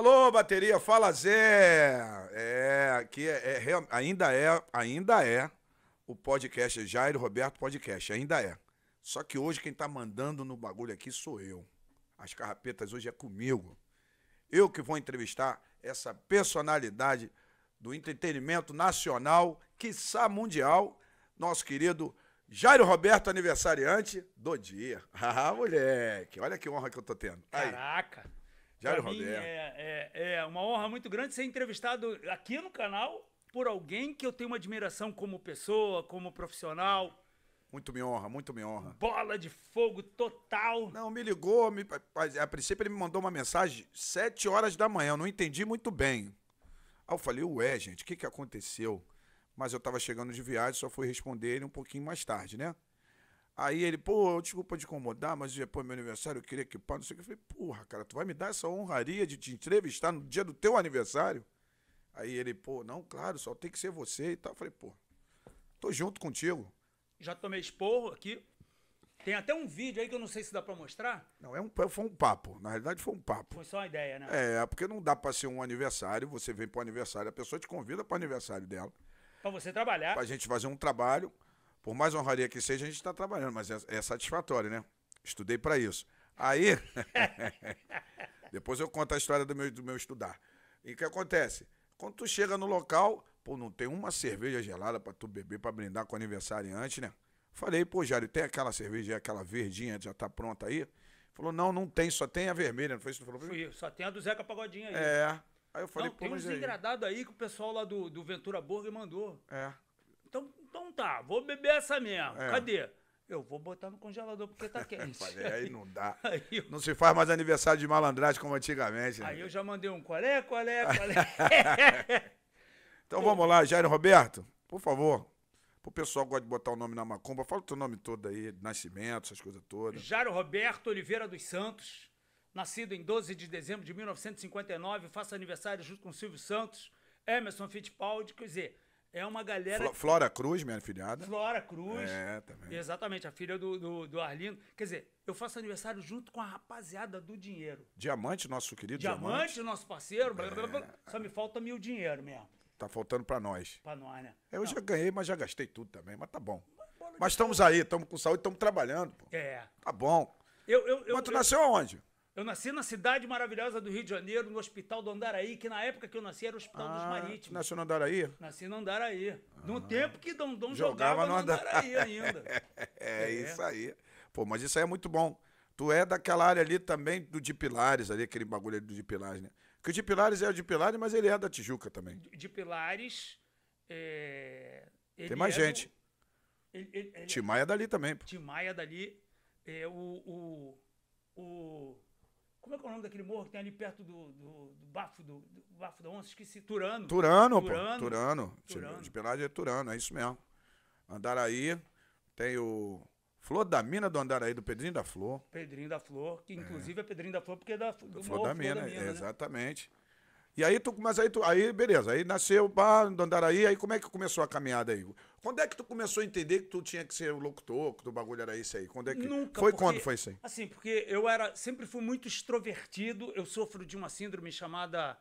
Alô, bateria, fala Zé! É, aqui é, é, ainda é, ainda é o podcast Jairo Roberto Podcast, ainda é. Só que hoje quem tá mandando no bagulho aqui sou eu. As carrapetas hoje é comigo. Eu que vou entrevistar essa personalidade do entretenimento nacional, quiçá mundial, nosso querido Jairo Roberto, aniversariante do dia. Ah, moleque, olha que honra que eu tô tendo. Aí. Caraca! Diário Rodel. É. é, é, é uma honra muito grande ser entrevistado aqui no canal por alguém que eu tenho uma admiração como pessoa, como profissional. Muito me honra, muito me honra. Bola de fogo total. Não, me ligou, me, a, é, a princípio ele me mandou uma mensagem sete horas da manhã, eu não entendi muito bem. Aí eu falei, ué, gente, o que, que aconteceu? Mas eu tava chegando de viagem, só fui responder ele um pouquinho mais tarde, né? Aí ele, pô, desculpa de incomodar, mas depois eh, é meu aniversário, eu queria que pá, não sei o que. Eu falei, porra, cara, tu vai me dar essa honraria de te entrevistar no dia do teu aniversário? Aí ele, pô, não, claro, só tem que ser você e tal. Eu falei, pô, tô junto contigo. Já tomei esporro aqui. Tem até um vídeo aí que eu não sei se dá pra mostrar. Não, é um, é, foi um papo. Na realidade, foi um papo. Foi só uma ideia, né? É, porque não dá pra ser um aniversário, você vem pro aniversário, a pessoa te convida pro aniversário dela. Pra você trabalhar. Pra gente fazer um trabalho. Por mais honraria que seja, a gente está trabalhando, mas é, é satisfatório, né? Estudei para isso. Aí, depois eu conto a história do meu, do meu estudar. E o que acontece? Quando tu chega no local, pô, não tem uma cerveja gelada para tu beber, para brindar com o aniversário antes, né? Falei, pô, Jário, tem aquela cerveja, aquela verdinha, já tá pronta aí? Falou, não, não tem, só tem a vermelha. Não foi isso que tu falou? Fui, só tem a do Zeca Pagodinha aí. É. Aí eu falei, não, pô, tem uns engradados aí que o pessoal lá do, do Ventura Burger mandou. É. Então, então tá, vou beber essa mesmo. É. Cadê? Eu vou botar no congelador porque tá quente. aí não dá. Aí eu... Não se faz mais aniversário de malandragem como antigamente. Né? Aí eu já mandei um qual é, qual é, qual é. então vamos lá, Jairo Roberto, por favor. Pro pessoal que gosta de botar o nome na macumba, fala o teu nome todo aí, nascimento, essas coisas todas. Jairo Roberto Oliveira dos Santos, nascido em 12 de dezembro de 1959, faço aniversário junto com Silvio Santos, Emerson Fittipaldi, quer dizer, é uma galera. Fl Flora Cruz, minha filhada. Flora Cruz. É, também. Tá Exatamente, a filha do, do, do, Arlindo. Quer dizer, eu faço aniversário junto com a rapaziada do dinheiro. Diamante, nosso querido Diamante. Diamante, nosso parceiro. Blá, blá, blá, é. Só me falta mil dinheiro mesmo. Tá faltando pra nós. Pra nós, né? Eu Não. já ganhei, mas já gastei tudo também, mas tá bom. Mas estamos aí, estamos com saúde, estamos trabalhando, pô. É. Tá bom. Eu, eu, eu mas tu eu, nasceu aonde? Eu nasci na cidade maravilhosa do Rio de Janeiro, no Hospital do Andaraí, que na época que eu nasci era o Hospital ah, dos Marítimos. Nasceu no Andaraí? Nasci no Andaraí. Ah, num tempo que Dondon jogava, jogava no Andaraí, é, ainda. é, é, isso aí. Pô, mas isso aí é muito bom. Tu é daquela área ali também do de Pilares, ali, aquele bagulho ali do de Pilares, né? Porque o de Pilares é o de Pilares, mas ele é da Tijuca também. De Pilares. É... Tem mais é gente. Do... Ele, dali também. Timaia dali. É, o... o, o... Como é que é o nome daquele morro que tem ali perto do, do, do Bafo do, do Bafo da Onça? Esqueci. Turano. Turano, Turano. pô. Turano. Turano. De Pilar é Turano, é isso mesmo. Andaraí, tem o Flor da Mina do Andaraí, do Pedrinho da Flor. Pedrinho da Flor, que é. inclusive é, é Pedrinho da Flor porque é da, do Flor, morro, da Mina, Flor da Mina, exatamente. Né? E aí tu, mas aí tu, aí beleza, aí nasceu, pá, Andaraí, aí como é que começou a caminhada aí? Quando é que tu começou a entender que tu tinha que ser locutor, que o bagulho era isso aí? Quando é que Nunca, foi porque, quando foi isso aí? Assim, porque eu era, sempre fui muito extrovertido, eu sofro de uma síndrome chamada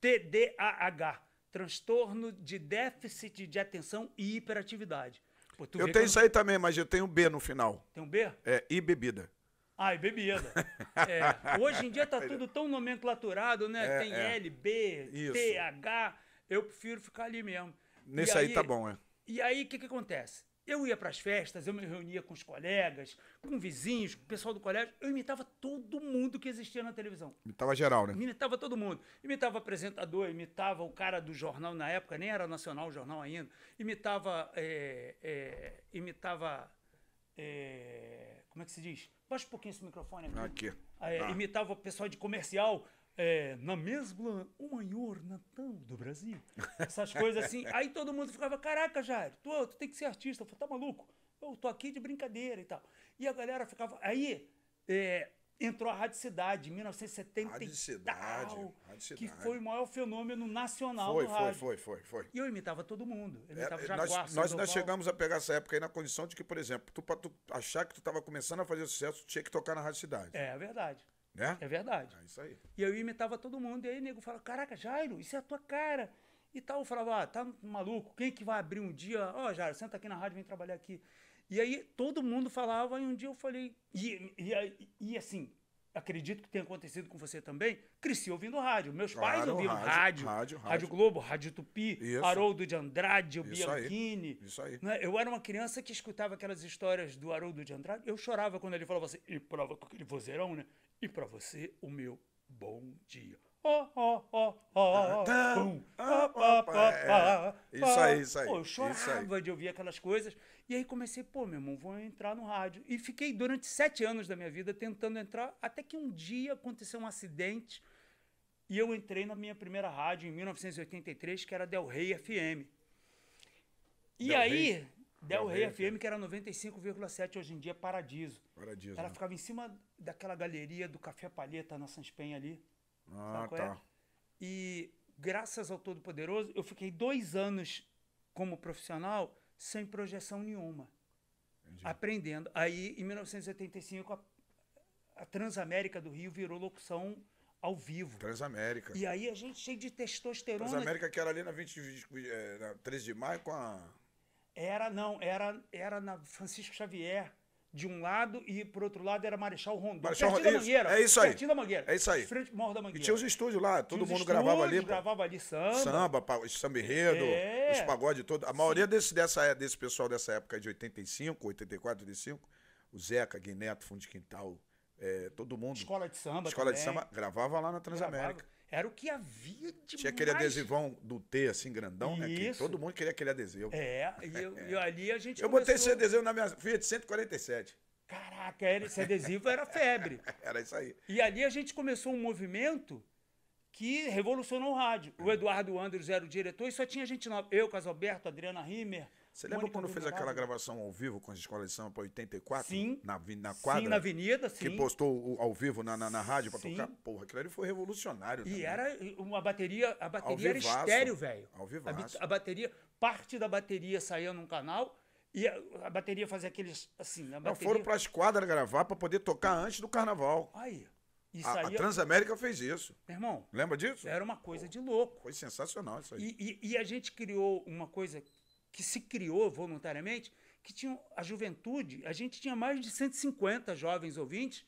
TDAH, transtorno de déficit de atenção e hiperatividade. Pô, eu tenho isso aí também, mas eu tenho B no final. Tem um B? É, e bebida. Ah, e bebida. É. Hoje em dia tá tudo tão nomenclaturado, né? É, Tem é. L, B, T, H. Eu prefiro ficar ali mesmo. Nesse aí, aí, tá bom, é. E aí, o que, que acontece? Eu ia para as festas, eu me reunia com os colegas, com vizinhos, com o pessoal do colégio. Eu imitava todo mundo que existia na televisão. Imitava geral, né? Imitava todo mundo. Imitava apresentador, imitava o cara do jornal na época, nem era nacional o jornal ainda. Imitava. É, é, imitava. É, como é que se diz? Baixa um pouquinho esse microfone aqui. Aqui. É, ah. Imitava o pessoal de comercial. É, na mesma, o maior Natal do Brasil. Essas coisas assim. Aí todo mundo ficava, caraca, Jair, tu, tu tem que ser artista. Eu falei, tá maluco? Eu tô aqui de brincadeira e tal. E a galera ficava. Aí, é, entrou a rádio cidade em 1970 Radicidade, tal, que foi o maior fenômeno nacional foi, do rádio. Foi, foi, foi, foi. E eu imitava todo mundo. Eu imitava é, é Jaguar, nós, nós, ainda chegamos a pegar essa época aí na condição de que, por exemplo, tu, pra tu achar que tu estava começando a fazer sucesso, tinha que tocar na rádio É, é verdade. Né? É verdade. É isso aí. E eu imitava todo mundo. E aí o nego fala, caraca, Jairo, isso é a tua cara. E tal, eu falava, ah, tá maluco, quem é que vai abrir um dia? Ó, oh, Jairo, senta aqui na rádio, vem trabalhar aqui. E aí todo mundo falava, e um dia eu falei. E, e, e assim, acredito que tenha acontecido com você também, cresci ouvindo rádio. Meus claro, pais ouviam rádio rádio, rádio, rádio. Globo, Rádio Tupi, isso. Haroldo de Andrade, o isso Bianchini. Aí, isso aí. Né? Eu era uma criança que escutava aquelas histórias do Haroldo de Andrade. Eu chorava quando ele falava assim, e prova com aquele vozeirão, né? E para você, o meu bom dia. Oh, oh, oh, oh, Isso aí, isso aí. Eu chorava de ouvir aquelas coisas. E aí comecei, pô, meu irmão, vou entrar no rádio. E fiquei durante sete anos da minha vida tentando entrar, até que um dia aconteceu um acidente e eu entrei na minha primeira rádio em 1983, que era Del Rey FM. E Del aí, Del, Del Rey, Rey FM, que era 95,7, hoje em dia é Paradiso. Paradiso. Ela né? ficava em cima daquela galeria do Café Palheta na Sans Penha ali. Ah, tá. É? E graças ao Todo-Poderoso, eu fiquei dois anos como profissional sem projeção nenhuma. Entendi. Aprendendo. Aí, em 1985, a, a Transamérica do Rio virou locução ao vivo. Transamérica. E aí a gente cheio de testosterona. Transamérica que era ali na, 20, eh, na 13 de maio com a. Era, não, era, era na Francisco Xavier de um lado e por outro lado era Marechal Rondon. Marechal Rondon. Mangueira. É isso aí. Pertinho da Mangueira. É isso aí. Frente Morro da Mangueira. E tinha os estúdios lá, todo mundo estúdios, gravava ali. gravava ali samba. Samba, pa, samba enredo, é. os pagodes todo. A maioria desse, dessa, desse pessoal dessa época de 85, 84, 85, o Zeca, Guineto, Fundo de Quintal, é, todo mundo. Escola de samba Escola também. de samba, gravava lá na Transamérica. Gravava. Era o que havia de Tinha aquele adesivão do T, assim, grandão, né? Que todo mundo queria aquele adesivo. É, e, eu, é. e ali a gente. Eu começou... botei esse adesivo na minha Fiat 147. Caraca, esse adesivo era febre. era isso aí. E ali a gente começou um movimento que revolucionou o rádio. O Eduardo Andros era o diretor e só tinha gente nova. Eu, Casalberto, Adriana Rimer, você lembra quando fez aquela gravação ao vivo com a escola de samba 84? Sim. Na, na quadra? Sim, na avenida, sim. Que postou ao vivo na, na, na rádio pra tocar? Porra, aquilo ali foi revolucionário. E também. era uma bateria, a bateria era estéreo, velho. Ao vivo, A, a bateria, parte da bateria saía num canal e a, a, bateria fazia aqueles. Assim, a bateria... Não, foram para as quadras gravar para poder tocar antes do carnaval. Aí. Isso a, aí a Transamérica fez isso. Meu irmão. Lembra disso? Era uma coisa Pô, de louco. Foi sensacional isso aí. E, e, e, a gente criou uma coisa que se criou voluntariamente, que tinham a juventude, a gente tinha mais de 150 jovens ouvintes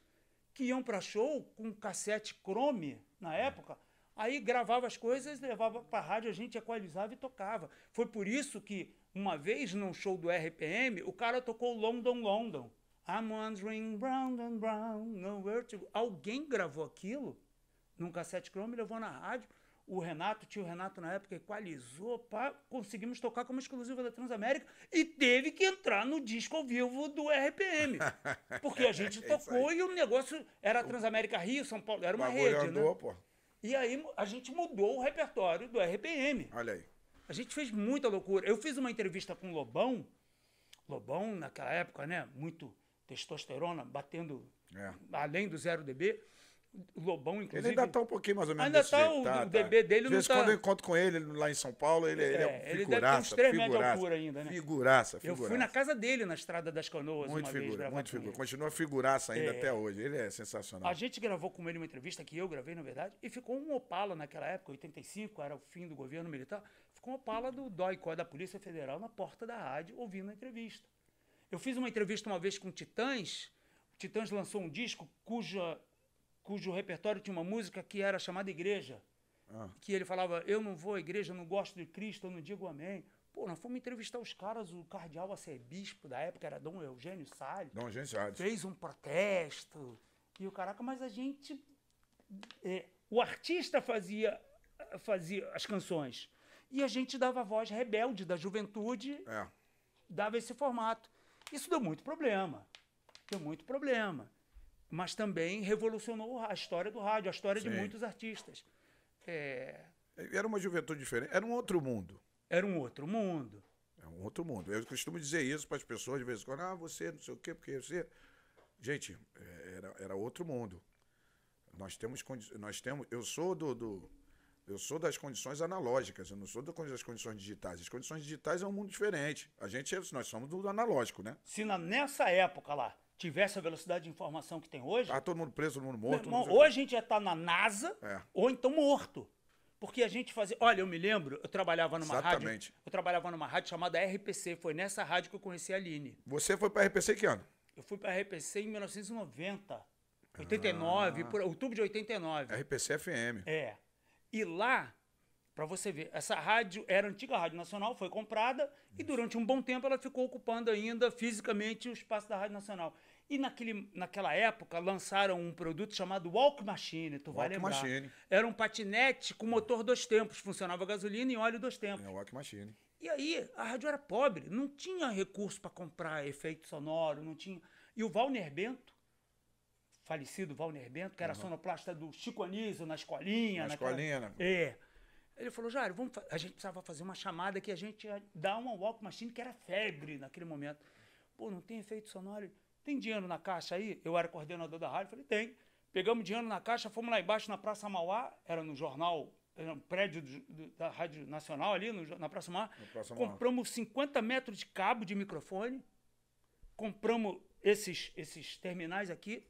que iam para show com cassete Chrome na é. época, aí gravava as coisas, levava para a rádio, a gente equalizava e tocava. Foi por isso que uma vez num show do RPM, o cara tocou London London. I'm wandering round and round, nowhere to go. Alguém gravou aquilo num cassete Chrome, levou na rádio o Renato, tio Renato na época equalizou, pá, conseguimos tocar como exclusiva da Transamérica e teve que entrar no disco ao vivo do RPM. Porque a gente é tocou é e o negócio era Transamérica Rio, São Paulo, era uma rede, né? andou, né? Pô. E aí a gente mudou o repertório do RPM. Olha aí. A gente fez muita loucura. Eu fiz uma entrevista com o Lobão, Lobão naquela época, né, muito testosterona, batendo é. além do zero dB. Lobão, inclusive. Ele ainda tá um pouquinho mais ou menos. Ainda tá jeito. o, tá, o DB tá. dele. De vez tá... quando eu encontro com ele lá em São Paulo, ele é, ele é um figuraça. É, ele deve ter uns 3 de altura ainda, né? Figuraça, figuraça. Eu fui na casa dele, na Estrada das Canoas, muito uma figura, vez. Muito figura, Continua figuraça ainda é. até hoje. Ele é sensacional. A gente gravou com ele uma entrevista, que eu gravei, na verdade, e ficou um Opala naquela época, 85, era o fim do governo militar. Ficou um Opala do DOICO, é da Polícia Federal, na porta da rádio, ouvindo a entrevista. Eu fiz uma entrevista uma vez com Titãs. Titãs lançou um disco cuja cujo repertório tinha uma música que era chamada Igreja. Ah. Que ele falava, eu não vou à igreja, eu não gosto de Cristo, eu não digo amém. Pô, nós fomos entrevistar os caras, o cardeal a ser bispo da época era Dom Eugênio Salles. Dom Eugênio Salles. Fez um protesto. E o caraca, mas a gente. É, o artista fazia, fazia as canções. E a gente dava a voz rebelde da juventude, é. dava esse formato. Isso deu muito problema. Deu muito problema mas também revolucionou a história do rádio, a história Sim. de muitos artistas. É... Era uma juventude diferente, era um outro mundo. Era um outro mundo. É um outro mundo. Eu costumo dizer isso para as pessoas de vez em quando. Ah, você não sei o quê, porque você. Gente, é, era, era outro mundo. Nós temos nós temos. Eu sou do, do, eu sou das condições analógicas. Eu não sou das condições digitais. As condições digitais é um mundo diferente. A gente é, nós somos do analógico, né? Se na, nessa época lá tivesse a velocidade de informação que tem hoje. Tá todo mundo preso, todo mundo morto. Irmão, ou a gente já tá na NASA, é. ou então morto. Porque a gente fazia. Olha, eu me lembro, eu trabalhava numa Exatamente. rádio. Eu trabalhava numa rádio chamada RPC. Foi nessa rádio que eu conheci a Aline. Você foi pra RPC que ano? Eu fui pra RPC em 1990. 89, ah. por, outubro de 89. RPC FM. É. E lá, para você ver, essa rádio era antiga Rádio Nacional, foi comprada Isso. e durante um bom tempo ela ficou ocupando ainda fisicamente o espaço da Rádio Nacional. E naquele, naquela época lançaram um produto chamado Walk Machine, tu walk vai lembrar. Machine. Era um patinete com motor dois tempos, funcionava gasolina e óleo dois tempos. É, Walk Machine. E aí, a rádio era pobre, não tinha recurso para comprar efeito sonoro, não tinha. E o Valner Bento, falecido Valner Bento, que era uhum. sonoplasta do Chico Anísio na escolinha. Na naquela... escolinha, né? É. Ele falou, Jário, vamos a gente precisava fazer uma chamada que a gente ia dar uma walk machine, que era febre naquele momento. Pô, não tem efeito sonoro tem dinheiro na caixa aí? Eu era coordenador da rádio, falei, tem. Pegamos dinheiro na caixa, fomos lá embaixo na Praça Mauá, era no jornal, era um prédio do, do, da Rádio Nacional ali, no, na Praça Mauá. Praça Mauá. compramos 50 metros de cabo de microfone, compramos esses, esses terminais aqui,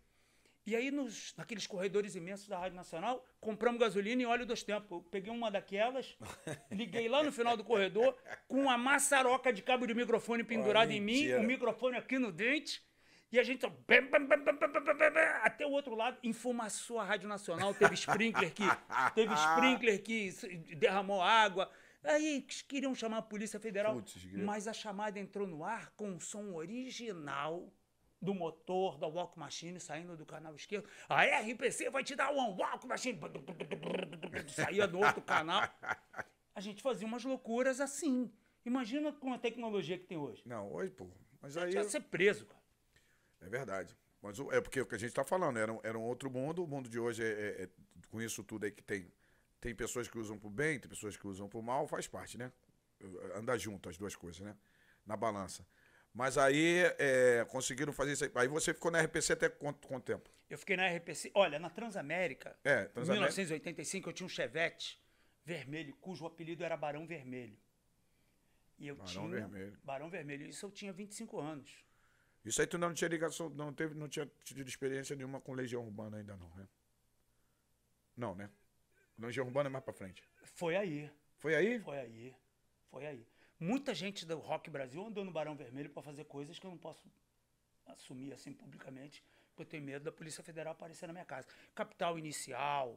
e aí, nos, naqueles corredores imensos da Rádio Nacional, compramos gasolina e óleo dos tempos. Eu peguei uma daquelas, liguei lá no final do corredor, com uma maçaroca de cabo de microfone pendurado em mim, o um microfone aqui no dente. E a gente só... até o outro lado, enfumaçou a Rádio Nacional, teve sprinkler que teve sprinkler que derramou água. Aí queriam chamar a Polícia Federal, mas a chamada entrou no ar com o som original do motor da Walk Machine saindo do canal esquerdo. A RPC vai te dar um Walk Machine. Saía do outro canal. A gente fazia umas loucuras assim. Imagina com a tecnologia que tem hoje. Não, hoje, pô. Mas aí. Você ia ser preso, cara. É verdade. Mas é porque é o que a gente está falando, era um, era um outro mundo, o mundo de hoje é, é, é, com isso tudo aí que tem. Tem pessoas que usam pro bem, tem pessoas que usam pro mal, faz parte, né? Anda junto as duas coisas, né? Na balança. Mas aí é, conseguiram fazer isso aí. Aí você ficou na RPC até quanto, quanto tempo? Eu fiquei na RPC. Olha, na Transamérica, é, Transamérica. em 1985, eu tinha um Chevette vermelho, cujo apelido era Barão Vermelho. E eu Barão tinha. Vermelho. Barão Vermelho. Isso eu tinha 25 anos. Isso aí tu não tinha ligação, não teve, não tinha tido experiência nenhuma com Legião Urbana ainda não, né? Não, né? Legião Urbana é mais pra frente. Foi aí. Foi aí? Foi aí. Foi aí. Muita gente do Rock Brasil andou no Barão Vermelho para fazer coisas que eu não posso assumir assim publicamente, porque eu tenho medo da Polícia Federal aparecer na minha casa. Capital Inicial,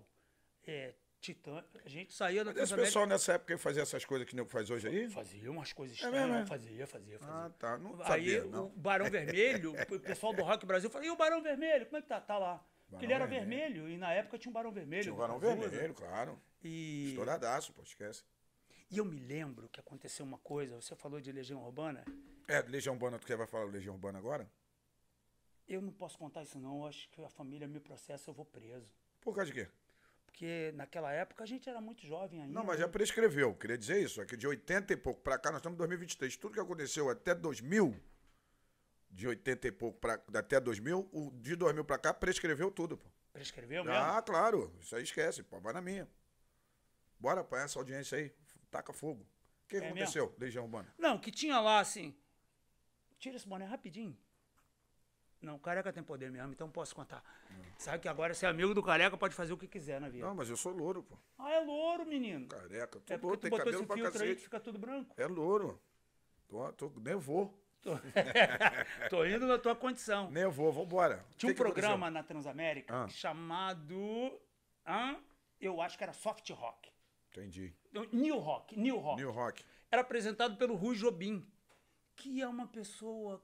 é, Titã, a gente saía da Mas Esse pessoal nessa época fazia essas coisas que nem faz hoje aí? Fazia umas coisas estranhas, é mesmo, é? fazia, fazia, ah, fazia. Ah, tá. Não sabia, aí não. o Barão Vermelho, o pessoal do Rock Brasil falou, e o Barão Vermelho, como é que tá? Tá lá. Porque ele era vermelho. vermelho. e na época tinha um Barão Vermelho. Tinha um Barão Vermelho, né? vermelho claro. E... Estouradaço, pô, esquece. E eu me lembro que aconteceu uma coisa, você falou de Legião Urbana. É, Legião Urbana, tu quer vai falar de Legião Urbana agora? Eu não posso contar isso não, eu acho que a família me processa, eu vou preso. Por causa de quê? porque naquela época a gente era muito jovem ainda. Não, mas já prescreveu, queria dizer isso. É que de 80 e pouco para cá, nós estamos em 2023. Tudo que aconteceu até 2000, de 80 e pouco pra, até 2000, de 2000 para cá, prescreveu tudo. Pô. Prescreveu ah, mesmo? Ah, claro. Isso aí esquece. Pô, vai na minha. Bora apanhar essa audiência aí. Taca fogo. O que é aconteceu, mesmo? Legião Urbana? Não, que tinha lá assim. Tira esse boné rapidinho. Não, o careca tem poder mesmo, então posso contar. Não. Sabe que agora ser é amigo do careca pode fazer o que quiser na vida. Não, mas eu sou louro, pô. Ah, é louro, menino. Careca, é tu é louro, tem cabelo pra cacete. Aí, fica tudo branco. É louro. Tô, tô, nem vou. Tô, tô indo na tua condição. Nem vou, vambora. Tinha que um que programa aconteceu? na Transamérica ah. chamado. Ah, eu acho que era soft rock. Entendi. New rock, new rock. New rock. Era apresentado pelo Rui Jobim, que é uma pessoa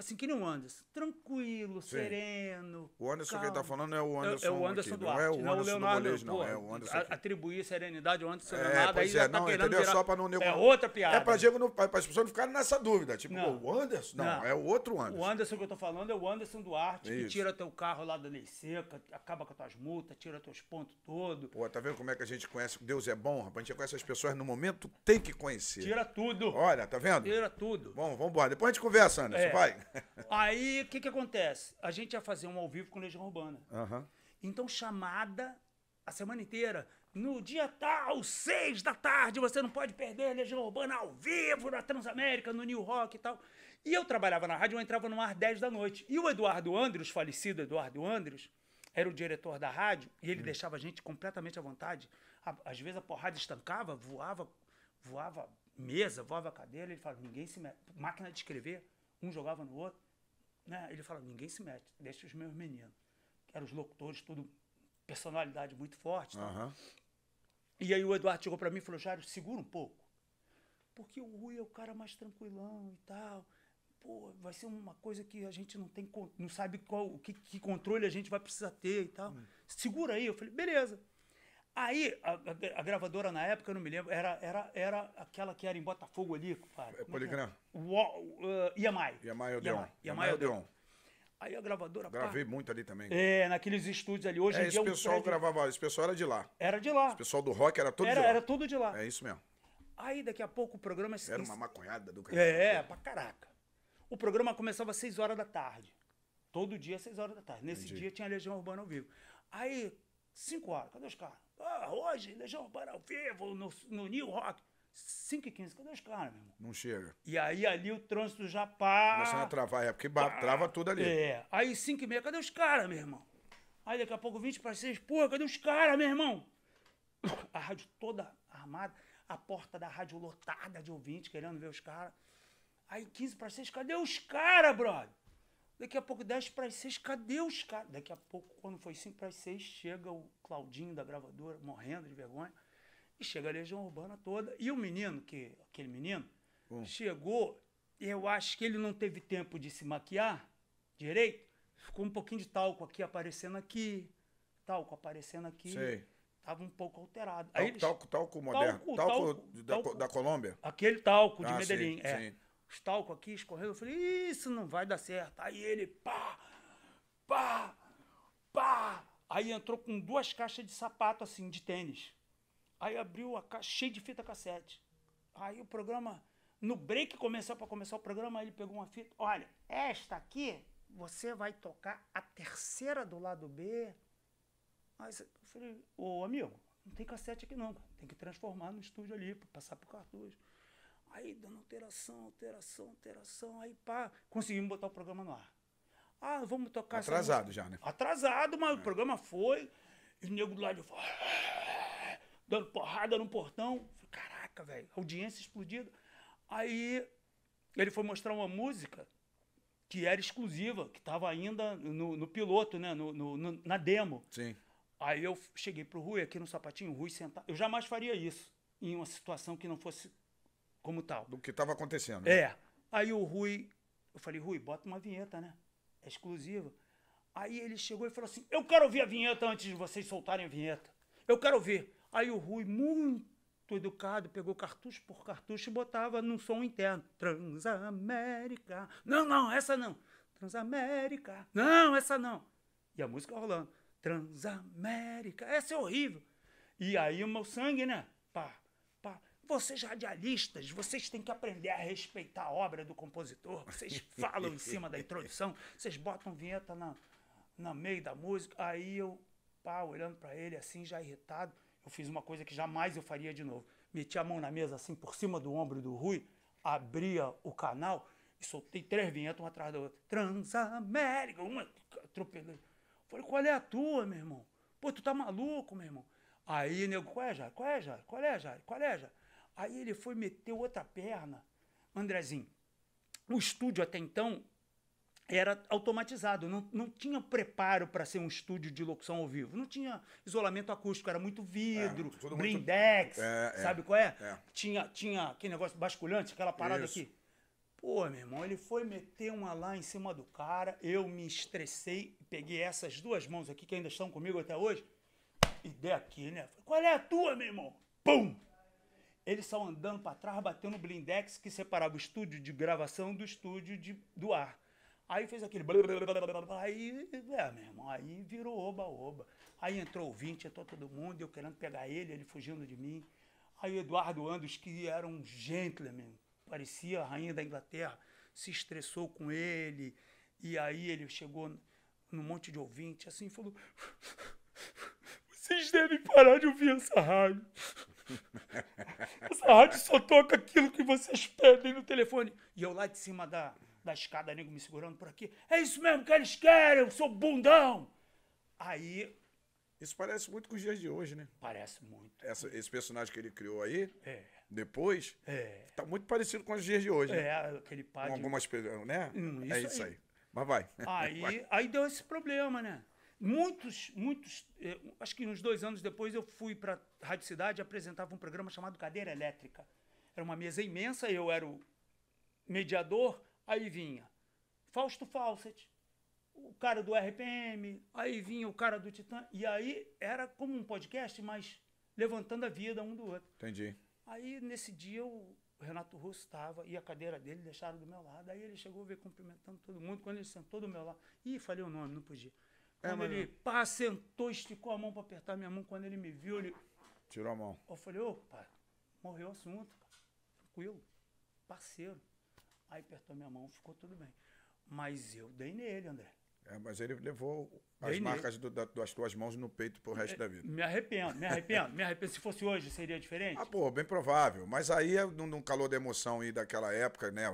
assim, que nem o Anderson. Tranquilo, Sim. sereno. O Anderson calmo. que ele tá falando é o é, Anderson. É, é o Anderson aqui, Duarte. Não é o Anderson não, Leonardo, do Molejo, não. Pô, é o Anderson. A, atribuir serenidade ao Anderson é, Leonardo. Pois é, tá não, tá entendeu? Virar... Só pra não. É outra piada. É pra, Diego as pessoas não ficarem nessa dúvida. Tipo, não. o Anderson? Não, não, é o outro Anderson. O Anderson que eu tô falando é o Anderson Duarte, Isso. que tira teu carro lá da lei seca, acaba com as tuas multas, tira teus pontos todos. Pô, tá vendo como é que a gente conhece? Deus é bom, rapaz. A gente conhece as pessoas no momento, tem que conhecer. Tira tudo. Olha, tá vendo? Tira tudo. Bom, vamos embora. Depois a gente conversa, Anderson. É. Vai. Aí, o que que acontece? A gente ia fazer um ao vivo com Legião Urbana. Então, chamada a semana inteira. No dia tal, seis da tarde, você não pode perder a Legião Urbana ao vivo na Transamérica, no New Rock e tal. E eu trabalhava na rádio, eu entrava no ar 10 da noite. E o Eduardo Andros, falecido Eduardo Andros, era o diretor da rádio e ele hum. deixava a gente completamente à vontade. À, às vezes a porrada estancava, voava, voava mesa, voava cadeira. Ele falava: ninguém se mete. Máquina de escrever, um jogava no outro. Né? Ele fala, ninguém se mete, deixa os meus meninos. Que eram os locutores, tudo, personalidade muito forte. Tá? Uhum. E aí o Eduardo chegou para mim e falou, Jairo, segura um pouco. Porque o Rui é o cara mais tranquilão e tal. Pô, vai ser uma coisa que a gente não tem, não sabe qual, que, que controle a gente vai precisar ter e tal. Uhum. Segura aí. Eu falei, beleza. Aí, a, a, gravadora na época, eu não me lembro, era, era, era aquela que era em Botafogo ali, cara. É, Poligram. É? Iamai. Iamai Odeon. Iamai, Iamai Odeon. Aí a gravadora... Gravei pá, muito ali também. É, naqueles estúdios ali. Hoje é, é, esse é um pessoal prédio... gravava, esse pessoal era de lá. Era de lá. Esse pessoal do rock era todo era, de lá. Era tudo de lá. É isso mesmo. Aí, daqui a pouco, o programa... Era uma maconhada do cara. É, é, pra caraca. O programa começava às 6 horas da tarde. Todo dia às 6 horas da tarde. Nesse Entendi. dia tinha Legião Urbana ao vivo. Aí, 5 horas, cadê os caras? Ah, hoje, Legião Urbana ao vivo, no, no New Rock. 5 e 15, cadê os caras, meu irmão? Não chega. E aí ali o trânsito já para. Começando a travar, é porque pá, trava tudo ali. É. Aí 5 e meia, cadê os caras, meu irmão? Aí daqui a pouco 20 para 6, porra, cadê os caras, meu irmão? A rádio toda armada, a porta da rádio lotada de ouvintes querendo ver os caras. Aí 15 para 6, cadê os caras, brother? Daqui a pouco, 10 para as 6, cadê os caras? Daqui a pouco, quando foi 5 para as 6, chega o Claudinho da gravadora, morrendo de vergonha, e chega a Legião Urbana toda. E o menino, que aquele menino, hum. chegou, eu acho que ele não teve tempo de se maquiar direito, ficou um pouquinho de talco aqui aparecendo aqui, talco aparecendo aqui. Sei. Tava um pouco alterado. Aí talco, eles... talco, talco moderno. Talco, talco, talco da, da, Colômbia? Aquele talco de ah, Medellín. Sim, é. Sim os talcos aqui escorreu. Eu falei, isso não vai dar certo. Aí ele, pá, pá, pá. Aí entrou com duas caixas de sapato, assim, de tênis. Aí abriu a caixa cheia de fita cassete. Aí o programa, no break começou para começar o programa, ele pegou uma fita. Olha, esta aqui você vai tocar a terceira do lado B. Aí eu falei, ô amigo, não tem cassete aqui não, tem que transformar no estúdio ali, passar pro cartucho. Aí dando alteração, alteração, alteração, aí pá, conseguimos botar o programa no ar. Ah, vamos tocar Atrasado já, né? Atrasado, mas é. o programa foi. E o nego do lado de fora, dando porrada no portão. Caraca, velho, audiência explodida. Aí ele foi mostrar uma música que era exclusiva, que estava ainda no, no, piloto, né? No, no, no, na demo. Sim. Aí eu cheguei pro Rui aqui no sapatinho, o Rui sentado. Eu jamais faria isso em uma situação que não fosse como tal. Do que estava acontecendo. Né? É. Aí o Rui, eu falei, Rui, bota uma vinheta, né? É exclusiva. Aí ele chegou e falou assim: Eu quero ouvir a vinheta antes de vocês soltarem a vinheta. Eu quero ouvir. Aí o Rui, muito educado, pegou cartucho por cartucho e botava num som interno: Transamérica. Não, não, essa não. Transamérica. Não, essa não. E a música rolando: Transamérica. Essa é horrível. E aí o meu sangue, né? Pá, vocês radialistas, vocês têm que aprender a respeitar a obra do compositor. Vocês falam em cima da introdução, vocês botam vinheta na, na meio da música. Aí eu, pá, olhando para ele assim, já irritado, eu fiz uma coisa que jamais eu faria de novo. Meti a mão na mesa assim, por cima do ombro do Rui, abria o canal e soltei três vinhetas uma atrás da outra. Transamérica, uma atropelando. Falei, qual é a tua, meu irmão? Pô, tu tá maluco, meu irmão? Aí, nego, qual é, Jair? Qual é, Jair? Qual é, Jair? Qual é, Jair? Aí ele foi meter outra perna. Andrezinho, o estúdio até então era automatizado, não, não tinha preparo para ser um estúdio de locução ao vivo, não tinha isolamento acústico, era muito vidro, é, blindex, é, é, sabe é, qual é? é? Tinha, tinha aquele negócio basculante aquela parada Isso. aqui. Pô, meu irmão, ele foi meter uma lá em cima do cara, eu me estressei, peguei essas duas mãos aqui que ainda estão comigo até hoje, e dei aqui, né? qual é a tua, meu irmão? Pum! Eles são andando para trás, batendo no blindex que separava o estúdio de gravação do estúdio de, do ar. Aí fez aquele. Blá, blá, blá, aí, é, meu irmão, aí virou oba-oba. Aí entrou o 20, entrou todo mundo, eu querendo pegar ele, ele fugindo de mim. Aí Eduardo Andros, que era um gentleman, parecia a rainha da Inglaterra, se estressou com ele. E aí ele chegou num monte de ouvinte, assim, falou: Vocês devem parar de ouvir essa rádio. Essa rádio só toca aquilo que vocês pedem no telefone. E eu lá de cima da, da escada, nego me segurando por aqui. É isso mesmo que eles querem, eu sou bundão. Aí. Isso parece muito com os dias de hoje, né? Parece muito. Essa, esse personagem que ele criou aí, é. depois, é. tá muito parecido com os dias de hoje. Né? É, né? aquele padre. Com algumas. Né? Hum, é isso é isso aí. aí. Mas vai. Aí, vai. aí deu esse problema, né? Muitos, muitos. Eh, acho que uns dois anos depois eu fui para Rádio Cidade apresentava um programa chamado Cadeira Elétrica. Era uma mesa imensa, eu era o mediador, aí vinha Fausto Fawcett, o cara do RPM, aí vinha o cara do Titã, e aí era como um podcast, mas levantando a vida um do outro. Entendi. Aí nesse dia o Renato Russo estava e a cadeira dele deixaram do meu lado. Aí ele chegou, ver cumprimentando todo mundo. Quando ele sentou do meu lado, ih, falei o nome, não podia. É, quando é, ele pá, sentou, esticou a mão para apertar minha mão, quando ele me viu, ele Tirou a mão. Eu falei, ô, pai, morreu o assunto, tranquilo, parceiro. Aí apertou minha mão, ficou tudo bem. Mas eu dei nele, André. É, mas ele levou as dei marcas do, da, das tuas mãos no peito pro resto é, da vida. Me arrependo, me arrependo, me arrependo. Se fosse hoje, seria diferente? Ah, pô, bem provável. Mas aí, é num, num calor da emoção e daquela época, né?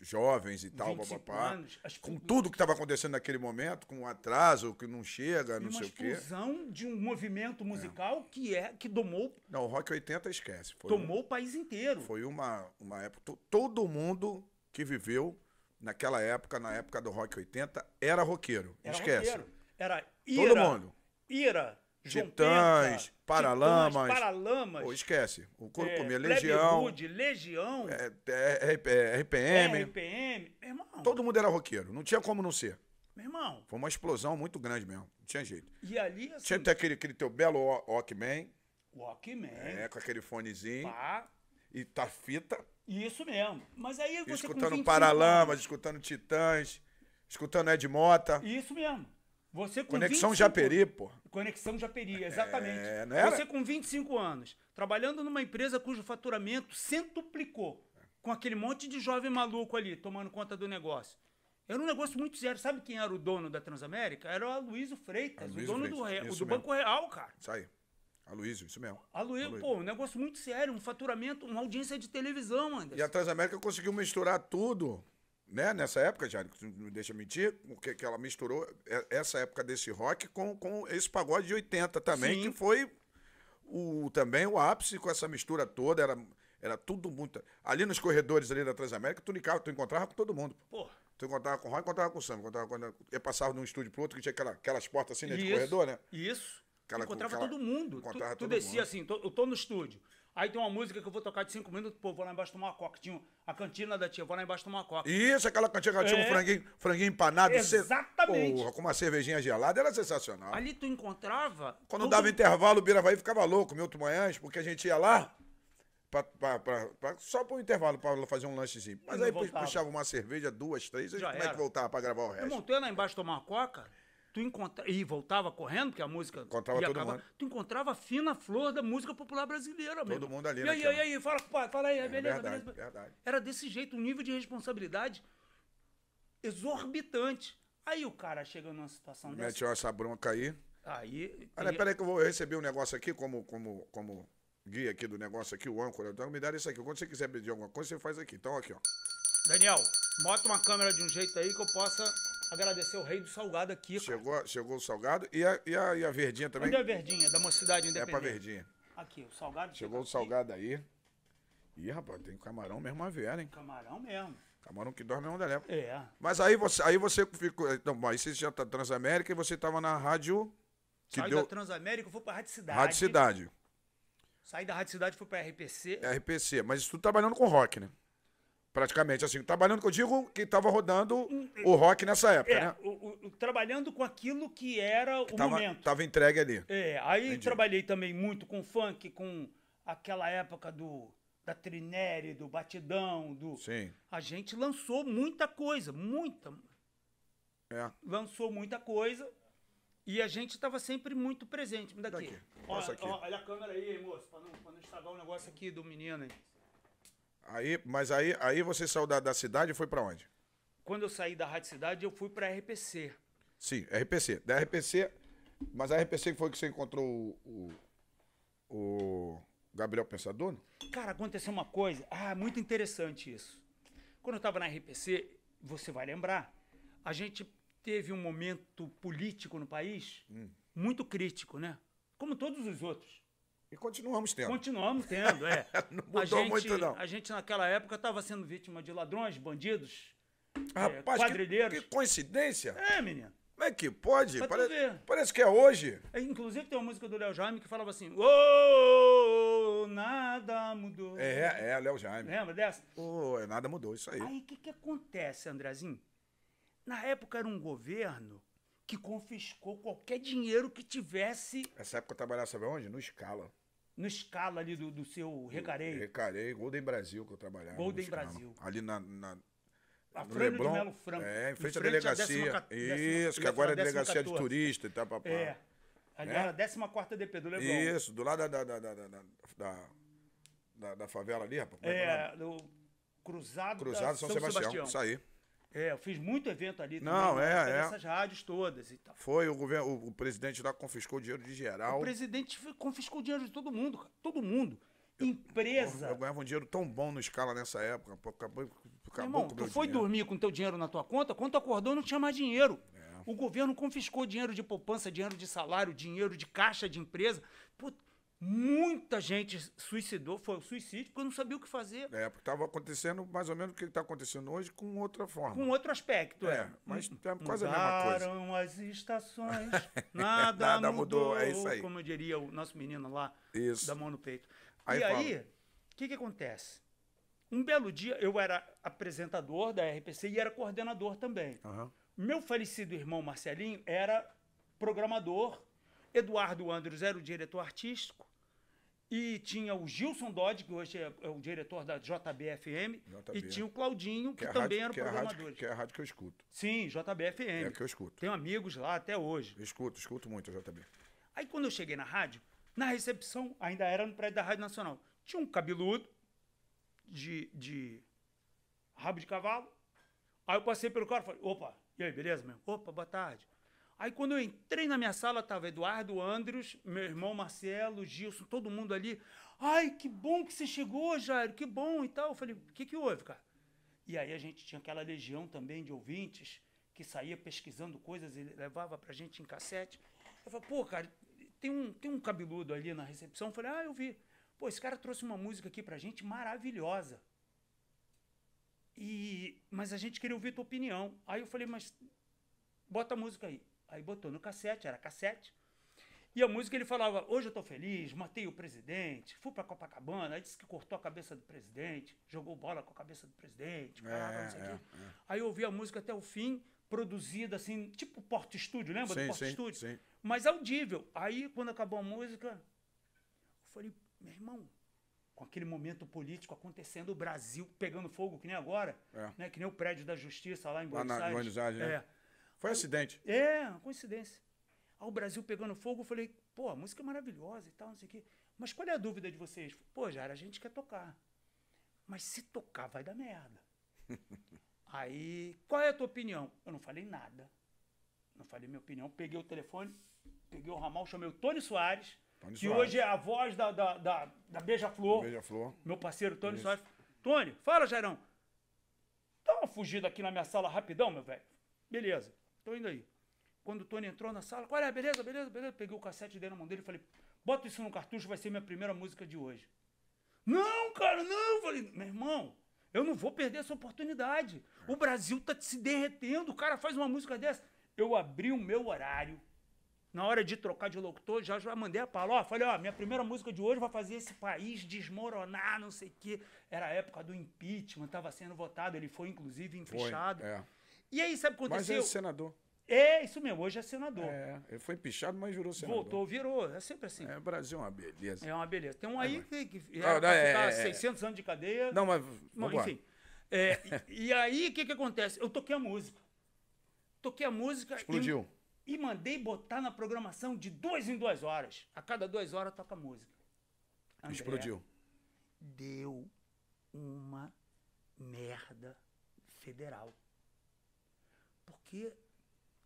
jovens e tal, papapá. com tudo que estava acontecendo naquele momento, com o atraso, que não chega, não sei o quê. Uma de um movimento musical é. que é que domou. Não, o Rock 80 esquece. domou um, o país inteiro. Foi uma, uma época. Todo mundo que viveu naquela época, na época do Rock 80, era roqueiro. Era esquece. Roqueiro. Era ira. Todo mundo. Ira, Titãs, Penta, Paralamas. Titãs, Paralamas. Oh, esquece. O Corpo é, Legião. Legião. É, é, é, é RPM. É, RPM. Meu irmão. Todo mundo era roqueiro. Não tinha como não ser. Meu irmão. Foi uma explosão muito grande mesmo. Não tinha jeito. E ali, assim, Tinha até aquele, aquele teu belo Walkman. Walkman. É, com aquele fonezinho. Pá. E tá fita. Isso mesmo. Mas aí você Escutando Paralamas, anos. escutando Titãs, escutando Ed Mota. Isso mesmo. Você com Conexão 25, Japeri, pô. Conexão Japeri, é, exatamente. É, não era? Você com 25 anos, trabalhando numa empresa cujo faturamento centuplicou com aquele monte de jovem maluco ali tomando conta do negócio. Era um negócio muito sério. Sabe quem era o dono da Transamérica? Era o Luísio Freitas, Aloysio o dono Freitas, do, Re... do Banco Real, cara. Isso aí. Aloysio, isso mesmo. Aloysio, Aloysio, pô, um negócio muito sério, um faturamento, uma audiência de televisão, Anderson. E a Transamérica conseguiu misturar tudo né, nessa época, já me deixa mentir, porque que ela misturou é, essa época desse rock com, com esse pagode de 80 também, Sim. que foi o, também o ápice com essa mistura toda, era, era tudo muito... Ali nos corredores ali da Transamérica, tu, ligava, tu encontrava com todo mundo. Porra. Tu encontrava com o rock, encontrava com o samba, encontrava quando Eu passava de um estúdio pro outro, que tinha aquela, aquelas portas assim, né, de isso, corredor, né? Isso, aquela, encontrava aquela, todo mundo. Encontrava tu, tu todo descia mundo. assim, tô, eu tô no estúdio... Aí tem uma música que eu vou tocar de cinco minutos, pô, vou lá embaixo tomar uma coca. Tinha a cantina da tia, vou lá embaixo tomar uma coca. Isso, aquela cantina que tinha um é. franguinho, franguinho empanado. Exatamente. Porra, com uma cervejinha gelada, era sensacional. Ali tu encontrava... Quando tudo... dava intervalo, o Biravaí ficava louco, Milton Manhães, porque a gente ia lá... Pra, pra, pra, só para o intervalo, para fazer um lanchezinho. Mas aí voltava. puxava uma cerveja, duas, três, como era. é que voltava para gravar o resto? Eu montei lá embaixo tomar uma coca, tu encontra... e voltava correndo, porque a música encontrava todo acaba... mundo. tu encontrava a fina flor da música popular brasileira mano. Todo mundo ali, E aí, aí, aí, fala com o pai, fala aí, é, beleza, verdade, beleza. Verdade. Era desse jeito, um nível de responsabilidade exorbitante. Aí o cara chega numa situação Mete dessa. Meteu essa bronca aí. Aí. Olha, tem... peraí que eu vou receber um negócio aqui como, como, como guia aqui do negócio aqui, o âncora. Então me dá isso aqui. Quando você quiser pedir alguma coisa, você faz aqui. Então aqui, ó. Daniel, bota uma câmera de um jeito aí que eu possa agradecer o rei do salgado aqui. Chegou, chegou o salgado e a, e, a, e a verdinha também. Cadê a verdinha? Da mocidade independente. É pra verdinha. Aqui, o salgado. Chegou o salgado aqui. aí. Ih, rapaz, tem camarão mesmo a ver, hein? Camarão mesmo. Camarão que dorme é onda leva. É, né? é. Mas aí você, aí você ficou. Então, aí você já tá Transamérica e você tava na rádio. Que Saí deu... da Transamérica e fui pra Rádio Cidade. Rádio Cidade. Saí da Rádio Cidade e fui pra RPC. RPC, mas tudo trabalhando com rock, né? Praticamente, assim, trabalhando, eu digo, que estava rodando o rock nessa época, é, né? O, o, trabalhando com aquilo que era que o tava, momento. Tava entregue ali. É, aí Entendi. trabalhei também muito com funk, com aquela época do da Trinere, do Batidão, do... Sim. A gente lançou muita coisa, muita. É. Lançou muita coisa e a gente estava sempre muito presente. daqui. Daqui. Olha, olha, a câmera aí, moço, para não, não estragar o um negócio aqui do menino aí. Aí, mas aí, aí você saiu da, da cidade e foi para onde? Quando eu saí da Rádio Cidade, eu fui para RPC. Sim, RPC. Da RPC, mas a RPC foi que você encontrou o, o, o Gabriel Pensador? Cara, aconteceu uma coisa, ah, muito interessante isso. Quando eu estava na RPC, você vai lembrar, a gente teve um momento político no país hum. muito crítico, né? Como todos os outros. E continuamos tendo. Continuamos tendo, é. não mudou gente, muito, não. A gente, naquela época, estava sendo vítima de ladrões, bandidos, é, Rapaz, é, quadrilheiros. Que, que, coincidência. É, menino. Como é que pode? Parece, parece, que é hoje. É, inclusive, tem uma música do Léo Jaime que falava assim: Ô, oh, nada mudou. É, é, Léo Jaime. Lembra dessa? Ô, oh, nada mudou, isso aí. Aí, o que, que acontece, Andrezinho? Na época era um governo que confiscou qualquer dinheiro que tivesse. Essa época eu trabalhava, sabe onde? No Escala no escala ali do, do seu Recarei. Recarei, Golden Brasil que eu trabalhava. Golden Brasil. Ali na. na a no Leblon, de Melo Franco. É, em frente, à delegacia. À décima, Isso, que agora é delegacia 14. de turista e tal, tá, papai. É. Ali né? era né? a 14 DP do Leblon. Isso, do lado da, da, da, da, da, da, da favela ali, rapaz. É, é, é do Cruzado, Cruzado São, São Sebastião. Sebastião. Isso aí. É, eu fiz muito evento ali também, Não, né, é, é. Nessas rádios todas e tal. Foi, o, governo, o, o, presidente lá confiscou dinheiro de geral. O presidente confiscou dinheiro de todo mundo, cara. Todo mundo. Eu, Empresa. Eu, eu, ganhava um dinheiro tão bom no escala nessa época. Acabou, acabou Irmão, com tu foi dormir com teu dinheiro na tua conta, quando tu acordou não tinha mais dinheiro. É. O governo confiscou dinheiro de poupança, dinheiro de salário, dinheiro de caixa de empresa. Puta, Muita gente suicidou, foi o suicídio, porque não sabia o que fazer. É, porque estava acontecendo mais ou menos o que está acontecendo hoje, com outra forma. Com outro aspecto, é. é. Mas hum, é quase Mudaram a mesma coisa. as estações, é, nada, nada mudou, mudou, é isso aí. Como eu diria o nosso menino lá, isso. da mão no peito. Aí e fala. aí, o que, que acontece? Um belo dia, eu era apresentador da RPC e era coordenador também. Uhum. Meu falecido irmão Marcelinho era programador, Eduardo Andros era o diretor artístico, e tinha o Gilson Dodge, que hoje é, é o diretor da JBFM, JB. e tinha o Claudinho, que, que é também rádio, era que é programador. que é a rádio que eu escuto. Sim, JBFM. É que eu escuto. Tenho amigos lá até hoje. Eu escuto, escuto muito a JB. Aí quando eu cheguei na rádio, na recepção, ainda era no prédio da Rádio Nacional, tinha um cabeludo de, de rabo de cavalo. Aí eu passei pelo cara e falei, opa, e aí, beleza mesmo? Opa, boa tarde. Aí quando eu entrei na minha sala, tava Eduardo, Andros, meu irmão Marcelo, Gilson, todo mundo ali. Ai, que bom que você chegou, Jairo, que bom e tal. Eu falei, o que, que houve, cara? E aí a gente tinha aquela legião também de ouvintes que saía pesquisando coisas e levava pra gente em cassete. Eu falei, pô, cara, tem um, tem um cabeludo ali na recepção. Eu falei, ah, eu vi. Pô, esse cara trouxe uma música aqui pra gente maravilhosa. E, mas a gente queria ouvir tua opinião. Aí eu falei, mas bota a música aí. Aí botou no cassete, era cassete. E a música ele falava: Hoje eu tô feliz, matei o presidente, fui pra Copacabana. Aí disse que cortou a cabeça do presidente, jogou bola com a cabeça do presidente, é, parava, não sei é, é. Aí eu ouvi a música até o fim, produzida assim, tipo Porto Estúdio, lembra sim, do Porto Estúdio? Sim. Mas audível. Aí quando acabou a música, eu falei: Meu irmão, com aquele momento político acontecendo, o Brasil pegando fogo, que nem agora, é. né? que nem o prédio da justiça lá em Buenos lá na, Aires. Buenos Aires né? é. Né? Foi um acidente. É, uma coincidência. Aí o Brasil pegando fogo, eu falei, pô, a música é maravilhosa e tal, não sei o quê. Mas qual é a dúvida de vocês? Pô, Jara, a gente quer tocar. Mas se tocar, vai dar merda. Aí, qual é a tua opinião? Eu não falei nada. Não falei minha opinião. Peguei o telefone, peguei o ramal, chamei o Tony Soares, Tony que Soares. hoje é a voz da, da, da, da Beija-Flor. Beija meu parceiro Tony Isso. Soares. Tony, fala, Jairão. Dá uma fugida aqui na minha sala rapidão, meu velho. Beleza tô então, indo aí. Quando o Tony entrou na sala, qual é? Beleza, beleza, beleza. Peguei o cassete dele na mão dele e falei, bota isso no cartucho, vai ser minha primeira música de hoje. Não, cara, não! falei, meu irmão, eu não vou perder essa oportunidade. O Brasil tá se derretendo, o cara faz uma música dessa. Eu abri o meu horário. Na hora de trocar de locutor, já, já mandei a pala. falei, ó, minha primeira música de hoje vai fazer esse país desmoronar, não sei o quê. Era a época do impeachment, tava sendo votado, ele foi, inclusive, enfechado. Foi, é. E aí, sabe o que aconteceu? Mas é senador. É, isso mesmo, hoje é senador. É, ele foi empichado, mas virou senador. Voltou, virou, é sempre assim. É, o Brasil é uma beleza. É uma beleza. Tem um é, aí é, que, que ah, é, é, 600 anos de cadeia. Não, mas. Não, enfim. e, e, aí, o que, que acontece? Eu toquei a música. Toquei a música. Explodiu. E, e, mandei botar na programação de duas em duas horas. A cada duas horas toca música. André Explodiu. Deu uma merda federal porque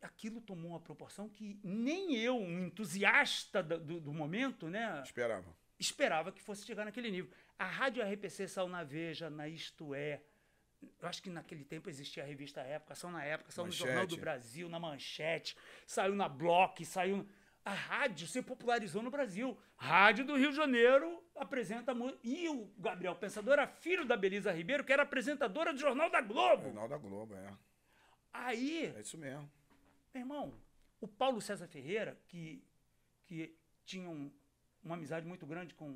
aquilo tomou uma proporção que nem eu, um entusiasta do, do momento, né? Esperava. Esperava que fosse chegar naquele nível. A Rádio RPC saiu na Veja, na Isto É. Eu acho que naquele tempo existia a revista Época, saiu na Época, saiu manchete. no Jornal do Brasil, na Manchete, saiu na Block, saiu... A rádio se popularizou no Brasil. Rádio do Rio de Janeiro apresenta... E o Gabriel Pensador era filho da Belisa Ribeiro, que era apresentadora do Jornal da Globo. Jornal da Globo, é. Aí. É isso mesmo. Meu irmão, o Paulo César Ferreira, que, que tinha um, uma amizade muito grande com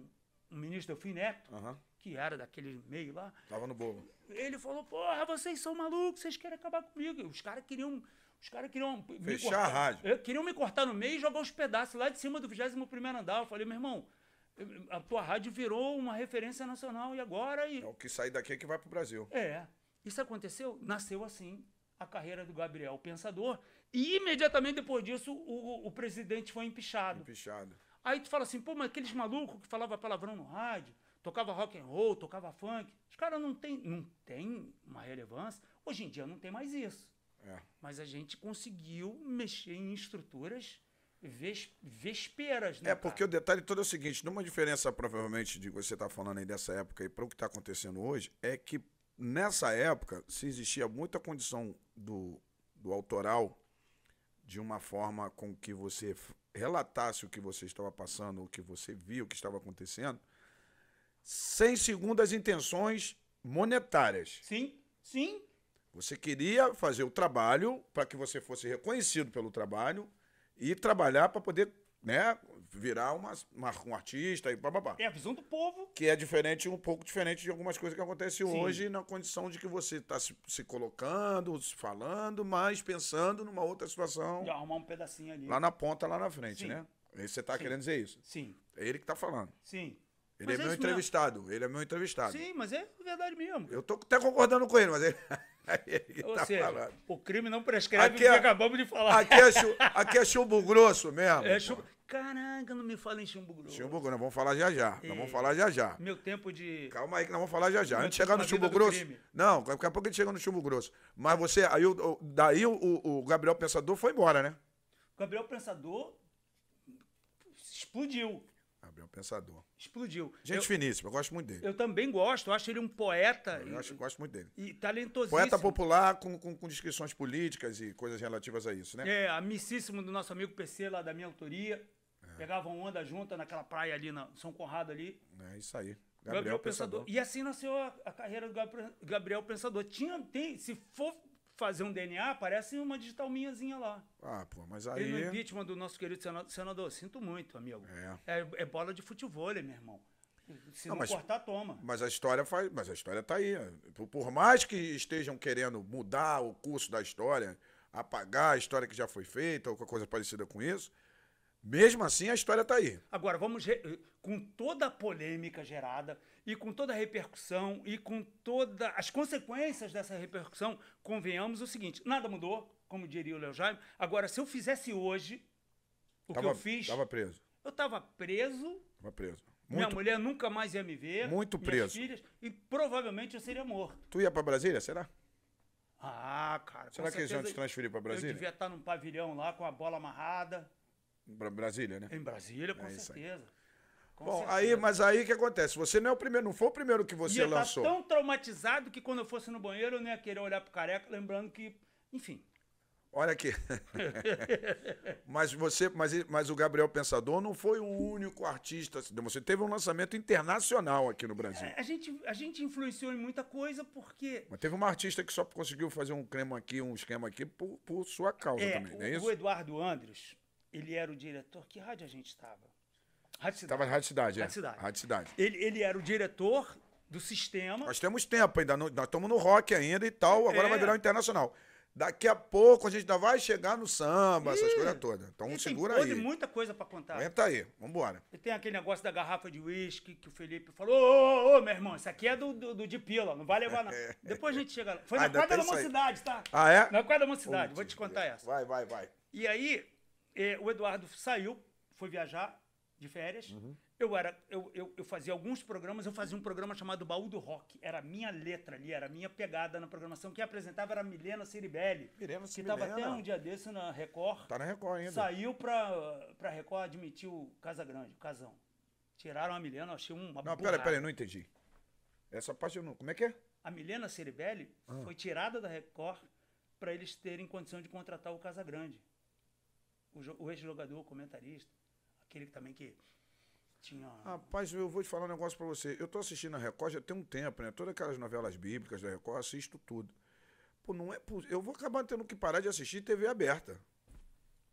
o ministro Delfim Neto, uhum. que era daquele meio lá. Tava no bolo. Ele falou: Porra, vocês são malucos, vocês querem acabar comigo. E os caras queriam. Os caras queriam. Fechar cortar, a rádio. É, queriam me cortar no meio e jogar os pedaços lá de cima do 21 andar. Eu falei: Meu irmão, a tua rádio virou uma referência nacional e agora. E... É o que sai daqui é que vai pro Brasil. É. Isso aconteceu, nasceu assim a carreira do Gabriel Pensador. E imediatamente depois disso, o, o presidente foi empichado. Empichado. Aí tu fala assim, pô, mas aqueles malucos que falava palavrão no rádio, tocava rock and roll, tocava funk, os caras não tem, não tem uma relevância. Hoje em dia não tem mais isso. É. Mas a gente conseguiu mexer em estruturas ves, vesperas, né? É, porque o detalhe todo é o seguinte: numa diferença, provavelmente, de você estar tá falando aí dessa época e para o que está acontecendo hoje, é que nessa época, se existia muita condição do, do autoral de uma forma com que você relatasse o que você estava passando, o que você via, o que estava acontecendo, sem segundas intenções monetárias. Sim, sim. Você queria fazer o trabalho para que você fosse reconhecido pelo trabalho e trabalhar para poder né, virar uma, uma, um artista e papapá. É a visão do povo. Que é diferente, um pouco diferente de algumas coisas que acontecem Sim. hoje, na condição de que você está se, se, colocando, se falando, mas pensando numa outra situação. De arrumar um pedacinho ali. Lá na ponta, lá na frente, Sim. né? você está querendo dizer isso. Sim. É ele que está falando. Sim. Ele é mas é, é meu entrevistado. Mesmo. Ele é meu entrevistado. Sim, mas é verdade mesmo. Eu tô até concordando com ele, mas ele. Ou tá seja, falando. o crime não prescreve aqui é, o que é- acabamos de falar. Aqui é, chu, aqui é chumbo grosso mesmo. É chumbo, caraca, não me fala em chumbo grosso. Chumbo grosso, vamos falar já já. E... Nós vamos é. falar já já. Meu tempo de... Calma aí que nós vamos falar já já. Antes de chegar no chumbo grosso... Não, daqui a pouco a gente chega no chumbo grosso. Mas você... Aí, o, daí o, o, Gabriel Pensador foi embora, né? O Gabriel Pensador explodiu. Gabriel Pensador. Explodiu. Gente eu, finíssima, eu gosto muito dele. Eu também gosto, eu acho ele um poeta. Eu e, acho, gosto muito dele. E talentosíssimo. Poeta popular com, com, com, descrições políticas e coisas relativas a isso, né? É, amicíssimo do nosso amigo PC lá da minha autoria. É. Pegavam onda junta naquela praia ali, na São Conrado ali. É, isso aí. Gabriel, Gabriel Pensador. Pensador. E assim nasceu a, a carreira do Gabriel Pensador. Tinha, tem, se for fazer um DNA, aparece uma digital minhazinha lá. Ah, pô, mas aí. Ele não é vítima do nosso querido senador. sinto muito, amigo. É. É, é bola de futebol, meu irmão. Se não, não mas, cortar, toma. Mas a história faz. Mas a história tá aí. Por mais que estejam querendo mudar o curso da história, apagar a história que já foi feita, ou qualquer coisa parecida com isso. Mesmo assim, a história está aí. Agora, vamos. Re... Com toda a polêmica gerada, e com toda a repercussão e com todas as consequências dessa repercussão, convenhamos o seguinte: nada mudou, como diria o Léo Jaime. Agora, se eu fizesse hoje o tava, que eu fiz. Estava preso. Eu estava preso. Estava preso. Muito, minha mulher nunca mais ia me ver. Muito preso. Filhas, e provavelmente eu seria morto. Tu ia para Brasília, será? Ah, cara. Será que eles vão te transferir para Brasília? Eu devia estar num pavilhão lá com a bola amarrada. Brasília, né? Em Brasília, com é certeza. Com Bom, certeza. aí, mas aí o que acontece? Você não é o primeiro, não foi o primeiro que você e eu tá lançou. Eu tão traumatizado que quando eu fosse no banheiro eu não ia querer olhar pro careca, lembrando que, enfim. Olha aqui. mas você, mas, mas o Gabriel Pensador não foi o único artista. Assim, você teve um lançamento internacional aqui no Brasil. É, a, gente, a gente influenciou em muita coisa porque. Mas teve uma artista que só conseguiu fazer um crema aqui, um esquema aqui por, por sua causa é, também, o, não é isso? O Eduardo Andres, ele era o diretor. Que rádio a gente estava? Rádio Cidade. Tava na Rádio Cidade, é. Rádio Cidade. Rádio Cidade. Ele, ele era o diretor do sistema. Nós temos tempo ainda, nós estamos no rock ainda e tal, agora é. vai virar o internacional. Daqui a pouco a gente ainda vai chegar no samba, Ih, essas coisas todas. Então segura tem aí. Tem muita coisa para contar. Aguenta aí, vambora. E tem aquele negócio da garrafa de uísque que o Felipe falou: ô, ô, ô, meu irmão, isso aqui é do, do, do de pila, não vai levar não. É. Depois a gente chega lá. Foi ah, na quadra da mocidade, tá? Ah, é? Na quadra da mocidade, vou te contar Deus. essa. Vai, vai, vai. E aí, eh, o Eduardo saiu, foi viajar, de férias. Uhum. Eu, era, eu, eu, eu, fazia alguns programas, eu fazia um programa chamado Baú do Rock. Era a minha letra ali, era a minha pegada na programação. Quem apresentava era a Milena Ciribelli. Milena Que estava até um dia desse na Record. Tá na Record ainda. Saiu pra, pra Record, admitiu o Casa Grande, o Casão. Tiraram a Milena, achei uma Não, peraí, peraí, não entendi. Essa parte eu não. Como é que é? A Milena Ciribelli ah. foi tirada da Record para eles terem condição de contratar o Casa Grande. O, o ex-jogador, o comentarista. Aquele também que tinha. Rapaz, eu vou te falar um negócio pra você. Eu tô assistindo a Record já tem um tempo, né? Todas aquelas novelas bíblicas da Record, assisto tudo. Pô, não é possível. Eu vou acabar tendo que parar de assistir TV aberta.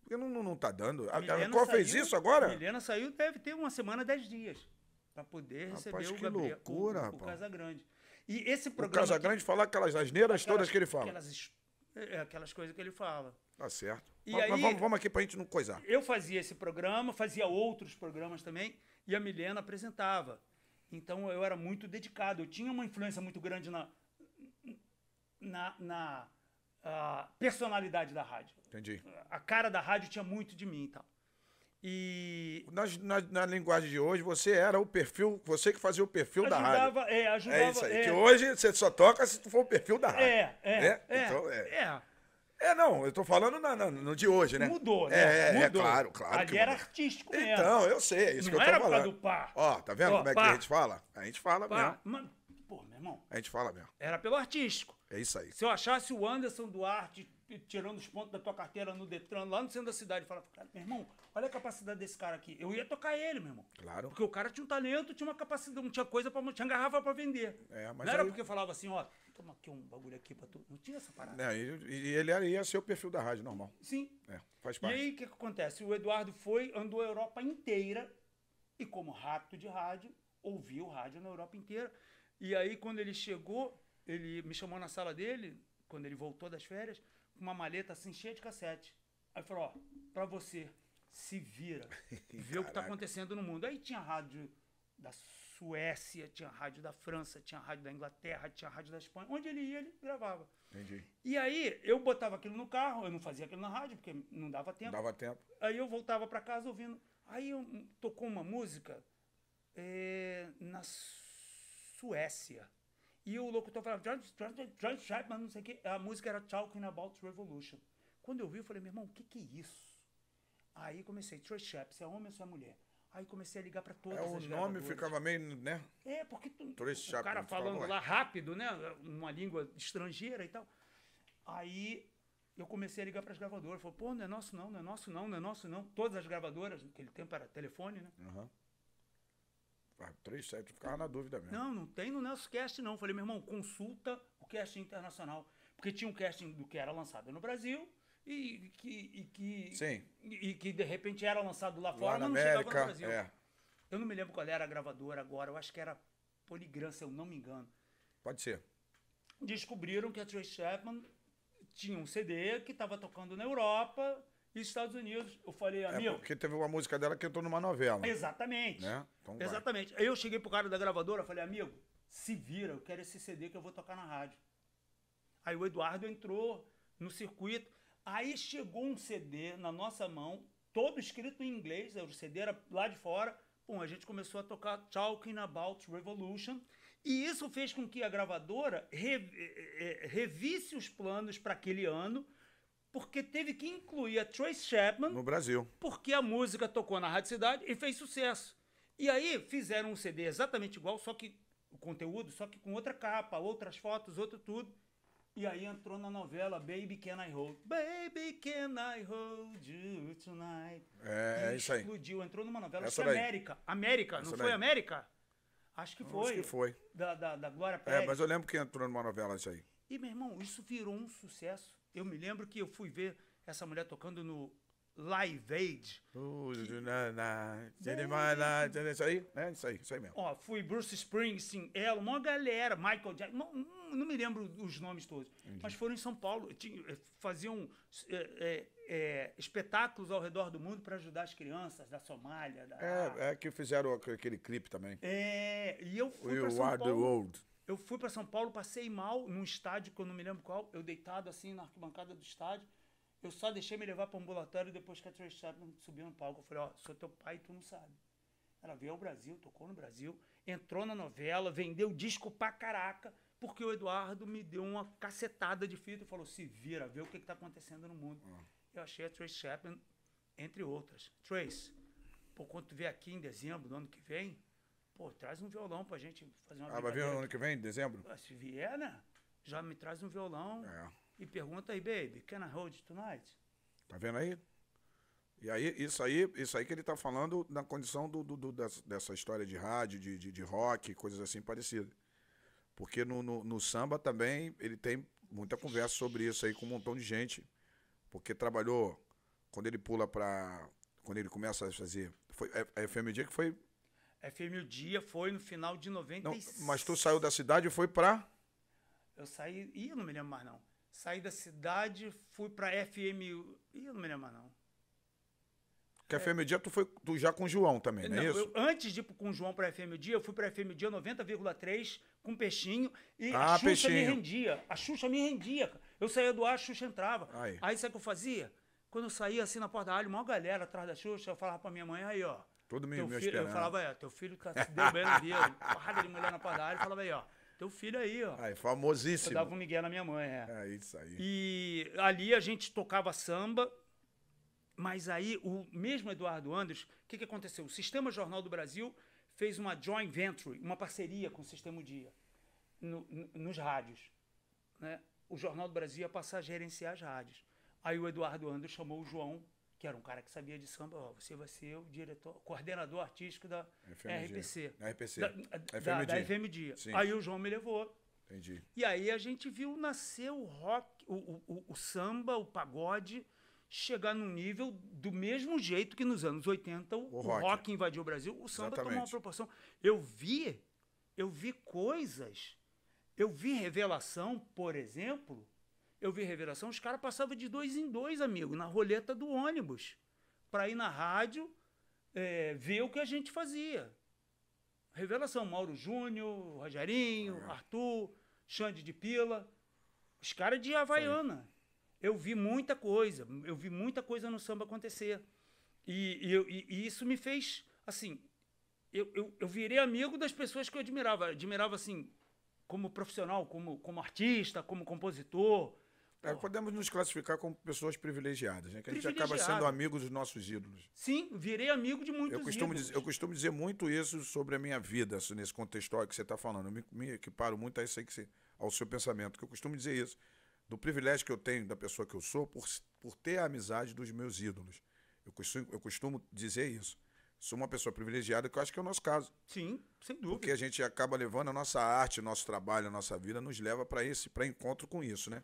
Porque não, não, não tá dando. A, a Record saiu, fez isso agora? Milena saiu, deve ter uma semana, dez dias. Pra poder rapaz, receber o Gabriel loucura, com, com o Casa Grande. E esse programa. O Casa Grande falar aquelas asneiras aquelas, todas que ele fala. Aquelas, é, aquelas coisas que ele fala. Tá certo. E aí, vamos, vamos aqui para a gente não coisar. Eu fazia esse programa, fazia outros programas também, e a Milena apresentava. Então eu era muito dedicado, eu tinha uma influência muito grande na, na, na a personalidade da rádio. Entendi. A cara da rádio tinha muito de mim e tal. E. Na, na, na, linguagem de hoje, você era o perfil, você que fazia o perfil ajudava, da rádio. É, é, ajudava. É isso aí. É. Que hoje você só toca se for o perfil da é, rádio. É, é. é então, é. é. É, não, eu tô falando na, na, no de hoje, né? Mudou, né? É, é, é Mudou. é claro, claro. Ali era artístico então, mesmo. Então, eu sei, é isso não que eu tô falando. Não era do par. Ó, tá vendo Ó, como é que a gente fala? A gente fala pá. mesmo. Mano, pô, meu irmão. A gente fala mesmo. Era pelo artístico. É isso aí. Se eu achasse o Anderson Duarte tirando os pontos da tua carteira no Detran, lá no centro da cidade, falava, cara, meu irmão, olha a capacidade desse cara aqui. Eu ia tocar ele, meu irmão. Claro. Porque o cara tinha um talento, tinha uma capacidade, não tinha coisa para tinha garrafa para vender. É, mas não aí... era porque eu falava assim, ó, toma aqui um bagulho aqui pra tu. Não tinha essa parada. É, e, e ele era, ia ser o perfil da rádio, normal. Sim. É, faz parte. E aí o que, que acontece? O Eduardo foi, andou a Europa inteira, e como rato de rádio, ouviu rádio na Europa inteira. E aí, quando ele chegou, ele me chamou na sala dele, quando ele voltou das férias, com uma maleta assim cheia de cassete. Aí falou: Ó, pra você, se vira, vê o que tá acontecendo no mundo. Aí tinha rádio da Suécia, tinha rádio da França, tinha rádio da Inglaterra, tinha rádio da Espanha. Onde ele ia, ele gravava. Entendi. E aí eu botava aquilo no carro, eu não fazia aquilo na rádio, porque não dava tempo. Não dava tempo. Aí eu voltava para casa ouvindo. Aí eu, tocou uma música é, na Suécia. E o locutor falava, John, John, John Chapman, não sei o quê. A música era Talking About Revolution. Quando eu vi, eu falei, meu irmão, o que, que é isso? Aí comecei, Troy Chapman, se é homem ou se é mulher? Aí comecei a ligar para todas é, as gravadoras. O nome ficava meio, né? É, porque tu, o cara falando lá rápido, né? Uma língua estrangeira e tal. Aí eu comecei a ligar para as gravadoras. Falei, pô, não é nosso não, não é nosso não, não é nosso não. Todas as gravadoras, naquele tempo era telefone, né? Uhum. Ah, 37, ficava na dúvida mesmo. Não, não tem no nosso cast não. Falei, meu irmão, consulta o cast internacional. Porque tinha um casting do que era lançado no Brasil e que e que Sim. E, que de repente era lançado lá fora, lá mas não América, chegava no Brasil. É. Eu não me lembro qual era a gravadora agora, eu acho que era PolyGram se eu não me engano. Pode ser. Descobriram que a Trace Chapman tinha um CD que estava tocando na Europa e Estados Unidos. Eu falei, é, amigo. É porque teve uma música dela que entrou numa novela. Exatamente. Né? Então exatamente. Vai. Eu cheguei pro cara da gravadora falei, amigo, se vira, eu quero esse CD que eu vou tocar na rádio. Aí o Eduardo entrou no circuito. Aí chegou um CD na nossa mão, todo escrito em inglês, né? o CD era lá de fora. Bom, a gente começou a tocar Talking About Revolution, e isso fez com que a gravadora eh, eh, eh, revisse os planos para aquele ano, porque teve que incluir a Trace Chapman no Brasil, porque a música tocou na Rádio Cidade e fez sucesso. E aí fizeram um CD exatamente igual, só que o conteúdo, só que com outra capa, outras fotos, outro tudo. E aí entrou na novela Baby Can I Hold. Baby Can I Hold You Tonight. É, é isso aí. Explodiu, entrou numa novela. Essa acho que América. América, Essa não daí. foi América? Acho que foi. Acho que foi. Da, da, da Glória é, Pérez. É, mas eu lembro que entrou numa novela isso aí. E, meu irmão, isso virou um sucesso. Eu me lembro que eu fui ver essa mulher tocando no Live Aid. na, na, isso aí, né? Isso aí, isso aí mesmo. Ó, fui Bruce Springsteen, ela, uma galera, Michael Jackson, não, me lembro os nomes todos, Entendi. mas foram em São Paulo, tinha, eh, faziam é, é, espetáculos ao redor do mundo para ajudar as crianças da Somália. Da... É, é que fizeram aquele clipe também. É, e eu fui para São Paulo. Eu fui para São Paulo, passei mal num estádio que eu não me lembro qual, eu deitado assim na arquibancada do estádio. Eu só deixei me levar para o ambulatório depois que a Trace Chapman subiu no palco. Eu falei: Ó, sou teu pai e tu não sabe. Ela veio ao Brasil, tocou no Brasil, entrou na novela, vendeu disco pra caraca porque o Eduardo me deu uma cacetada de fita e falou: se vira, vê o que está acontecendo no mundo. Ah. Eu achei a Trace Chapman, entre outras. Trace, por quanto tu vier aqui em dezembro do ano que vem, pô, traz um violão pra gente fazer uma Ah, vai vir no ano que vem, em dezembro? Ah, se vier, né? Já me traz um violão é. e pergunta aí, baby, can I hold tonight? Tá vendo aí? E aí, isso aí, isso aí que ele tá falando na condição do, do, do dessa, dessa, história de rádio, de, de, de rock, coisas assim parecidas. Porque no, no, no, samba também ele tem muita conversa sobre isso aí com um montão de gente. Porque trabalhou, quando ele pula para Quando ele começa a fazer. Foi a é, é FM Dia que foi. FM Dia foi no final de 96. Não, mas tu saiu da cidade e foi pra. Eu saí. Ih, eu não me lembro mais não. Saí da cidade, fui pra FM. Ih, eu não me lembro mais não. Porque a é. FM Dia tu foi tu já com o João também, não, não é isso? Eu, antes de ir com o João pra FM Dia, eu fui pra FM Dia 90,3 com peixinho e ah, a Xuxa peixinho. me rendia. A Xuxa me rendia, cara. Eu saía do ar, a Xuxa entrava. Aí. aí sabe o que eu fazia? Quando eu saía assim na porta da área, uma galera atrás da Xuxa, eu falava pra minha mãe, aí, ó. Todo meu, meu esperando Eu falava, é, teu filho tá, se deu bem no dia, de mulher na porta da área, eu falava aí, ó. Teu filho aí, ó. Aí, famosíssimo. Eu dava um migué na minha mãe, é. É isso aí. E ali a gente tocava samba, mas aí o mesmo Eduardo Andres, o que, que aconteceu? O Sistema Jornal do Brasil fez uma joint venture, uma parceria com o Sistema Dia no, no, nos rádios. Né? O Jornal do Brasil ia passar a gerenciar as rádios. Aí o Eduardo Andros chamou o João, que era um cara que sabia de samba, oh, você vai ser o diretor, coordenador artístico da RPC. RPC. Da, FM da, da Aí o João me levou. Entendi. E aí a gente viu nascer o rock, o, o, o, o samba, o pagode, chegar num nível do mesmo jeito que nos anos 80 o, o rock. rock. invadiu o Brasil, o samba Exatamente. tomou uma proporção. Eu vi, eu vi coisas, eu vi revelação, por exemplo, eu vi revelação, os caras passavam de dois em dois, amigo, na roleta do ônibus, para ir na rádio é, ver o que a gente fazia. Revelação, Mauro Júnior, Rogerinho, é. Arthur, Xande de Pila, os caras de Havaiana eu vi muita coisa, eu vi muita coisa no samba acontecer. E, e, e isso me fez, assim, eu, eu, eu, virei amigo das pessoas que eu admirava. Admirava, assim, como profissional, como, como artista, como compositor. É, podemos nos classificar como pessoas privilegiadas, né? Que a gente acaba sendo amigo dos nossos ídolos. Sim, virei amigo de muitos eu costumo ídolos. Dizer, eu costumo dizer muito isso sobre a minha vida, assim, nesse contexto que você está falando. Eu me, me equiparo muito a isso aí que você, ao seu pensamento, que eu costumo dizer isso do privilégio que eu tenho da pessoa que eu sou por, por ter a amizade dos meus ídolos. Eu costumo, eu costumo dizer isso. Sou uma pessoa privilegiada, que eu acho que é o nosso caso. Sim, sem dúvida. Porque a gente acaba levando a nossa arte, o nosso trabalho, a nossa vida, nos leva para esse, para encontro com isso, né?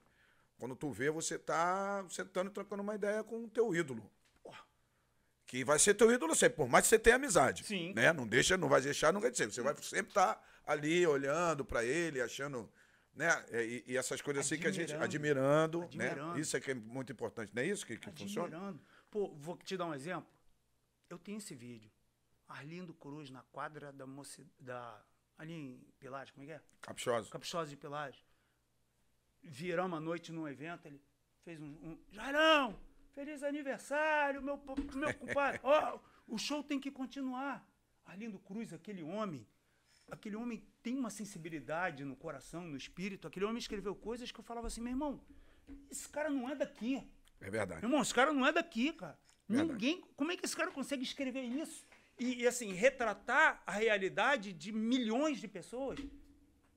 Quando tu vê, você tá sentando tá e trocando uma ideia com o teu ídolo. Que vai ser teu ídolo sempre, por mais que você tenha amizade. Sim. Né? Não deixa, não vai deixar nunca de ser. Você vai sempre estar tá ali olhando para ele, achando né? É, e, e essas coisas assim que a gente. Admirando, admirando, né? Isso é que é muito importante, não é isso que, que admirando. funciona? Admirando. Pô, vou te dar um exemplo. Eu tenho esse vídeo. Arlindo Cruz na quadra da moça. Da, ali em Pilares, como é que é? Capixosa. Capixosa de Pilares. Viramos uma noite num evento, ele fez um. um Jairão! Feliz aniversário, meu, meu compadre! oh, o show tem que continuar. Arlindo Cruz, aquele homem aquele homem tem uma sensibilidade no coração, no espírito. Aquele homem escreveu coisas que eu falava assim, meu irmão, esse cara não é daqui. É verdade. meu Irmão, esse cara não é daqui, cara. Verdade. Ninguém. Como é que esse cara consegue escrever isso? E, e assim, retratar a realidade de milhões de pessoas,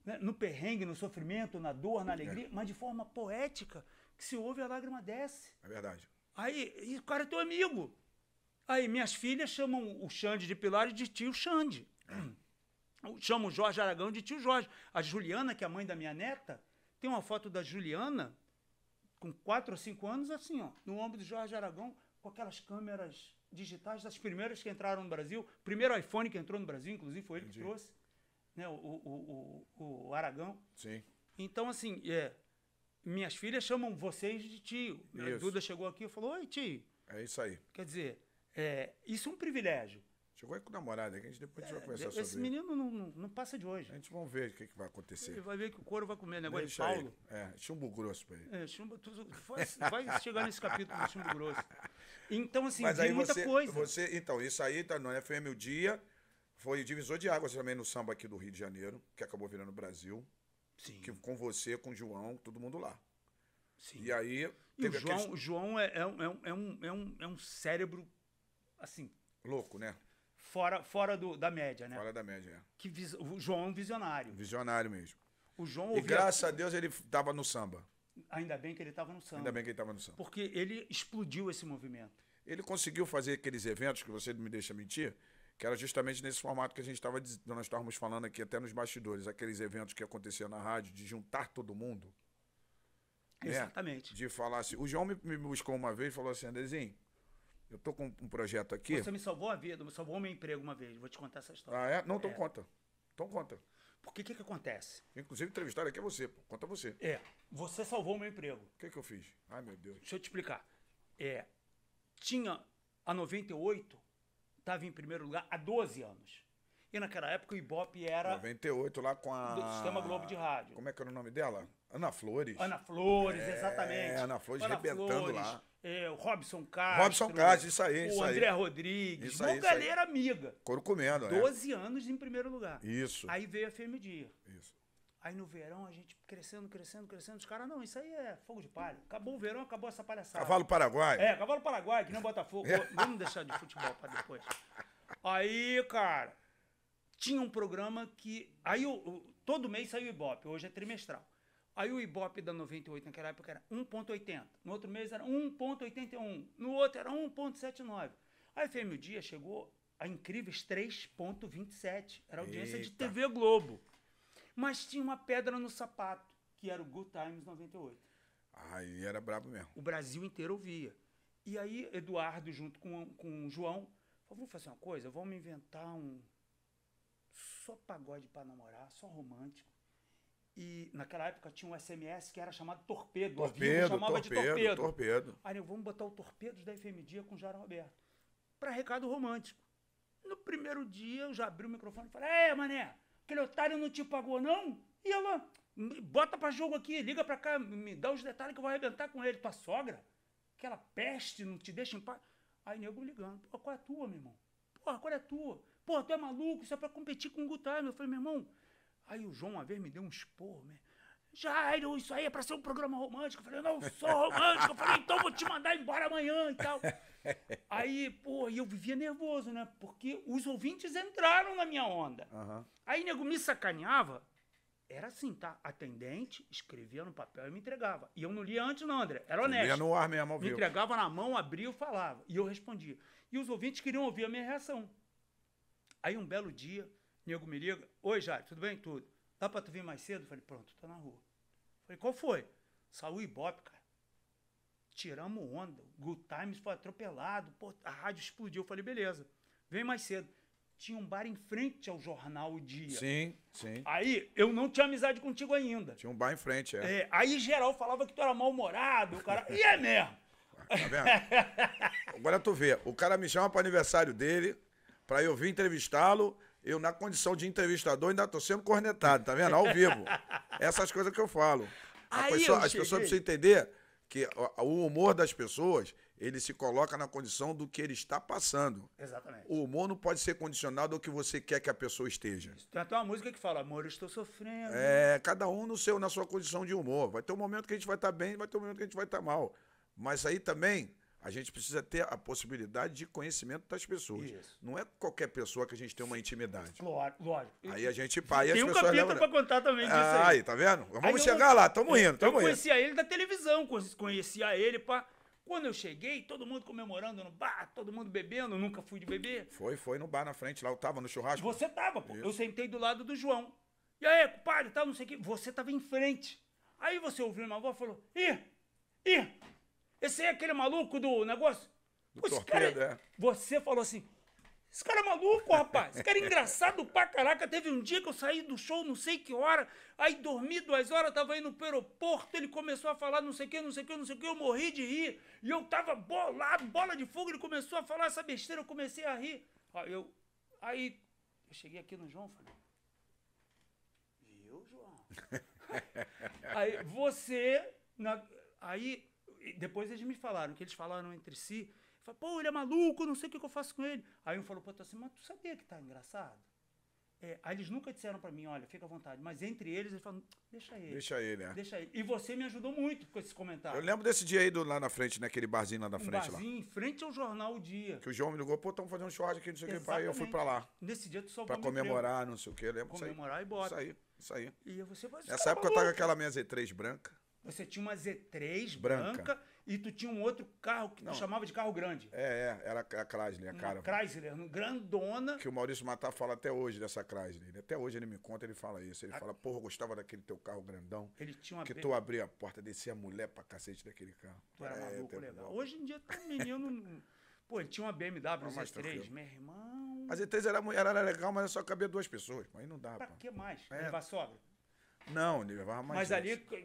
né? no perrengue, no sofrimento, na dor, na alegria, é. mas de forma poética, que se ouve a lágrima desce. É verdade. Aí, o cara é teu amigo. Aí, minhas filhas chamam o Xande de Pilar de tio Xande. É chamo o Jorge Aragão de tio Jorge. A Juliana, que é a mãe da minha neta, tem uma foto da Juliana com quatro ou cinco anos, assim, ó, no ombro do Jorge Aragão, com aquelas câmeras digitais das primeiras que entraram no Brasil. Primeiro iPhone que entrou no Brasil, inclusive, foi ele Entendi. que trouxe, né, o, o, o, o Aragão. Sim. Então, assim, é, minhas filhas chamam vocês de tio. A né? Duda chegou aqui e falou, oi, tio. É isso aí. Quer dizer, é, isso é um privilégio. Chegou aí com namorada, que a gente depois a gente vai é, conversar sobre Esse menino não, não, não passa de hoje. A gente vai ver o que, que vai acontecer. Ele vai ver que o couro vai comer, negócio né? Deixa de Paulo. É, chumbo grosso pra ele. É, chumbo, tu, vai, vai chegar nesse capítulo do chumbo grosso. Então, assim, Mas aí muita você, coisa. Você, então, isso aí tá no FM o dia, foi divisor de águas também no samba aqui do Rio de Janeiro, que acabou virando Brasil. Sim. Que, com você, com o João, todo mundo lá. Sim. E aí. E o João, aqueles... João é, é, é, um, é, um, é, um, é um cérebro, assim. Louco, né? fora, fora do, da média, né? Fora da média, é. Que vis, o João é um visionário. Visionário mesmo. O João ouvia... E graças a Deus ele estava no samba. Ainda bem que ele estava no samba. Ainda bem que ele estava no samba. Porque ele explodiu esse movimento. Ele conseguiu fazer aqueles eventos que você não me deixa mentir, que era justamente nesse formato que a gente estava nós estávamos falando aqui até nos bastidores, aqueles eventos que aconteciam na rádio de juntar todo mundo. Né? Exatamente. Né? De falar assim, o João me, me buscou uma vez e falou assim, Andezinho, eu tô com um projeto aqui. Você me salvou a vida, me salvou o meu emprego uma vez. Vou te contar essa história. Ah, é? Não, então é. conta. Então conta. Porque o que, que acontece? Inclusive, entrevistar aqui é você, Conta você. É. Você salvou o meu emprego. O que, que eu fiz? Ai, meu Deus. Deixa eu te explicar. É. Tinha a 98, estava em primeiro lugar há 12 anos. E naquela época o Ibope era. 98, lá com a. Do Sistema Globo de Rádio. Como é que era o nome dela? Ana Flores. Ana Flores, é, exatamente. Ana Flores rebentando lá. É, o Robson Castro. Robson Castro, isso aí. Isso o André aí. Rodrigues. Isso aí, uma isso galera aí. amiga. Coro comendo, 12 é. anos em primeiro lugar. Isso. Aí veio a FM Dia. Isso. Aí no verão a gente crescendo, crescendo, crescendo. Os caras, não, isso aí é fogo de palha. Acabou o verão, acabou essa palhaçada. Cavalo Paraguai. É, Cavalo Paraguai, que nem Botafogo. É. Vamos deixar de futebol para depois. Aí, cara, tinha um programa que. Aí todo mês saiu o Ibope, hoje é trimestral. Aí o Ibope da 98 naquela época era 1,80. No outro mês era 1,81. No outro era 1,79. A FM Dia chegou a incríveis 3,27. Era audiência Eita. de TV Globo. Mas tinha uma pedra no sapato, que era o Good Times 98. Aí era brabo mesmo. O Brasil inteiro ouvia. E aí, Eduardo, junto com, com o João, falou: vamos fazer uma coisa, vamos inventar um. Só pagode para namorar, só romântico. E naquela época tinha um SMS que era chamado Torpedo. Torpedo, chamava torpedo, de torpedo. torpedo. Aí eu, vamos botar o torpedo da Efemedia com o Jara Roberto. Para recado romântico. No primeiro dia eu já abri o microfone e falei: É, mané, aquele otário não te pagou não? E ela, bota para jogo aqui, liga para cá, me dá os detalhes que eu vou arrebentar com ele. Tua sogra, aquela peste, não te deixa em paz. Aí nego ligando: Pô, qual é a tua, meu irmão? Porra, qual é a tua? Porra, tu é maluco, isso é para competir com o Gutime. Eu falei: Meu irmão Aí o João uma vez me deu um esporro, né? Jairo, isso aí é pra ser um programa romântico. Eu falei, não eu sou romântico. Eu falei, então vou te mandar embora amanhã e tal. Aí, pô, e eu vivia nervoso, né? Porque os ouvintes entraram na minha onda. Uhum. Aí nego me sacaneava. Era assim, tá? Atendente, escrevia no papel e me entregava. E eu não lia antes, não, André. Era honesto. Lia no ar mesmo, ouviu. Me entregava na mão, abria e falava. E eu respondia. E os ouvintes queriam ouvir a minha reação. Aí um belo dia, nego me liga, oi Jair, tudo bem? Tudo. Dá pra tu vir mais cedo? Falei, pronto, tô na rua. Falei, qual foi? Saiu o Ibope, cara. Tiramos onda. Good Times foi atropelado. Pô, a rádio explodiu. falei, beleza, vem mais cedo. Tinha um bar em frente ao jornal O Dia. Sim, sim. Aí eu não tinha amizade contigo ainda. Tinha um bar em frente, é. é aí geral falava que tu era mal-humorado, o cara. e é mesmo. Tá vendo? Agora tu vê, o cara me chama para aniversário dele, para eu vir entrevistá-lo eu, na condição de entrevistador, ainda estou sendo cornetado, tá vendo? Ao vivo. Essas coisas que eu falo. Aí pessoa, eu as pessoas precisam entender que o humor das pessoas, ele se coloca na condição do que ele está passando. Exatamente. O humor não pode ser condicionado ao que você quer que a pessoa esteja. Tem até uma música que fala, amor, eu estou sofrendo. É, cada um no seu, na sua condição de humor. Vai ter um momento que a gente vai estar tá bem, vai ter um momento que a gente vai estar tá mal. Mas aí também a gente precisa ter a possibilidade de conhecimento das pessoas. Isso. Não é qualquer pessoa que a gente tem uma intimidade. Lógico. lógico. Aí a gente pai Tem um capítulo para contar também disso ah, aí. aí. tá vendo? Vamos aí chegar eu, lá, tamo indo, tamo eu indo. Eu conhecia ele da televisão, conhecia ele pá. quando eu cheguei, todo mundo comemorando no bar, todo mundo bebendo, nunca fui de beber. Foi, foi no bar na frente, lá eu tava no churrasco. Você tava, pô. Isso. Eu sentei do lado do João. E aí, compadre, tal, não sei o quê. Você tava em frente. Aí você ouviu uma voz e falou: ih, ih, esse aí é aquele maluco do negócio? Do Pô, esse cara, é. Você falou assim, esse cara é maluco, rapaz. Esse cara é engraçado pra caraca. Teve um dia que eu saí do show, não sei que hora, aí dormi duas horas, tava indo pro aeroporto, ele começou a falar não sei o que, não sei o que, não sei o que, eu morri de rir. E eu tava bolado, bola de fogo, ele começou a falar essa besteira, eu comecei a rir. Aí eu, aí, eu cheguei aqui no João, falei, viu, João? aí você, na, aí depois eles me falaram, que eles falaram entre si. Falei, pô, ele é maluco, não sei o que, que eu faço com ele. Aí um falou, pô, tô tá assim, mas tu sabia que tá engraçado? É, aí eles nunca disseram para mim, olha, fica à vontade. Mas entre eles, eles falam, deixa ele. Deixa ele, né? Deixa ele. E você me ajudou muito com esse comentário. Eu lembro desse dia aí do, lá na frente, naquele né? barzinho lá na um frente. Barzinho, lá. em frente ao jornal O Dia. Que o João me ligou, pô, estamos fazendo um churrasco aqui, não sei o que, pai. Eu fui para lá. Nesse dia tu só Pra comemorar, não sei o que, lembro. Comemorar e bota. Isso aí, isso aí. E você vai Nessa é época maluco. eu tava com aquela minha Z3 branca você tinha uma Z3 branca, branca e tu tinha um outro carro que não. tu chamava de carro grande. É, é era a Chrysler, a uma cara. Chrysler, grandona. Que o Maurício Matar fala até hoje dessa Chrysler. Né? Até hoje ele me conta, ele fala isso. Ele a... fala, porra, eu gostava daquele teu carro grandão. Ele tinha uma... Que tu abria a porta, descia a mulher pra cacete daquele carro. Tu era é, maluco, legal. Hoje em dia tá um menino... Pô, ele tinha uma BMW não, Z3, tranquilo. meu irmão... A Z3 era, era legal, mas só cabia duas pessoas. Aí não dá, Pra pô. que mais? É. Levar sogra? Não, ele levava mais. Mas gente. ali.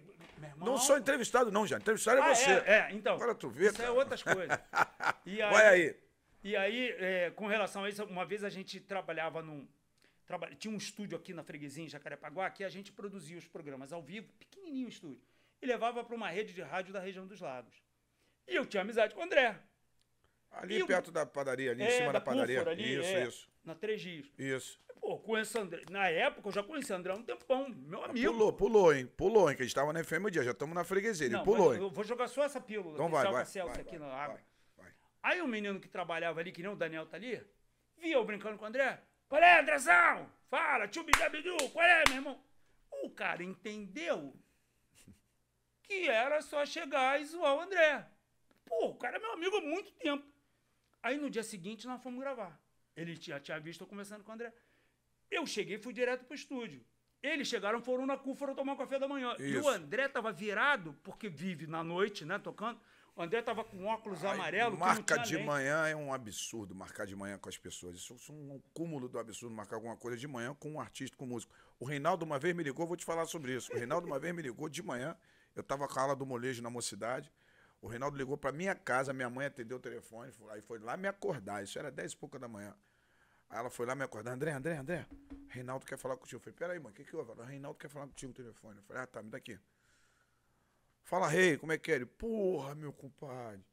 Irmão... Não sou entrevistado, não, já. Entrevistado é ah, é, você. É, então. é, então. Agora tu vê. Isso cara. é outras coisas. aí, Vai aí. E aí, é, com relação a isso, uma vez a gente trabalhava num. Tinha um estúdio aqui na freguesia em Jacarepaguá que a gente produzia os programas ao vivo, pequenininho o estúdio, e levava para uma rede de rádio da região dos Lagos. E eu tinha amizade com o André. Ali e perto eu... da padaria, ali é, em cima da, da padaria. ali, isso, é, isso. Na Três Rios. Isso. Pô, conheço André. Na época eu já conheci André há um tempão, meu ah, amigo. Pulou, pulou, hein? Pulou, hein? Que a gente tava na FM o dia, já estamos na freguesia. Ele Não, pulou, hein? Eu vou jogar só essa pílula. Então vai, vai, Celso vai, aqui vai, na água. Vai, vai. Aí o menino que trabalhava ali, que nem o Daniel tá ali, via eu brincando com o André. Qual é, Andrezão? Fala, tio qual é, meu irmão? O cara entendeu que era só chegar e zoar o André. Pô, o cara é meu amigo há muito tempo. Aí no dia seguinte nós fomos gravar. Ele já tinha visto eu conversando com o André. Eu cheguei e fui direto pro estúdio. Eles chegaram, foram na CU, foram tomar um café da manhã. Isso. E o André tava virado, porque vive na noite, né, tocando. O André tava com óculos Ai, amarelo. Marca de lente. manhã é um absurdo, marcar de manhã com as pessoas. Isso é um cúmulo do absurdo, marcar alguma coisa de manhã com um artista, com um músico. O Reinaldo uma vez me ligou, vou te falar sobre isso. O Reinaldo uma vez me ligou de manhã, eu tava com a ala do molejo na mocidade. O Reinaldo ligou para minha casa, minha mãe atendeu o telefone, aí foi lá me acordar. Isso era dez e pouca da manhã. Aí ela foi lá me acordar, André, André, André, Reinaldo quer falar contigo. Eu falei, peraí, mano, o que que houve? Reinaldo quer falar contigo no telefone. Eu falei, ah, tá, me dá aqui. Fala, rei, hey, como é que é? Ele, porra, meu compadre,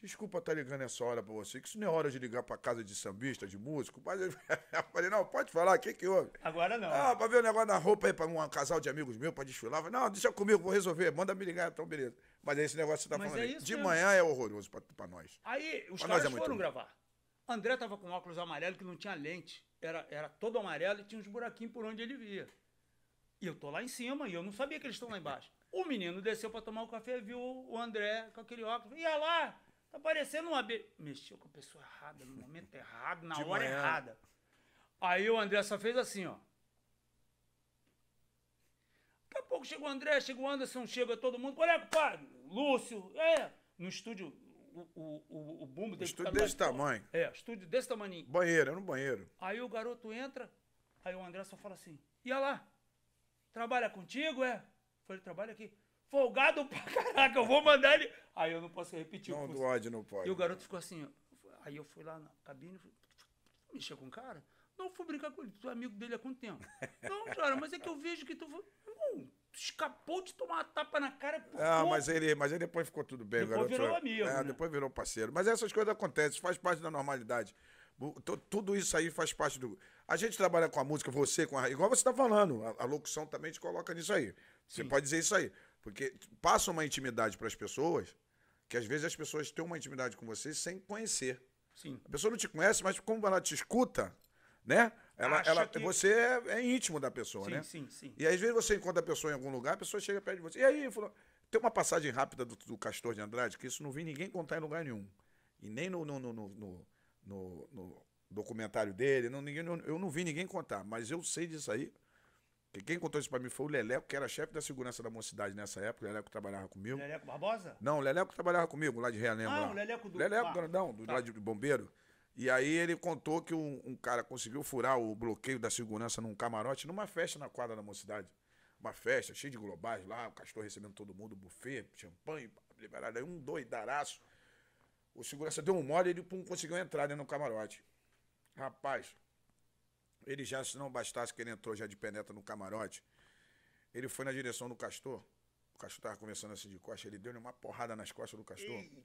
desculpa estar tá ligando essa hora pra você, que isso não é hora de ligar pra casa de sambista, de músico. Mas eu falei, não, pode falar, o que que houve? Agora não. Ah, pra ver o negócio da roupa aí pra um casal de amigos meus, pra desfilar. Falei, não, deixa comigo, vou resolver, manda me ligar, então beleza. Mas é esse negócio que você tá Mas falando é aí. De mesmo. manhã é horroroso pra, pra nós. Aí, os pra é caras é foram gravar. André estava com óculos amarelo que não tinha lente. Era, era todo amarelo e tinha uns buraquinhos por onde ele via. E eu tô lá em cima e eu não sabia que eles estão lá embaixo. O menino desceu para tomar o um café viu o André com aquele óculos. E olha lá, tá parecendo uma... Be... Mexeu com a pessoa errada, no momento errado, na De hora manhã. errada. Aí o André só fez assim, ó. Daqui a pouco chegou o André, chegou o Anderson, chega todo mundo. Qual é, compadre? Lúcio. É. No estúdio o, o, o, bumbo dele. Estúdio desse tamanho. É, estúdio desse tamanho. Banheiro, era no banheiro. Aí o garoto entra, aí o André só fala assim: ia lá, trabalha contigo, é? Falei, trabalha aqui. Folgado pra caraca, eu vou mandar ele. Aí eu não posso repetir não, Não, do ódio não pode. E o garoto ficou assim, aí eu fui lá na cabine, mexer com o cara. Não, fui brincar com ele. Tu é amigo dele há quanto tempo? não, cara, mas é que eu vejo que tu escapou de tomar uma tapa na cara. Por ah, mas ele, mas ele depois ficou tudo bem. Depois garoto. virou amigo. É, né? depois virou parceiro. Mas essas coisas acontecem, faz parte da normalidade. Tudo isso aí faz parte do. A gente trabalha com a música, você com a. Igual você está falando, a, a, locução também te coloca nisso aí. Você Sim. pode dizer isso aí. Porque passa uma intimidade para as pessoas, que às vezes as pessoas têm uma intimidade com você sem conhecer. Sim. A pessoa não te conhece, mas como ela te escuta, né? Ela, ela que... Você é, é, íntimo da pessoa, sim, né? Sim, sim. sim E às vezes você encontra a pessoa em algum lugar, a pessoa chega perto de você. E aí, falou, tem uma passagem rápida do, do, Castor de Andrade, que isso não vi ninguém contar em lugar nenhum. E nem no, no, no, no, no, no documentário dele, não, ninguém, eu não vi ninguém contar, mas eu sei disso aí. Que quem contou isso para mim foi o Leleco, que era chefe da segurança da mocidade nessa época. O Leleco trabalhava comigo. Leleco Barbosa? Não, o Leleco trabalhava comigo lá de Realengo. Ah, lá. o Leleco do... Leleco, ah, grandão, do, tá. lá de bombeiro. E aí ele contou que um, um, cara conseguiu furar o bloqueio da segurança num camarote, numa festa na quadra da mocidade. Uma festa cheia de globais lá, o Castor recebendo todo mundo, buffet, champanhe, liberado. Aí um doidaraço. O segurança deu um mole e ele pum, conseguiu entrar no camarote. Rapaz, ele já, se não bastasse que ele entrou já de penetra no camarote, ele foi na direção do Castor. O Castor estava começando assim de costas, ele deu-lhe uma porrada nas costas do Castor. Eita.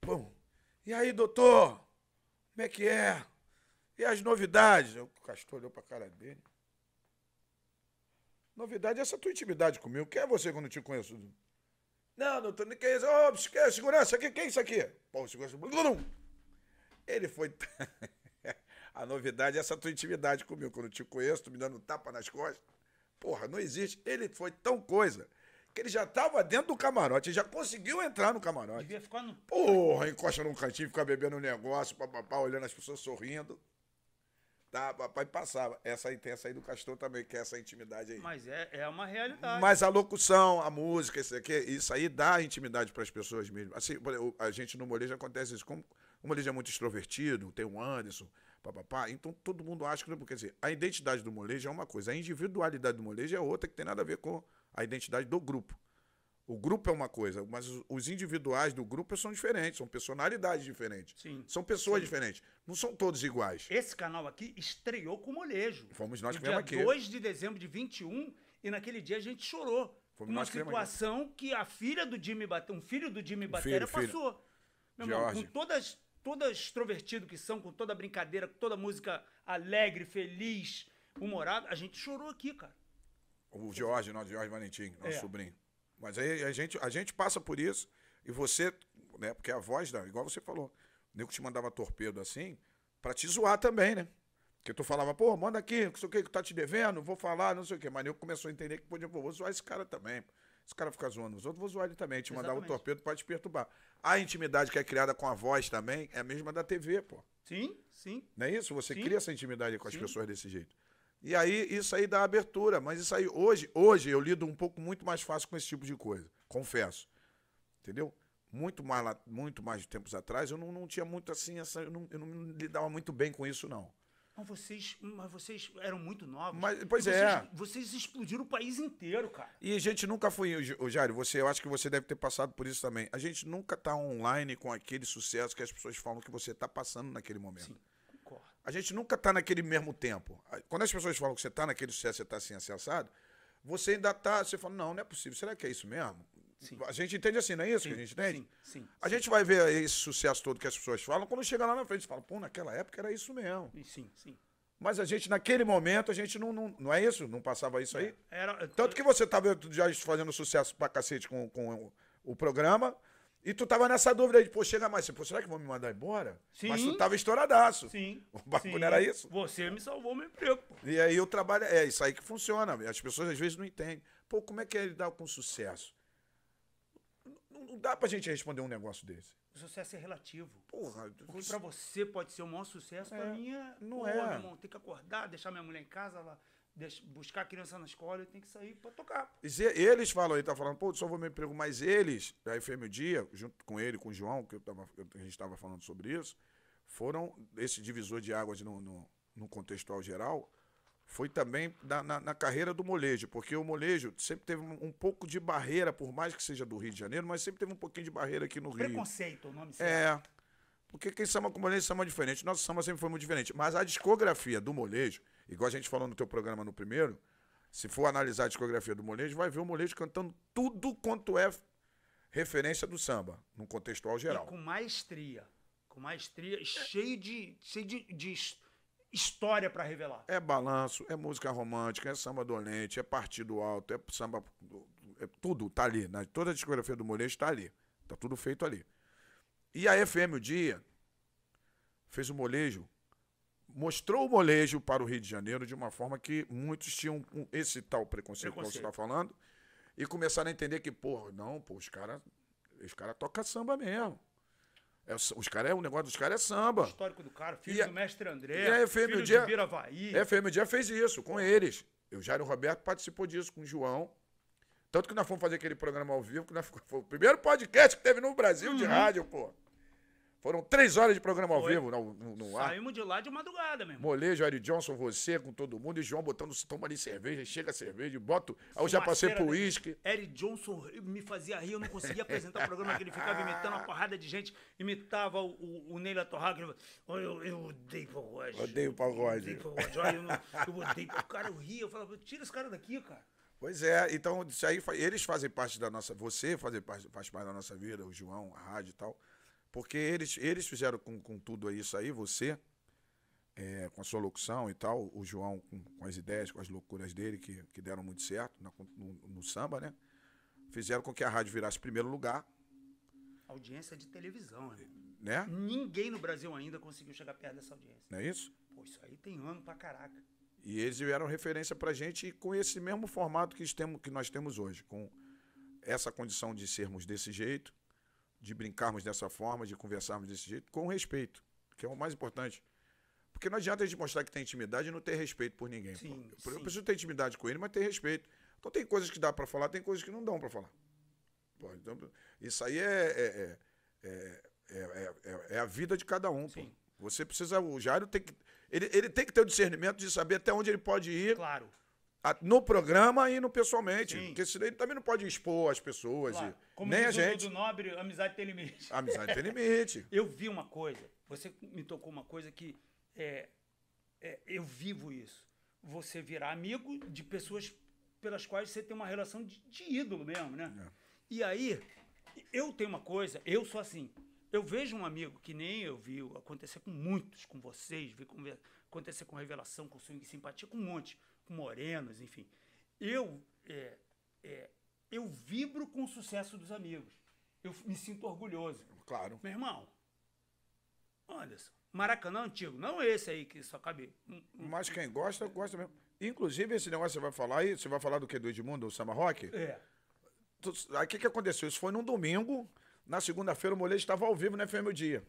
Pum! E aí, doutor? Como é que é? E as novidades? O Castor olhou para a cara dele. Novidade é essa tua intimidade comigo. Quem é você quando eu te conheço? Não, doutor, não quer isso. Ô, oh, segurança, quem é isso aqui? Pô, segurança. Ele foi. A novidade é essa tua intimidade comigo. Quando eu te conheço, tu me dando um tapa nas costas. Porra, não existe. Ele foi tão coisa porque ele já tava dentro do camarote, ele já conseguiu entrar no camarote. Devia ficar no. Porra, encosta num cantinho, fica bebendo um negócio, papapá, olhando as pessoas sorrindo. Tá, papai passava. Essa aí tem essa aí do Castor também, que é essa intimidade aí. Mas é, é uma realidade. Mas a locução, a música, isso aqui, isso aí dá intimidade para as pessoas mesmo. Assim, a gente no Molejo acontece isso. Como o Molejo é muito extrovertido, tem o Anderson, papapá, então todo mundo acha que não. É quer dizer, a identidade do Molejo é uma coisa, a individualidade do Molejo é outra que tem nada a ver com a identidade do grupo. O grupo é uma coisa, mas os individuais do grupo são diferentes, são personalidades diferentes. Sim. São pessoas Sim. diferentes. Não são todos iguais. Esse canal aqui estreou com o molejo. Fomos nós que viemos aqui. 2 de dezembro de 21, e naquele dia a gente chorou. Fomos uma situação que, a filha do Jimmy Batera, um filho do Jimmy Batera filho, passou. Filho. Meu irmão, com todas, todas extrovertido que são, com toda brincadeira, com toda música alegre, feliz, humorada, a gente chorou aqui, cara. O Jorge, não, o Jorge Valentim, nosso é. sobrinho. Mas aí a gente, a gente passa por isso e você, né? Porque a voz da, igual você falou, o nego te mandava torpedo assim, pra te zoar também, né? Porque tu falava, pô, manda aqui, não sei o que, que tá te devendo, vou falar, não sei o que. Mas nego começou a entender que podia, pô, vou zoar esse cara também. Esse cara fica zoando os outros, vou zoar ele também. Te mandava o torpedo pra te perturbar. A intimidade que é criada com a voz também é a mesma da TV, pô. Sim, sim. Não é isso? Você sim. cria essa intimidade com as sim. pessoas desse jeito. E aí isso aí dá abertura, mas isso aí hoje, hoje eu lido um pouco muito mais fácil com esse tipo de coisa, confesso. Entendeu? Muito mais, muito mais de tempos atrás, eu não, não tinha muito assim, essa, eu, não, eu não lidava muito bem com isso, não. Mas vocês, mas vocês eram muito novos. Mas, pois vocês, é. Vocês explodiram o país inteiro, cara. E a gente nunca foi. O Jairo, você, eu acho que você deve ter passado por isso também. A gente nunca tá online com aquele sucesso que as pessoas falam que você tá passando naquele momento. Sim. A gente nunca está naquele mesmo tempo. Quando as pessoas falam que você está naquele sucesso, você está assim, acessado, assim, você ainda está. Você fala, não, não é possível. Será que é isso mesmo? Sim. A gente entende assim, não é isso sim, que a gente entende? Sim, sim, a gente vai ver esse sucesso todo que as pessoas falam, quando chega lá na frente, fala, pô, naquela época era isso mesmo. Sim, sim. Mas a gente, naquele momento, a gente não. Não, não é isso? Não passava isso aí? É, era, Tanto que você estava já fazendo sucesso pra cacete com, com o, o programa. E tu tava nessa dúvida aí de, pô, chega mais. Pô, será que vão me mandar embora? Sim. Mas tu tava estouradaço. Sim. O bagulho Sim. era isso. Você me salvou meu emprego, pô. E aí eu trabalho. É isso aí que funciona. As pessoas às vezes não entendem. Pô, como é que é lidar com sucesso? Não, não dá pra gente responder um negócio desse. O sucesso é relativo. Porra, Porque você... pra você pode ser o maior sucesso, é, pra mim é. Não é. Irmão, ter que acordar, deixar minha mulher em casa, ela buscar a criança na escola, e tem que sair para tocar. E se eles falam, aí tá falando, pô, só vou me emprego, mas eles, da FM Dia, junto com ele, com o João, que tava, a gente estava falando sobre isso, foram esse divisor de águas no, no, no contextual geral, foi também na, na, na, carreira do molejo, porque o molejo sempre teve um, um, pouco de barreira, por mais que seja do Rio de Janeiro, mas sempre teve um pouquinho de barreira aqui no Preconceito, Rio. Preconceito, o nome certo. É. Porque quem samba com molejo samba diferente. Nosso samba sempre foi muito diferente. Mas a discografia do molejo Igual a gente falou no teu programa no primeiro, se for analisar a discografia do Molejo, vai ver o Molejo cantando tudo quanto é referência do samba, num contextual geral. E com maestria. Com maestria, é. cheio de, cheio de, de história para revelar. É balanço, é música romântica, é samba dolente, é partido alto, é samba. É tudo tá ali. Na, né? toda a discografia do Molejo tá ali. Tá tudo feito ali. E a FM o Dia fez o Molejo mostrou o molejo para o Rio de Janeiro de uma forma que muitos tinham esse tal preconceito, que você está falando, e começaram a entender que, pô, não, pô, os caras os cara tocam samba mesmo. É, os cara, é, o negócio dos caras é samba. O histórico do cara, filho e do mestre André, e a filho Dia, de Viravaí. A FM Dia fez isso com eles. Eu, Jairo Roberto participou disso com o João. Tanto que nós fomos fazer aquele programa ao vivo, que nós foi o primeiro podcast que teve no Brasil uhum. de rádio, pô. Foram três horas de programa ao Foi. vivo no, no, no ar. Saímos de lá de madrugada mesmo. molejo Jair Johnson, você com todo mundo. E João botando, toma ali cerveja, chega a cerveja, boto. Aí eu já passei pro uísque. Eric Johnson me fazia rir, eu não conseguia apresentar o programa, que ele ficava imitando uma porrada de gente. Imitava o, o, o Neila Torraga. eu, eu odeio pagode. Odeio pagode. Eu odeio pagode. Eu, eu odeio. O cara eu ria, eu falava, tira esse cara daqui, cara. Pois é, então isso aí, eles fazem parte da nossa, você faz parte, faz parte da nossa vida, o João, a rádio e tal. Porque eles, eles fizeram com, com tudo isso aí, você, é, com a sua locução e tal, o João com, com, as ideias, com as loucuras dele, que, que deram muito certo na, no, no samba, né? Fizeram com que a rádio virasse primeiro lugar. Audiência de televisão, né? né? Ninguém no Brasil ainda conseguiu chegar perto dessa audiência. Não é isso? Pô, isso aí tem ano pra caraca. E eles vieram referência pra gente com esse mesmo formato que, temos, que nós temos hoje, com essa condição de sermos desse jeito, de brincarmos dessa forma, de conversarmos desse jeito, com respeito, que é o mais importante. Porque não adianta a gente mostrar que tem intimidade e não ter respeito por ninguém. Sim, eu, sim. eu preciso ter intimidade com ele, mas ter respeito. Então tem coisas que dá para falar, tem coisas que não dão para falar. Pô, então, isso aí é é, é, é, é, a vida de cada um. Você precisa. O Jairo tem que. Ele, ele tem que ter o discernimento de saber até onde ele pode ir. Claro no programa e no pessoalmente. Sim. Porque senão ele também não pode expor as pessoas. Claro. Como nem a gente. Como Nobre, amizade tem limite. Amizade tem limite. eu vi uma coisa, você me tocou uma coisa que é, é, eu vivo isso. Você virar amigo de pessoas pelas quais você tem uma relação de, de ídolo mesmo, né? É. E aí, eu tenho uma coisa, eu sou assim. Eu vejo um amigo que nem eu vi acontecer com muitos, com vocês, vi acontecer com Revelação, com Swing Simpatia, com um monte com morenos, enfim. Eu, é, é, eu vibro com o sucesso dos amigos. Eu me sinto orgulhoso. Claro. Meu irmão, Anderson, Maracanã antigo, não esse aí que só cabe. Mas quem gosta, gosta mesmo. Inclusive, esse negócio que você vai falar aí, você vai falar do que? Do Edmundo, do Samba Rock? É. Aí o que, que aconteceu? Isso foi num domingo. Na segunda-feira, o moleque estava ao vivo na FM o Dia.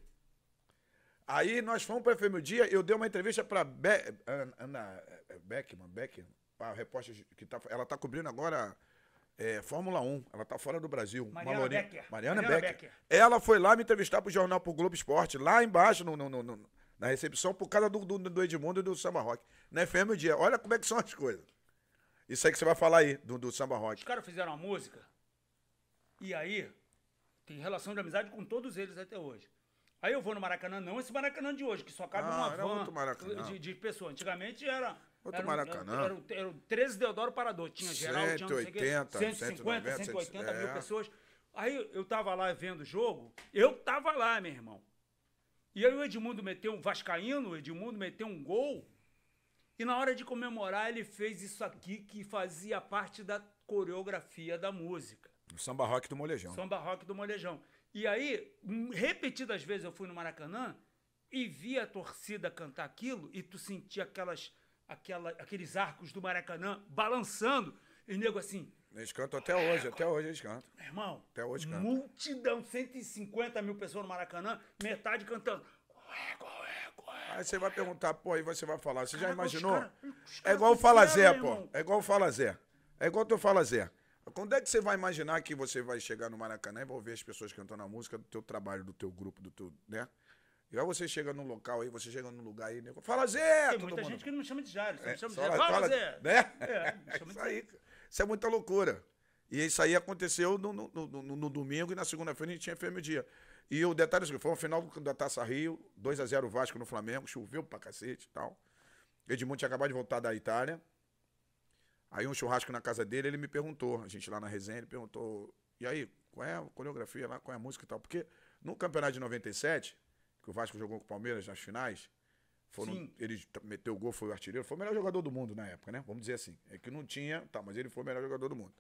Aí nós fomos para FM o Dia, eu dei uma entrevista para Be Ana é, Beckman, Beckman, a repórter que tá, ela tá cobrindo agora é, Fórmula 1, ela tá fora do Brasil. Mariana Becker. Mariana, Mariana Becker. Becker. Ela foi lá me entrevistar para o jornal, para o Globo Esporte, lá embaixo no, no, no, na recepção, por causa do, do, do Edmundo e do Samba Rock. Na FM o Dia, olha como é que são as coisas. Isso aí que você vai falar aí, do, do Samba Rock. Os caras fizeram a música, e aí, tem relação de amizade com todos eles até hoje. Aí eu vou no Maracanã, não esse Maracanã de hoje, que só cabe ah, uma van outro Maracanã. De, de pessoa. Antigamente era. Outro era, Maracanã. Era, era, era 13 Deodoro Parador. Tinha geral, 180, tinha 150, 190, 180 é. mil pessoas. Aí eu tava lá vendo o jogo, eu tava lá, meu irmão. E aí o Edmundo meteu um Vascaíno, o Edmundo meteu um gol. E na hora de comemorar, ele fez isso aqui que fazia parte da coreografia da música. O samba rock do molejão. Samba rock do molejão. E aí, repetidas vezes eu fui no Maracanã e vi a torcida cantar aquilo e tu sentia aquelas, aquela, aqueles arcos do Maracanã balançando e nego assim. Eles cantam até hoje, até hoje eles cantam. Meu irmão, até hoje canta. multidão, 150 mil pessoas no Maracanã, metade cantando. Eco, aí você vai perguntar, pô, aí você vai falar, você já imaginou? Os cara, os é cara é igual o Fala Zé, pô. É igual o Fala Zé. É igual tu Fala Zé. Quando é que você vai imaginar que você vai chegar no Maracanã e vai as pessoas cantando a música do teu trabalho, do teu grupo, do teu, né? E aí você chega num local aí, você chega num lugar aí, nego, fala Zé! Tem muita mundo. gente que não me chama de Zé, é, me chama de Zé. Fala, Zé! Né? É, isso de... aí, isso é muita loucura. E isso aí aconteceu no, no, no, no domingo e na segunda-feira a gente tinha FM dia. E o detalhe é foi uma final da Taça Rio, 2x0 Vasco no Flamengo, choveu pra cacete e tal. Edmundo tinha acabado de voltar da Itália. Aí um churrasco na casa dele, ele me perguntou, a gente lá na resenha, ele perguntou, e aí, qual é a coreografia lá, qual é a música e tal? Porque no campeonato de 97, que o Vasco jogou com o Palmeiras nas finais, foram, ele meteu o gol, foi o artilheiro, foi o melhor jogador do mundo na época, né? Vamos dizer assim. É que não tinha, tá, mas ele foi o melhor jogador do mundo.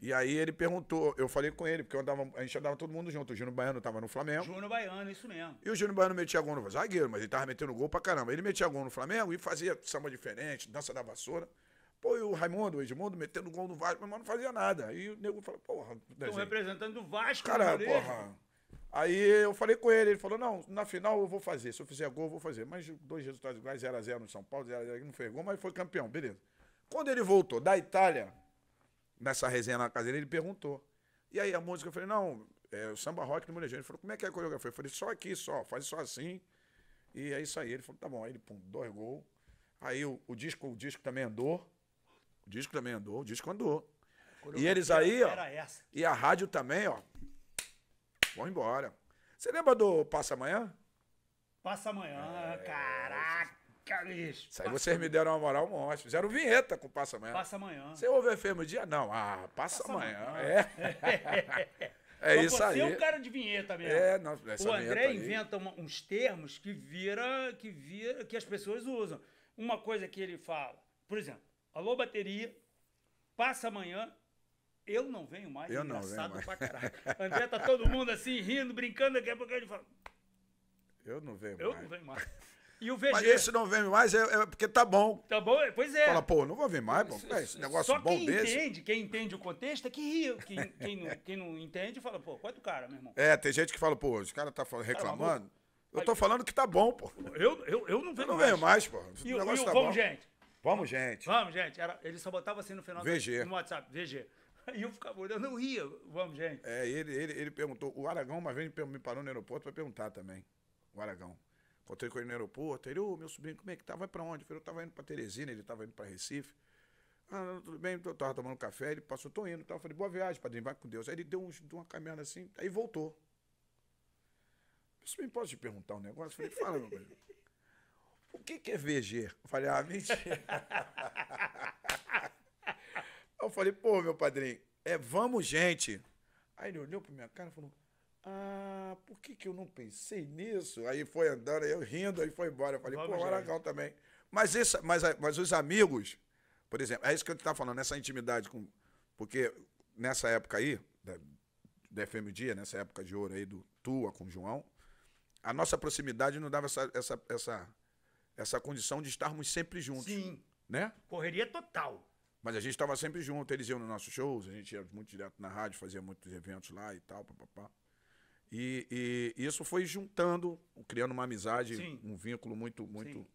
E aí ele perguntou, eu falei com ele, porque andava, a gente andava todo mundo junto. O Júnior Baiano tava no Flamengo. Júnior Baiano, isso mesmo. E o Júnior Baiano metia gol no zagueiro, mas ele tava metendo gol pra caramba. Ele metia gol no Flamengo e fazia samba diferente, dança da vassoura. Pô, e o Raimundo, o Edmundo, metendo gol no Vasco, mas não fazia nada. Aí o nego falou, porra. Estão né, representando o Vasco, cara. porra. Aí eu falei com ele, ele falou: não, na final eu vou fazer. Se eu fizer gol, eu vou fazer. Mas dois resultados iguais, 0x0 no São Paulo, 0x0 não foi gol, mas foi campeão, beleza. Quando ele voltou da Itália, nessa resenha na casa dele, ele perguntou. E aí a música, eu falei, não, é o samba rock no Molejão. Ele falou, como é que é a coreografia? Eu falei, só aqui, só, faz só assim. E é isso aí. Ele falou, tá bom. Aí ele, pum, dois gols. Aí o, o disco, o disco também andou. O disco também andou, o disco andou. E eles aí, ó. E a rádio também, ó. Vão embora. Você lembra do Passa Amanhã? Passa Amanhã, é, caraca, bicho. Isso aí vocês me deram uma moral monstro. Fizeram vinheta com Passa Amanhã. Passa Amanhã. Você ouve FM o dia? Não. Ah, Passa, passa amanhã. É. é Mas isso você é aí. Você é um cara de vinheta mesmo. É, não, o André inventa uma, uns termos que vira, que vira, que as pessoas usam. Uma coisa que ele fala, por exemplo, Alô, bateria. Passa amanhã. Eu não venho mais. Eu engraçado não venho mais. pra caraca. André tá todo mundo assim, rindo, brincando. Daqui a pouco ele fala... Eu não venho eu mais. Eu não venho mais. E o VG... Mas esse não vem mais é, é, porque tá bom. Tá bom, é, pois é. Fala, pô, não vou vir mais, pô. É, esse negócio Só quem Entende, quem entende o contexto é que riu. Quem, quem, não, quem não entende fala, pô, quanto é cara, meu irmão? É, tem gente que fala, pô, os caras tá reclamando. eu tô falando que tá bom, pô. Eu, eu, eu não venho eu não mais. venho mais, pô. O e, negócio e o tá bom, gente. Vamos, gente. Vamos, gente. Era, ele só botava assim no final VG. Do, no WhatsApp, VG. E eu ficava olhando, eu não ria. Vamos, gente. É, ele, ele, ele perguntou. O Aragão uma vez me parou no aeroporto para perguntar também. O Aragão. Encontrei com ele no aeroporto. Ele, ô, oh, meu sobrinho, como é que tá? Vai para onde? Eu falei, eu tava indo para Teresina, ele tava indo para Recife. Ah, tudo bem, eu tava tomando café, ele passou, tô indo. Tá? Eu falei, boa viagem, padrinho, vai com Deus. Aí ele deu, um, deu uma caminhada assim, aí voltou. Você me pode te perguntar um negócio? Eu falei, fala, meu pai. O que, que é VG? Eu falei, ah, mentira. eu falei, pô, meu padrinho, é vamos, gente. Aí ele olhou pra minha cara e falou, ah, por que, que eu não pensei nisso? Aí foi andando, eu rindo, aí foi embora. Eu falei, vamos, pô, Aragão também. Mas, esse, mas, mas os amigos, por exemplo, é isso que eu estava falando, nessa intimidade com. Porque nessa época aí, da, da FM Dia, nessa época de ouro aí do Tua com o João, a nossa proximidade não dava essa, essa, essa essa condição de estarmos sempre juntos. Sim. Né? Correria total. Mas a gente estava sempre junto, eles iam nos nossos shows, a gente ia muito direto na rádio, fazia muitos eventos lá e tal, papapá. E, e, isso foi juntando, criando uma amizade, Sim. um vínculo muito, muito. Sim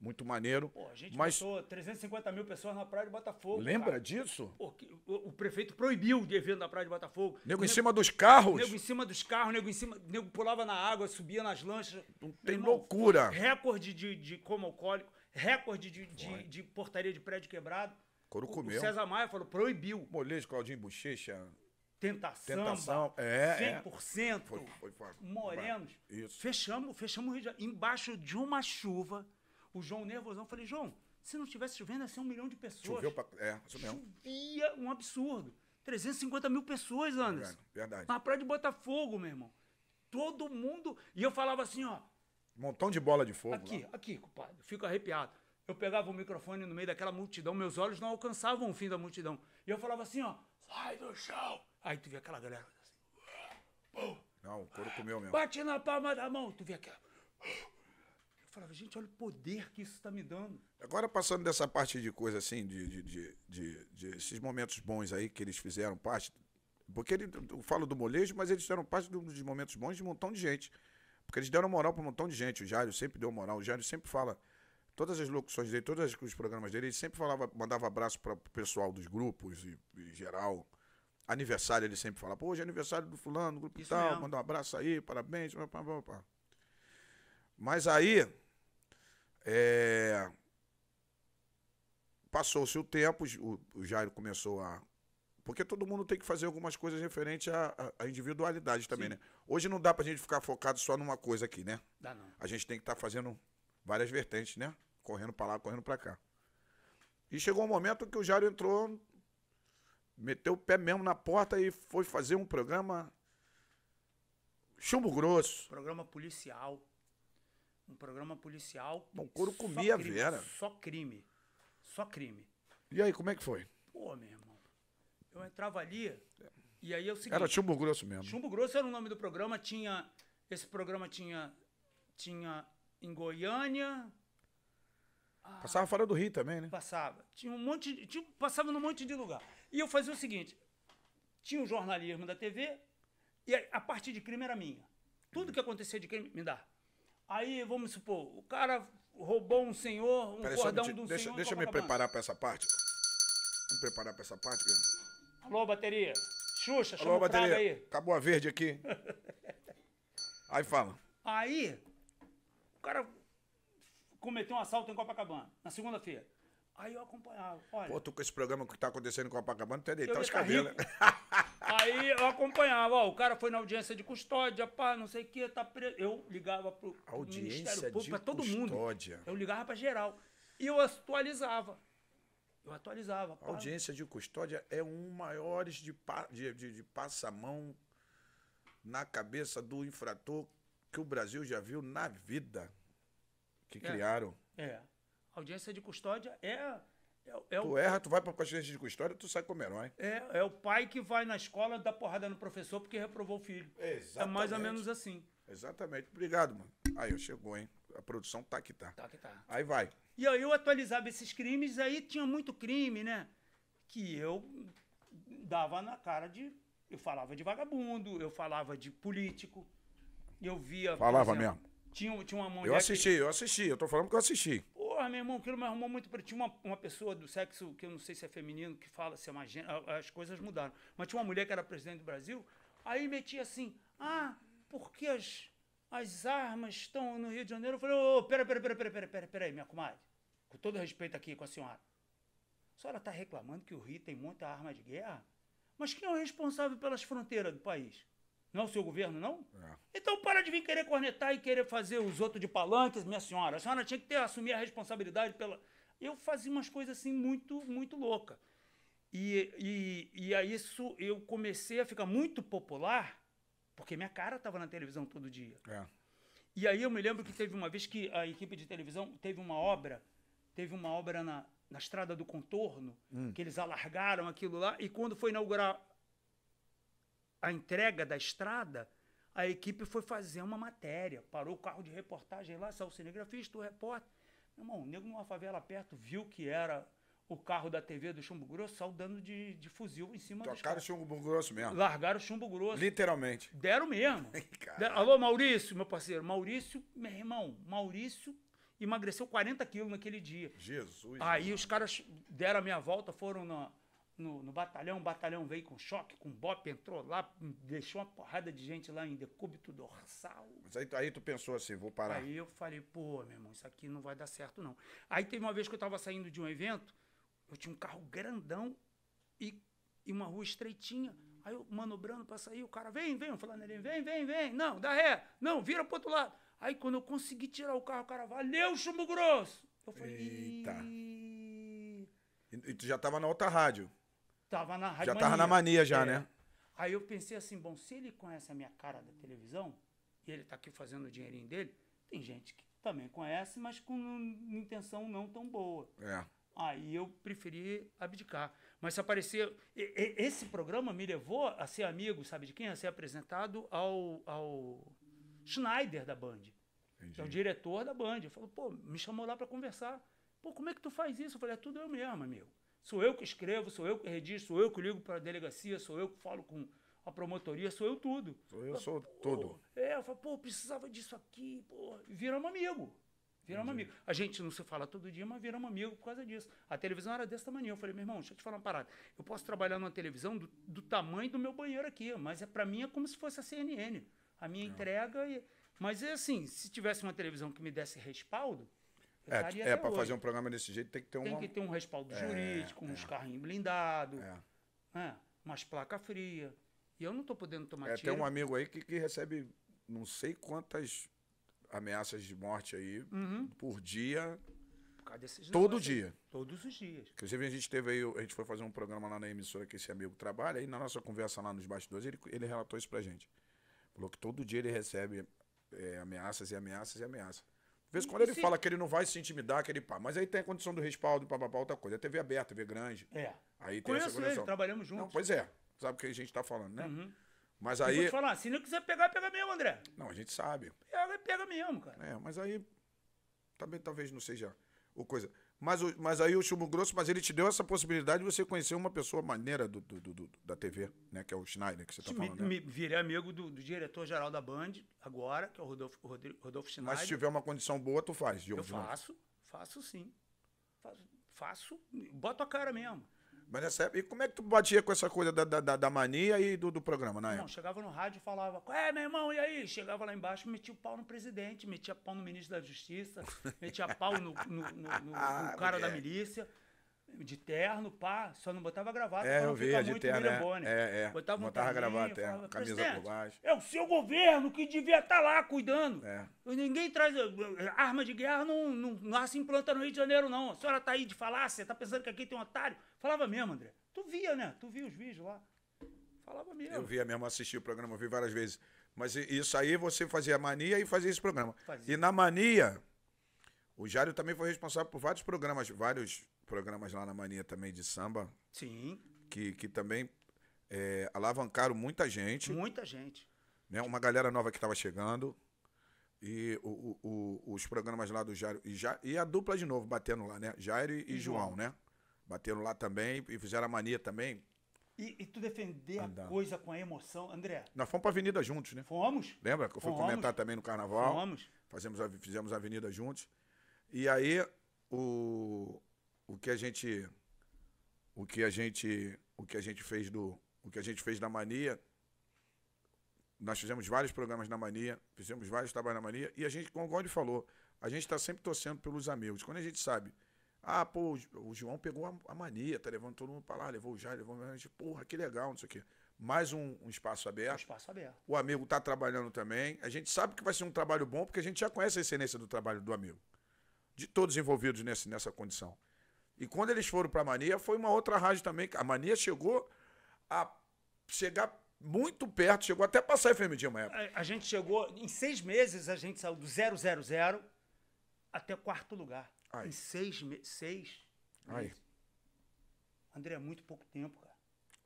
muito maneiro. Pô, a gente mas... 350 mil pessoas na Praia de Botafogo. Lembra cara. disso? Pô, o, prefeito proibiu de evento na Praia de Botafogo. Nego, nego em cima dos carros? Nego em cima dos carros, nego em cima. Nego pulava na água, subia nas lanchas. Não tem irmão, loucura. Recorde de, de coma alcoólico, recorde de, de, de, portaria de prédio quebrado. Coro comeu. O César Maia falou, proibiu. Molejo, Claudinho Bochecha. Tentação, Tentação é, 100%, é. Foi, foi, foi, Morenos. Isso. Fechamos, fechamos o Rio de Janeiro. Embaixo de uma chuva, o João nervosão, eu falei, João, se não estivesse chovendo, ia ser um milhão de pessoas. Choveu pra... É, isso mesmo. Chovia um absurdo. 350 mil pessoas, Anderson. Verdade, verdade. Na praia de Botafogo, meu irmão. Todo mundo. E eu falava assim, ó. Montão de bola de fogo. Aqui, lá. aqui, compadre. Fico arrepiado. Eu pegava o microfone no meio daquela multidão, meus olhos não alcançavam o fim da multidão. E eu falava assim, ó, sai do chão. Aí tu via aquela galera assim. Não, o couro comeu mesmo. Bate na palma da mão, tu via aquela. Eu falava, gente, olha o poder que isso está me dando. Agora, passando dessa parte de coisa assim, de, de, de, de, de esses momentos bons aí que eles fizeram parte. Porque ele, eu falo do molejo, mas eles fizeram parte dos momentos bons de um montão de gente. Porque eles deram moral para um montão de gente. O Jário sempre deu moral. O Jário sempre fala. Todas as locuções dele, todos os programas dele, ele sempre falava, mandava abraço para o pessoal dos grupos e, e geral. Aniversário, ele sempre fala, pô, hoje é aniversário do fulano, do grupo Isso tal, mesmo. manda um abraço aí, parabéns, pá, pá, pá. Mas aí, é... Passou-se o tempo, o Jairo começou a. Porque todo mundo tem que fazer algumas coisas referentes à, à individualidade também, Sim. né? Hoje não dá pra gente ficar focado só numa coisa aqui, né? Dá não. A gente tem que estar tá fazendo várias vertentes, né? Correndo pra lá, correndo pra cá. E chegou um momento que o Jairo entrou, meteu o pé mesmo na porta e foi fazer um programa chumbo grosso. Programa policial um programa policial. Bom, couro comia crime, Vera. Só crime. Só crime. E aí, como é que foi? Pô, meu irmão. Eu entrava ali e aí eu é Era Chumbo Grosso mesmo. Chumbo Grosso era o nome do programa, tinha esse programa tinha tinha em Goiânia, ah, passava fora do Rio também, né? Passava. Tinha um monte, tinha, passava num monte de lugar. E eu fazia o seguinte: tinha o jornalismo da TV e a, a parte de crime era minha. Tudo que acontecia de crime me dá. Aí, vamos supor, o cara roubou um senhor, um Peraí, cordão de um deixa, senhor. Deixa eu me preparar para essa parte. Vamos preparar para essa parte. Alô, bateria. Xuxa, chama Alô, bateria. aí. Acabou a verde aqui. aí fala. Aí, o cara cometeu um assalto em Copacabana, na segunda-feira. Aí eu acompanhava. Olha, Pô, tu com esse programa que tá acontecendo em Copacabana, tu é deitar os cabelos. Aí eu acompanhava, ó, o cara foi na audiência de custódia, pá, não sei o que, tá preso. Eu ligava pro, audiência Ministério Público, pra todo custódia. mundo. Eu ligava pra geral. E eu atualizava. Eu atualizava. A audiência de custódia é um maiores de, pa, de, de, de passamão na cabeça do infrator que o Brasil já viu na vida. Que é. criaram. É. A audiência de custódia é é, é tu o... erra, tu vai pra consciência de custódia, tu sai como herói. É, é o pai que vai na escola dar porrada no professor porque reprovou o filho. É Exatamente. É mais ou menos assim. Exatamente. Obrigado, mano. Aí, chegou, hein? A produção tá que tá. Tá que tá. Aí vai. E aí eu atualizava esses crimes, aí tinha muito crime, né? Que eu dava na cara de. Eu falava de vagabundo, eu falava de político. Eu via. Falava exemplo, mesmo. Tinha, tinha uma mulher. Eu assisti, que... eu assisti, eu tô falando que eu assisti. Porra, meu irmão, aquilo me arrumou muito para Tinha uma, uma pessoa do sexo, que eu não sei se é feminino, que fala se é uma As coisas mudaram. Mas tinha uma mulher que era presidente do Brasil, aí metia assim: ah, porque as, as armas estão no Rio de Janeiro? Eu falei: ô, oh, pera, pera, pera, pera, pera, pera, pera aí, minha comadre. Com todo respeito aqui com a senhora. A senhora está reclamando que o Rio tem muita arma de guerra? Mas quem é o responsável pelas fronteiras do país? Não é o seu governo, não? É. Então para de vir querer cornetar e querer fazer os outros de palanques, minha senhora. A senhora tinha que ter, assumir a responsabilidade pela. Eu fazia umas coisas assim muito, muito louca. E, e, e a isso eu comecei a ficar muito popular, porque minha cara estava na televisão todo dia. É. E aí eu me lembro que teve uma vez que a equipe de televisão teve uma obra, teve uma obra na, na Estrada do Contorno, hum. que eles alargaram aquilo lá, e quando foi inaugurar a entrega da estrada, a equipe foi fazer uma matéria. Parou o carro de reportagem lá, saiu o cinegrafista, o repórter. Meu irmão, o nego numa favela perto viu que era o carro da TV do Chumbo Grosso, saiu dando de, de fuzil em cima do. Tocaram o Chumbo Grosso mesmo. Largaram o Chumbo Grosso. Literalmente. Deram mesmo. Deram. Alô, Maurício, meu parceiro. Maurício, meu irmão, Maurício emagreceu 40 quilos naquele dia. Jesus. Aí os caras deram a minha volta, foram na, no, no, batalhão, o batalhão veio com choque, com bope, entrou lá, deixou uma porrada de gente lá em decúbito dorsal. Mas aí, aí tu pensou assim, vou parar. Aí eu falei, pô, meu irmão, isso aqui não vai dar certo, não. Aí teve uma vez que eu estava saindo de um evento, eu tinha um carro grandão e, e uma rua estreitinha. Aí eu manobrando para sair, o cara, vem, vem, eu falando ele, vem, vem, vem, não, dá ré, não, vira pro outro lado. Aí quando eu consegui tirar o carro, o cara, valeu, chumbo grosso! Eu falei, Eita. E, e tu já estava na outra rádio? Tava na rádio. Já mania. tava na mania, já, é. né? Aí eu pensei assim, bom, se ele conhece a minha cara da televisão, e ele tá aqui fazendo o dinheirinho dele, tem gente que também conhece, mas com uma intenção não tão boa. É. Aí eu preferi abdicar. Mas se aparecer. Esse programa me levou a ser amigo, sabe de quem? A ser apresentado ao, ao Schneider da Band. Entendi. É o diretor da Band. Eu falo, pô, me chamou lá para conversar. Pô, como é que tu faz isso? Eu falei, é tudo eu mesmo, amigo. Sou eu que escrevo, sou eu que registro, sou eu que ligo para a delegacia, sou eu que falo com a promotoria, sou eu tudo. Sou eu, sou tudo. É, eu falo, pô, precisava disso aqui, pô. Viramos amigo. Viramos Entendi. amigo. A gente não se fala todo dia, mas viramos amigo por causa disso. A televisão era dessa maneira. Eu falei, meu irmão, deixa eu te falar uma parada. Eu posso trabalhar numa televisão do, do tamanho do meu banheiro aqui, mas é para mim é como se fosse a CNN. A minha entrega. E... Mas é assim, se tivesse uma televisão que me desse respaldo, é, é para fazer um programa desse jeito tem que ter um. Tem que ter um respaldo é, jurídico, uns é. carrinhos blindados, é. Né? umas placas frias. E eu não estou podendo tomar é, tiro. Tem um amigo aí que, que recebe não sei quantas ameaças de morte aí uhum. por dia. Por todo negócios. dia. Todos os dias. Inclusive, a gente teve aí, a gente foi fazer um programa lá na emissora que esse amigo trabalha, e na nossa conversa lá nos bastidores, ele, ele relatou isso pra gente. Falou que todo dia ele recebe é, ameaças e ameaças e ameaças. De vez em quando ele se... fala que ele não vai se intimidar, que ele pá. Mas aí tem a condição do respaldo, papapá, outra coisa. É TV aberta, TV grande. É. Aí tem Conheço essa condição. Ele, trabalhamos juntos. Não, pois é. Sabe o que a gente tá falando, né? Uhum. Mas aí. Eu vou te falar, se não quiser pegar, pega mesmo, André. Não, a gente sabe. Pega, pega mesmo, cara. É, mas aí. Também talvez não seja o coisa. Mas, mas aí o Chumbo Grosso, mas ele te deu essa possibilidade de você conhecer uma pessoa maneira do, do, do da TV, né? Que é o Schneider, que você está falando. Né? Me, né? virei amigo do, do diretor-geral da Band, agora, que é o Rodolfo, Rodolfo Schneider. Mas se tiver uma condição boa, tu faz, de Eu faço, faço sim. Faço, faço, boto a cara mesmo. Mas nessa época, e como é que tu batia com essa coisa da, da, da mania e do, do programa na época? Não, chegava no rádio e falava, é, meu irmão, e aí? Chegava lá embaixo, metia o pau no presidente, metia pau no ministro da Justiça, metia pau no, no, no, no ah, cara da milícia de terno, pá, só não botava gravata. É, eu via de terno, é, é, é. Botava, um botava terninho, gravata, é, falava, camisa por baixo. É o seu governo que devia estar tá lá cuidando. É. Ninguém traz arma de guerra, não, não, não se implanta no Rio de Janeiro, não. A senhora tá aí de falácia, tá pensando que aqui tem um otário. Falava mesmo, André. Tu via, né? Tu via os vídeos lá. Falava mesmo. Eu via mesmo, assisti o programa, vi várias vezes. Mas isso aí você fazia mania e fazia esse programa. Fazia. E na mania, o Jário também foi responsável por vários programas, vários programas lá na Mania também de samba. Sim. Que, que também é, alavancaram muita gente. Muita gente. Né? Uma galera nova que estava chegando. E o, o, o, os programas lá do Jairo. E, e a dupla de novo batendo lá, né? Jairo e, e João. João, né? Bateram lá também e fizeram a mania também. E, e, tu defender Andando. a coisa com a emoção, André. Nós fomos pra avenida juntos, né? Fomos. Lembra que eu fui fomos. comentar também no carnaval? Fomos. Fazemos a, fizemos a avenida juntos. E aí o, o que a gente o que a gente o que a gente fez do o que a gente fez da mania nós fizemos vários programas na mania fizemos vários trabalhos na mania e a gente como o Gondi falou a gente está sempre torcendo pelos amigos quando a gente sabe ah pô o João pegou a, mania tá levando todo mundo para lá levou o Jair levou a gente porra que legal não sei o quê mais um, um, espaço aberto. Um espaço aberto. O amigo está trabalhando também. A gente sabe que vai ser um trabalho bom, porque a gente já conhece a excelência do trabalho do amigo. De todos envolvidos nessa nessa condição. E quando eles foram para a Mania, foi uma outra rádio também. A Mania chegou a chegar muito perto, chegou até passar a FM de uma época. A, gente chegou, em seis meses, a gente saiu do 000 até quarto lugar. Em seis, meses seis meses. André, é muito pouco tempo, cara.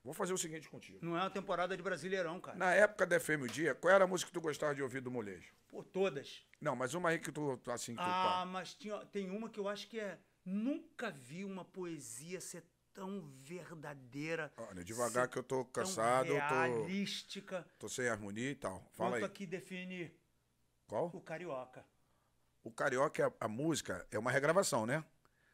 Vou fazer o seguinte contigo. Não é uma temporada de Brasileirão, cara. Na época da FM Dia, qual era a música que tu gostava de ouvir do molejo? Pô, todas. Não, mas uma aí que tu, assim, que Ah, tu, mas tinha, tem uma que eu acho que é... Nunca vi uma poesia ser tão verdadeira. Olha, devagar que eu tô cansado, eu tô. Tô sem harmonia e tal. Fala quanto aí. aqui define. Qual? O carioca. O carioca, é a, a música, é uma regravação, né?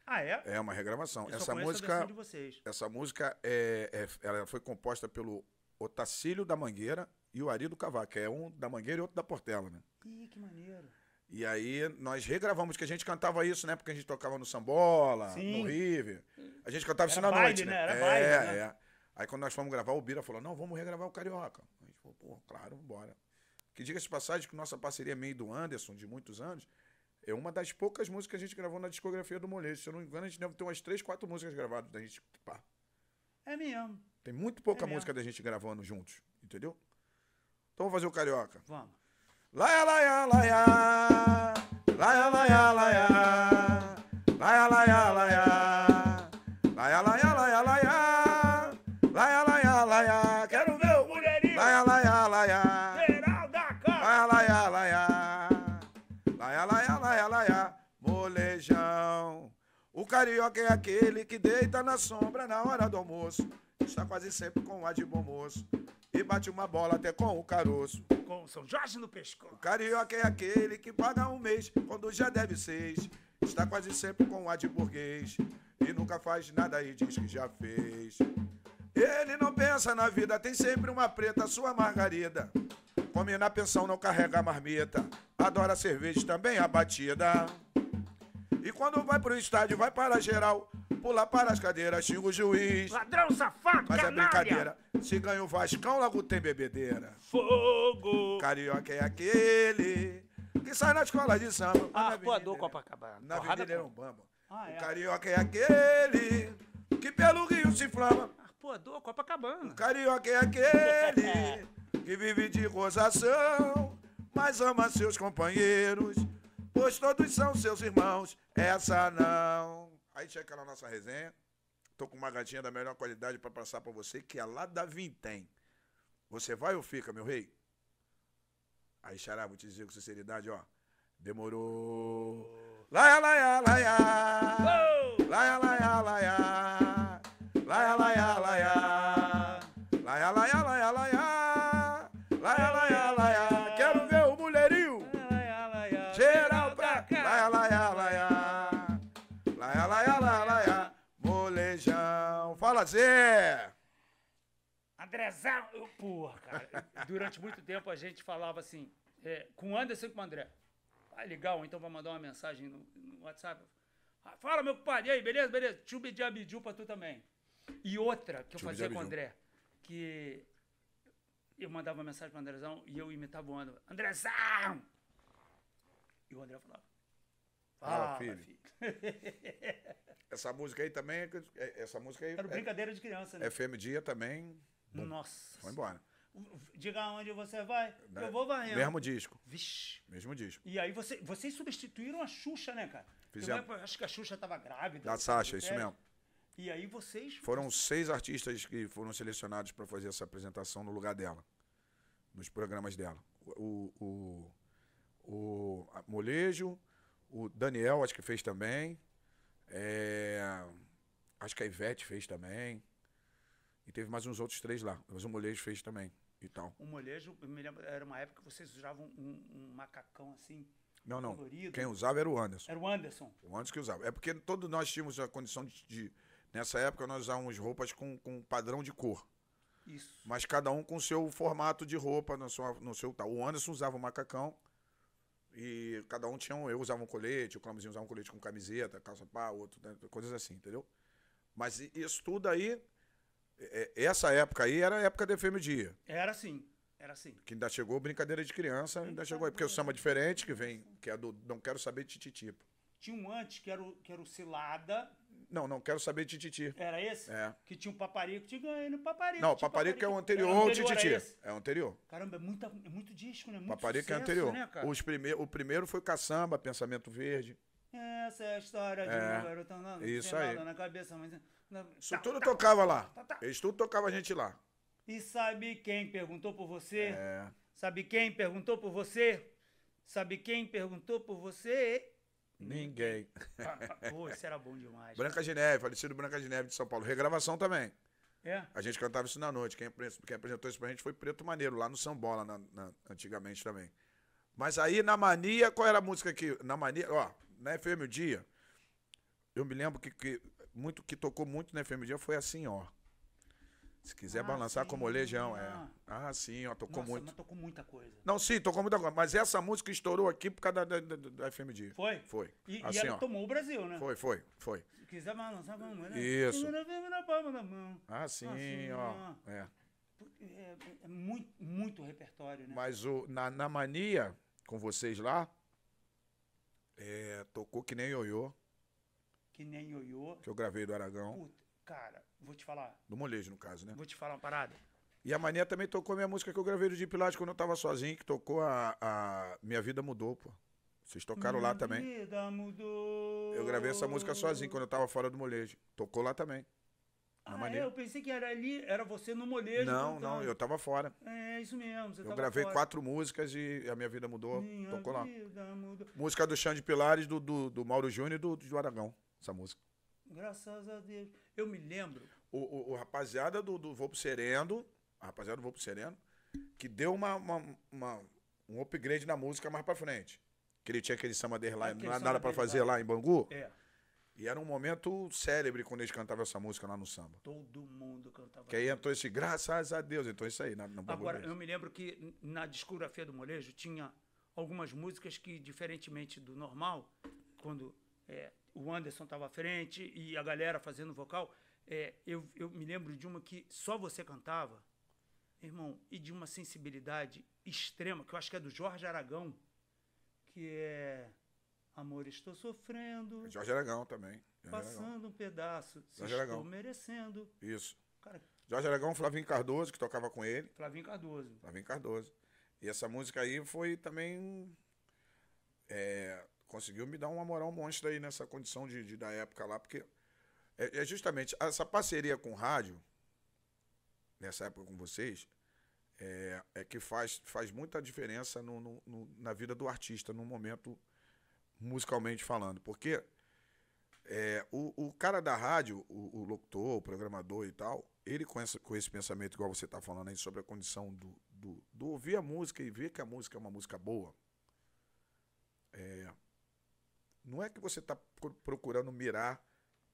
Ah, é? É uma regravação. Eu essa música. de vocês. Essa música é, é, ela foi composta pelo Otacílio da Mangueira e o Ari do Cavaco. É um da Mangueira e outro da Portela, né? Ih, que maneiro. E aí nós regravamos, que a gente cantava isso, né? Porque a gente tocava no Sambola, Sim. no River. A gente cantava Era isso na baile, noite, né? né? Era é, baile, né? é. Aí quando nós fomos gravar, o Bira falou, não, vamos regravar o Carioca. A gente falou, pô, claro, bora. Que diga-se de passagem que nossa parceria é meio do Anderson, de muitos anos, é uma das poucas músicas que a gente gravou na discografia do Molejo. Se eu não me engano, a gente deve ter umas três, quatro músicas gravadas da gente. Pá. É mesmo. Tem muito pouca é música da gente gravando juntos, entendeu? Então vamos fazer o Carioca. Vamos. Laia, laia, laia. Laia, laia, laia. Laia, laia, laia. Laia, laia, laia, laia. Laia, laia, laia. Quero ver o mulherinho. Laia, laia, laia. Geral da casa. Laia, laia, laia. Laia, laia, laia, laia. Molejão. O carioca é aquele que deita na sombra na hora do almoço. Está quase sempre com o ar de bom moço bate uma bola até com o caroço. Com o São Jorge no pescoço. O carioca é aquele que paga um mês quando já deve seis. Está quase sempre com ar de burguês e nunca faz nada e diz que já fez. Ele não pensa na vida, tem sempre uma preta, sua margarida. Come na pensão, não carrega a marmita. Adora cerveja, também a batida. E quando vai pro estádio, vai para geral. Pula para as cadeiras, xinga o juiz. Ladrão safado, Mas é brincadeira. Se ganha o Vascão, logo tem bebedeira. Fogo. Carioca é aquele que sai na escola de samba. Ah, Arruador, Copacabana. Na verdade Avenida é um Ah, é. O carioca é aquele que pelo rio se inflama. Arruador, Copacabana. O carioca é aquele que vive de gozação, mas ama seus companheiros, pois todos são seus irmãos. Essa não. Aí checa na nossa resenha. Tô com uma gatinha da melhor qualidade para passar para você, que é lá da Vintem. Você vai ou fica, meu rei? Aí, Xará, vou te dizer com sinceridade, ó. Demorou. Laia, laia, laia. fazer. Andrezão! Eu, porra, cara. Durante muito tempo a gente falava assim, é, com o Anderson e com o André. Ah, legal, então vou mandar uma mensagem no, no WhatsApp. Ah, fala, meu compadre, e aí, beleza? Beleza? Tchubi de abiju pra tu também. E outra que eu fazia com o André, que eu mandava uma mensagem pro Andrezão e eu imitava o André. Andrezão! E o André falava, Fala, Fala filho. filho. essa música aí também. É é, essa música aí. Era é, brincadeira de criança, né? FM Dia também. Bum, Nossa. Foi embora. Diga onde você vai, né? eu vou varrendo. Mesmo disco. Vixe. Mesmo disco. E aí você, vocês substituíram a Xuxa, né, cara? Fizemos. Eu acho que a Xuxa estava grávida. Da Sasha, isso é. mesmo. E aí vocês. Foram seis artistas que foram selecionados para fazer essa apresentação no lugar dela, nos programas dela. O, o, o, o Molejo, o Daniel, acho que fez também. É... Acho que a Ivete fez também. E teve mais uns outros três lá. Mas o Molejo fez também. E tal. O Molejo, lembro, era uma época que vocês usavam um, um macacão assim. Não, não. Colorido. Quem usava era o Anderson. Era o Anderson. O Anderson que usava. É porque todos nós tínhamos a condição de. de nessa época nós usávamos roupas com, com padrão de cor. Isso. Mas cada um com seu formato de roupa, no seu, no seu tal. O Anderson usava o macacão e cada um tinha um. Eu usava um colete, o clamuzinho usava um colete com camiseta, calça pá, outro, né? coisas assim, entendeu? Mas isso tudo aí. É, é, essa época aí era a época da FM Dia. Era sim. Era assim. Que ainda chegou brincadeira de criança, ainda então, chegou aí. Porque o samba é diferente que vem, que é do Não Quero Saber de Tititipo. Tinha um antes que era o, que era o Cilada, não, não quero saber de Tititi. Era esse? É. Que tinha um paparico, te ganhei no paparico. Não, paparico, paparico é o anterior ao Tititi. É o anterior. Caramba, é, muita, é muito disco, né? Muito paparico é sucesso, é anterior. Né, Os prime... O primeiro foi Caçamba, Pensamento Verde. Essa é a história de é. um garotão não, Isso aí. na cabeça, mas... Isso tá, tudo tá, tocava tá, lá. Tá, Eles tá. tudo tocava a gente lá. E sabe quem perguntou por você? É. Sabe quem perguntou por você? Sabe quem perguntou por você? Ninguém. Pô, isso era bom demais. Branca de Neve, falecido Branca de Neve de São Paulo. Regravação também. É? A gente cantava isso na noite. Quem, quem apresentou isso pra gente foi Preto Maneiro, lá no Sambola, na, na, antigamente também. Mas aí, na Mania, qual era a música que... Na Mania, ó, na FM O Dia, eu me lembro que, que, muito, que tocou muito na FM O Dia foi assim, ó. Se quiser ah, balançar sim, como Legião, é. Ah, sim, ó, tocou Nossa, muito. Mas tocou muita coisa. Não, sim, tocou muita coisa. Mas essa música estourou aqui por causa da, da, da, da FMG. Foi? Foi. E, assim, e ela ó. tomou o Brasil, né? Foi, foi, foi. Se quiser balançar, vamos, né? Isso. Ah, sim, assim, ó. ó. É. É, é. muito, muito repertório, né? Mas o, na, na mania, com vocês lá, é, tocou que nem ioiô. Que nem ioiô. Que eu gravei do Aragão. Puta, cara, Vou te falar. Do molejo, no caso, né? Vou te falar uma parada. E a Mania também tocou minha música que eu gravei do Deep Light quando eu tava sozinho, que tocou a, a Minha Vida Mudou, pô. Vocês tocaram minha lá também. Minha vida mudou. Eu gravei essa música sozinho quando eu tava fora do molejo. Tocou lá também. Na ah, é? Mania. é? Eu pensei que era ali, era você no molejo. Não, cantando. não, eu tava fora. É, é isso mesmo. eu gravei fora. quatro músicas e a minha vida mudou. Minha tocou vida lá. Mudou. Música do Xande Pilares, do, do, do Mauro Júnior e do, do Aragão, essa música. Graças a Deus. Eu me lembro. O, o, o rapaziada do, do Vou pro Sereno, a rapaziada do Vou pro Sereno, que deu uma, uma, uma, um upgrade na música mais pra frente. Que ele tinha aquele samba dele lá, não nada pra fazer lá. lá em Bangu. É. E era um momento célebre quando eles cantavam essa música lá no samba. Todo mundo cantava. Que aí entrou esse graças a Deus, então isso aí. Na, Agora, eu me lembro que na discografia do Molejo tinha algumas músicas que, diferentemente do normal, quando é, o Anderson estava à frente e a galera fazendo vocal. É, eu, eu me lembro de uma que só você cantava, irmão, e de uma sensibilidade extrema, que eu acho que é do Jorge Aragão, que é. Amor, estou sofrendo. É Jorge Aragão também. Jorge passando Aragão. um pedaço. Se Jorge estou Aragão. merecendo. Isso. Cara, Jorge Aragão, Flavinho Cardoso, que tocava com ele. Flavinho Cardoso. Flavinho Cardoso. E essa música aí foi também. É, conseguiu me dar uma moral monstro aí nessa condição de, de da época lá, porque é, é, justamente essa parceria com o rádio, nessa época com vocês, é, é que faz, faz muita diferença no, no, no, na vida do artista no momento musicalmente falando, porque é, o, o cara da rádio, o, o locutor, o programador e tal, ele com, essa, com esse pensamento igual você está falando aí sobre a condição do, do, do ouvir a música e ver que a música é uma música boa, é, não é que você está procurando mirar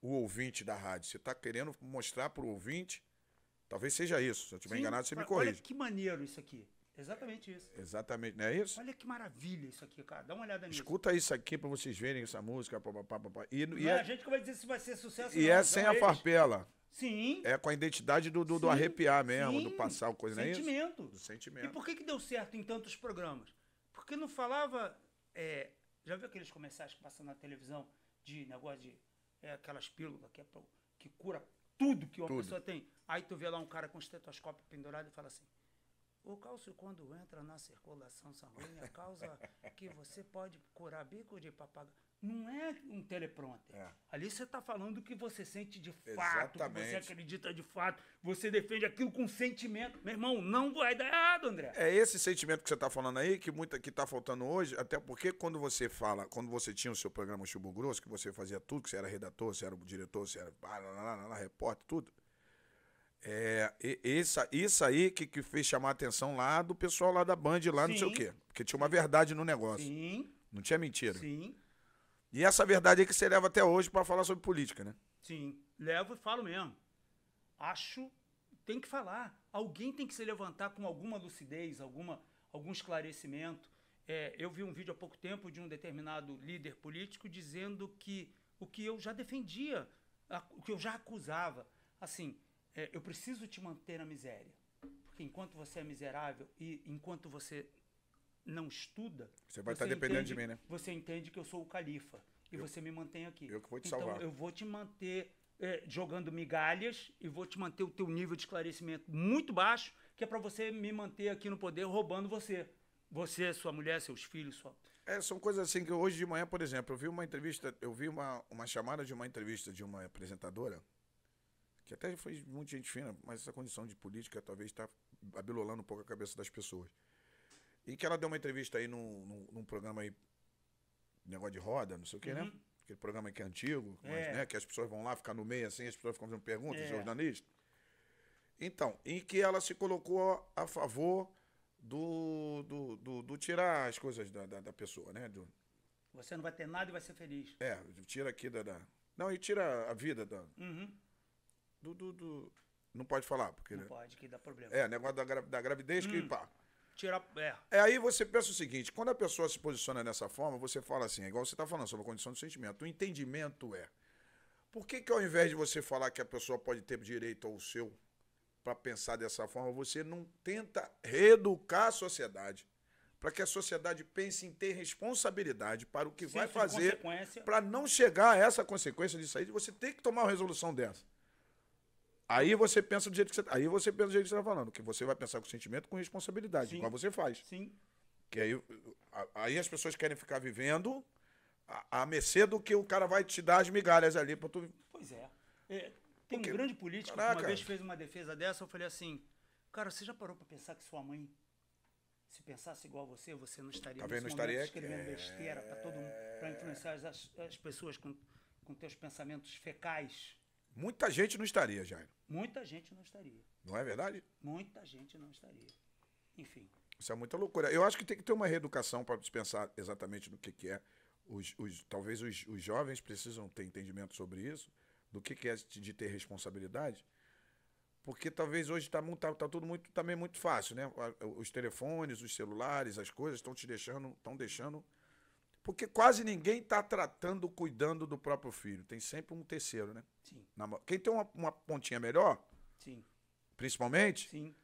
o ouvinte da rádio. Você está querendo mostrar para o ouvinte. Talvez seja isso. Se eu estiver enganado, você me corrija. Olha que maneiro isso aqui. Exatamente isso. Exatamente, não é isso? Olha que maravilha isso aqui, cara. Dá uma olhada nisso. Escuta isso aqui para vocês verem essa música. Pá, pá, pá, e, não e é, a gente que vai dizer se vai ser sucesso E não, é sem é a eles. farpela. Sim. É com a identidade do, do, do arrepiar mesmo, sim. do passar coisa, não é isso? Do sentimento. E por que, que deu certo em tantos programas? Porque não falava é, já viu aqueles comerciais que passam na televisão de negócio de é, aquelas pílulas que, é pra, que cura tudo que uma tudo. pessoa tem? Aí tu vê lá um cara com estetoscópio pendurado e fala assim: o cálcio, quando entra na circulação sanguínea, causa que você pode curar bico de papagaio não é um teleprompter. É. Ali você está falando o que você sente de fato, que você acredita de fato, você defende aquilo com sentimento. Meu irmão, não vai dar errado, André. É esse sentimento que você está falando aí, que muita que está faltando hoje, até porque quando você fala, quando você tinha o seu programa Chumbo Grosso, que você fazia tudo, que você era redator, você era diretor, você era lá, repórter, tudo. É, isso, isso aí que, que fez chamar a atenção lá do pessoal lá da Band, lá Sim. não sei o quê. Porque tinha uma verdade no negócio. Sim. Não tinha mentira. Sim. E essa verdade é que você leva até hoje para falar sobre política, né? Sim, levo e falo mesmo. Acho, tem que falar. Alguém tem que se levantar com alguma lucidez, alguma, algum esclarecimento. É, eu vi um vídeo há pouco tempo de um determinado líder político dizendo que o que eu já defendia, a, o que eu já acusava, assim, é, eu preciso te manter na miséria, porque enquanto você é miserável e enquanto você não estuda. Você vai tá você estar dependendo entende, de mim, né? Você entende que eu sou o califa e eu, você me mantém aqui. Eu que vou te então, salvar. Eu vou te manter é, jogando migalhas e vou te manter o teu nível de esclarecimento muito baixo, que é para você me manter aqui no poder roubando você. Você, sua mulher, seus filhos, sua. É, são coisas assim que hoje de manhã, por exemplo, eu vi uma entrevista, eu vi uma, uma chamada de uma entrevista de uma apresentadora, que até foi muita gente fina, mas essa condição de política talvez está abilolando um pouco a cabeça das pessoas. E que ela deu uma entrevista aí num, num, num programa aí, negócio de roda, não sei o quê, né? uhum. né? Aquele programa que é antigo, é. mas, né, que as pessoas vão lá ficar no meio assim, as pessoas ficam fazendo perguntas, é. jornalistas. Então, em que ela se colocou a favor do, do, do, do tirar as coisas da, da, da pessoa, né? Do, você não vai ter nada e vai ser feliz. É, tira aqui da. da... Não, e tira a vida da. Uhum. Do, do, do, Não pode falar, porque. Não pode, que dá problema. É, negócio da, da gravidez hum. que pá tirar. É. é. aí você pensa o seguinte: quando a pessoa se posiciona dessa forma, você fala assim, é igual você está falando sobre a condição do sentimento. O entendimento é. Por que, que ao invés de você falar que a pessoa pode ter direito ao seu, para pensar dessa forma, você não tenta reeducar a sociedade para que a sociedade pense em ter responsabilidade para o que Sim, vai fazer para não chegar a essa consequência disso aí, de você ter que tomar uma resolução dessa. Aí você pensa do jeito que você. Tá, aí você pensa do jeito que você tá falando. Que você vai pensar com sentimento com responsabilidade, igual você faz. Sim. Que aí, aí as pessoas querem ficar vivendo a, a mercê do que o cara vai te dar as migalhas ali para tu. Pois é. é tem Porque, um grande político caraca. que uma vez fez uma defesa dessa, eu falei assim, cara, você já parou para pensar que sua mãe, se pensasse igual você, você não estaria Talvez tá não estaria escrevendo que... É, besteira para todo para influenciar as, as pessoas com, com teus pensamentos fecais? Muita gente não estaria, Jairo. Muita gente não estaria. Não é verdade? Muita gente não estaria. Enfim. Isso é muita loucura. Eu acho que tem que ter uma reeducação para pensar exatamente no que, que é. Os, os, talvez os, os jovens precisam ter entendimento sobre isso, do que, que é de ter responsabilidade. Porque talvez hoje está tá, tá tudo muito, também tá muito fácil, né? Os telefones, os celulares, as coisas estão te deixando, estão deixando porque quase ninguém está tratando, cuidando do próprio filho. Tem sempre um terceiro, né? Sim. Na, quem tem uma, uma, pontinha melhor, Sim. principalmente, Sim.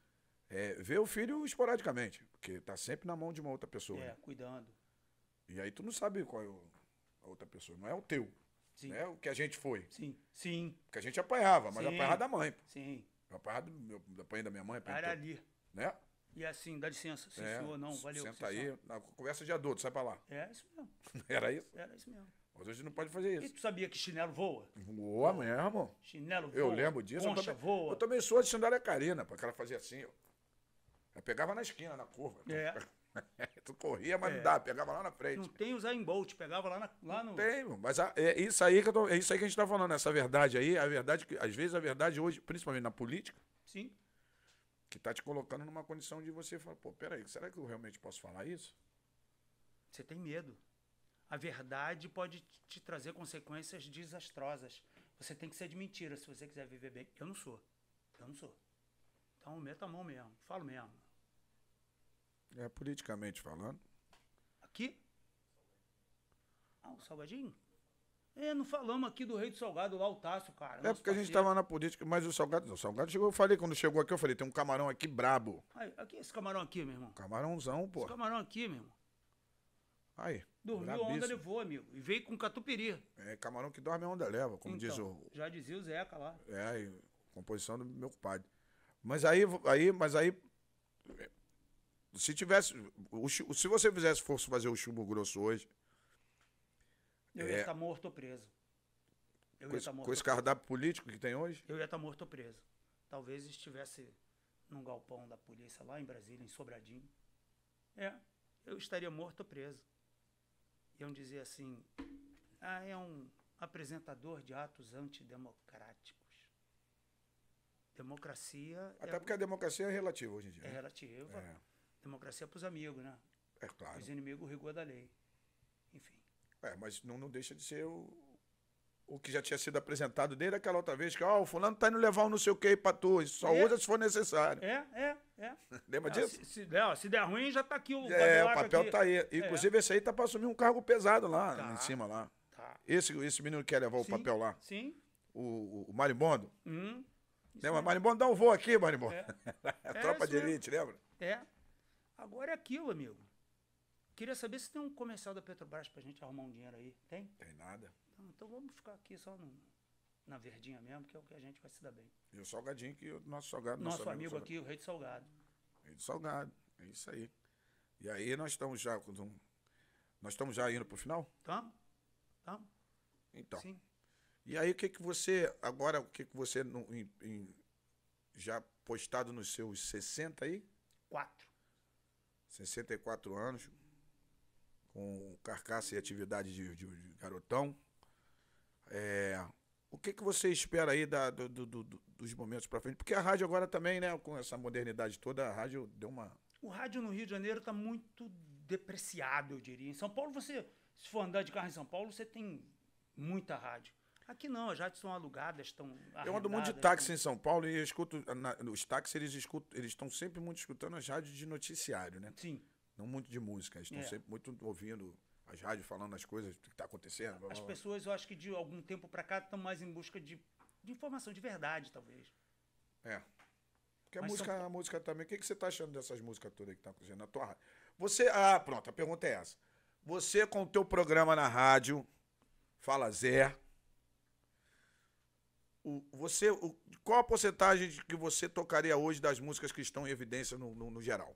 É, vê o filho esporadicamente, porque está sempre na mão de uma outra pessoa. É, né? cuidando. E aí tu não sabe qual é o, a outra pessoa, não é o teu. Sim. É O que a gente foi. Sim. Sim. Porque a gente apanhava, mas apanhava da mãe. Sim. Eu apanhava da minha mãe. Era ali. Né? E é assim, dá licença, sim é, senhor, não, valeu. Senta aí, na conversa de adulto, sai pra lá. É, é isso mesmo. Era isso? Era isso mesmo. Mas hoje não pode fazer isso. E tu sabia que chinelo voa? Voa mesmo. Chinelo voa. Eu lembro disso. Concha eu também, voa. Eu também sou de sandália carina, porque ela fazia assim, ó. Ela pegava na esquina, na curva. É. tu corria, mas é. não dá, pegava lá na frente. Não tem usar em Bolt, pegava lá, na, lá no. Tem, mas a, é, isso aí que tô, é isso aí que a gente tá falando, essa verdade aí, a verdade que, às vezes a verdade hoje, principalmente na política. Sim que tá te colocando numa condição de você falar, pô, peraí, será que eu realmente posso falar isso? Você tem medo. A verdade pode te trazer consequências desastrosas. Você tem que ser de mentira se você quiser viver bem. Eu não sou. Eu não sou. Então meta a mão mesmo. Falo mesmo. É politicamente falando. Aqui? Ah, o Salvadinho? É, não falamos aqui do rei do Salgado lá, o Tasso, cara. É porque parceiro. a gente tava na política, mas o Salgado O Salgado chegou, eu falei, quando chegou aqui, eu falei, tem um camarão aqui brabo. Aí, aqui é esse camarão aqui, meu irmão. Camarãozão, pô. Esse camarão aqui, meu irmão. Aí. Dormiu, brabíssimo. a onda levou, amigo. E veio com catupiry. É, camarão que dorme, a onda leva, como então, diz o. Já dizia o Zeca lá. É, aí, composição do meu compadre. Mas aí, aí, mas aí. É, se tivesse. O, se você fizesse força fazer o chumbo grosso hoje eu é... ia tá estar morto ou preso. Eu com, esse, tá morto com esse cardápio político que tem hoje? Eu ia estar tá morto ou preso. Talvez estivesse num galpão da polícia lá em Brasília, em Sobradinho. É, eu estaria morto ou preso. Iam dizer assim: ah, é um apresentador de atos antidemocráticos. Democracia. É Até é... porque a democracia é relativa hoje em dia. É né? relativa. É. Democracia é para os amigos, né? É claro. Os inimigos, o rigor da lei. Enfim. É, mas não, não deixa de ser o, o que já tinha sido apresentado desde aquela outra vez, que ó, oh, o fulano tá indo levar um não sei o que pra tu, só é. usa se for necessário. É, é, é. Lembra é, disso? Se, se, der, se, der, ruim, já tá aqui o É, o papel aqui. tá aí. É. Inclusive, é. esse aí tá pra assumir um cargo pesado lá, tá. em cima lá. Tá. Esse, esse menino quer levar sim, o papel lá. Sim. O, o Marimbondo. Hum, lembra? Marimbondo, dá um voo aqui, Marimbondo. É. Tropa é de elite, lembra? É. Agora é aquilo, amigo. Queria saber se tem um comercial da Petrobras pra gente arrumar um dinheiro aí. Tem? Tem nada. Então, então vamos ficar aqui só no, na verdinha mesmo, que é o que a gente vai se dar bem. E o salgadinho, que o nosso salgado... Nosso, nosso amigo, amigo aqui, o rei do salgado. Rei do salgado, é isso aí. E aí nós estamos já com... Nós estamos já indo pro final? Estamos, estamos. Então. Sim. E aí o que que você... Agora, o que que você... No, em, em, já postado nos seus 60 aí? Quatro. 64 anos, com carcaça e atividade de, de, de garotão. É, o que, que você espera aí da, do, do, do, dos momentos para frente? Porque a rádio agora também, né, com essa modernidade toda, a rádio deu uma. O rádio no Rio de Janeiro está muito depreciado, eu diria. Em São Paulo, você, se for andar de carro em São Paulo, você tem muita rádio. Aqui não, as rádios são alugadas, estão. Eu ando muito de táxi em São Paulo e eu escuto. Na, os táxis, eles escutam, eles estão sempre muito escutando as rádios de noticiário, né? Sim não muito de música, estão é. sempre muito ouvindo as rádios falando as coisas que está acontecendo. As blá, blá. pessoas, eu acho que de algum tempo para cá estão mais em busca de, de informação de verdade, talvez. É. Porque a música, são... É a música também. O que, que você está achando dessas músicas todas que estão tá acontecendo na tua rádio? Você. Ah, pronto, a pergunta é essa. Você, com o teu programa na rádio, Fala Zé. O, você, o, qual a porcentagem que você tocaria hoje das músicas que estão em evidência no, no, no geral?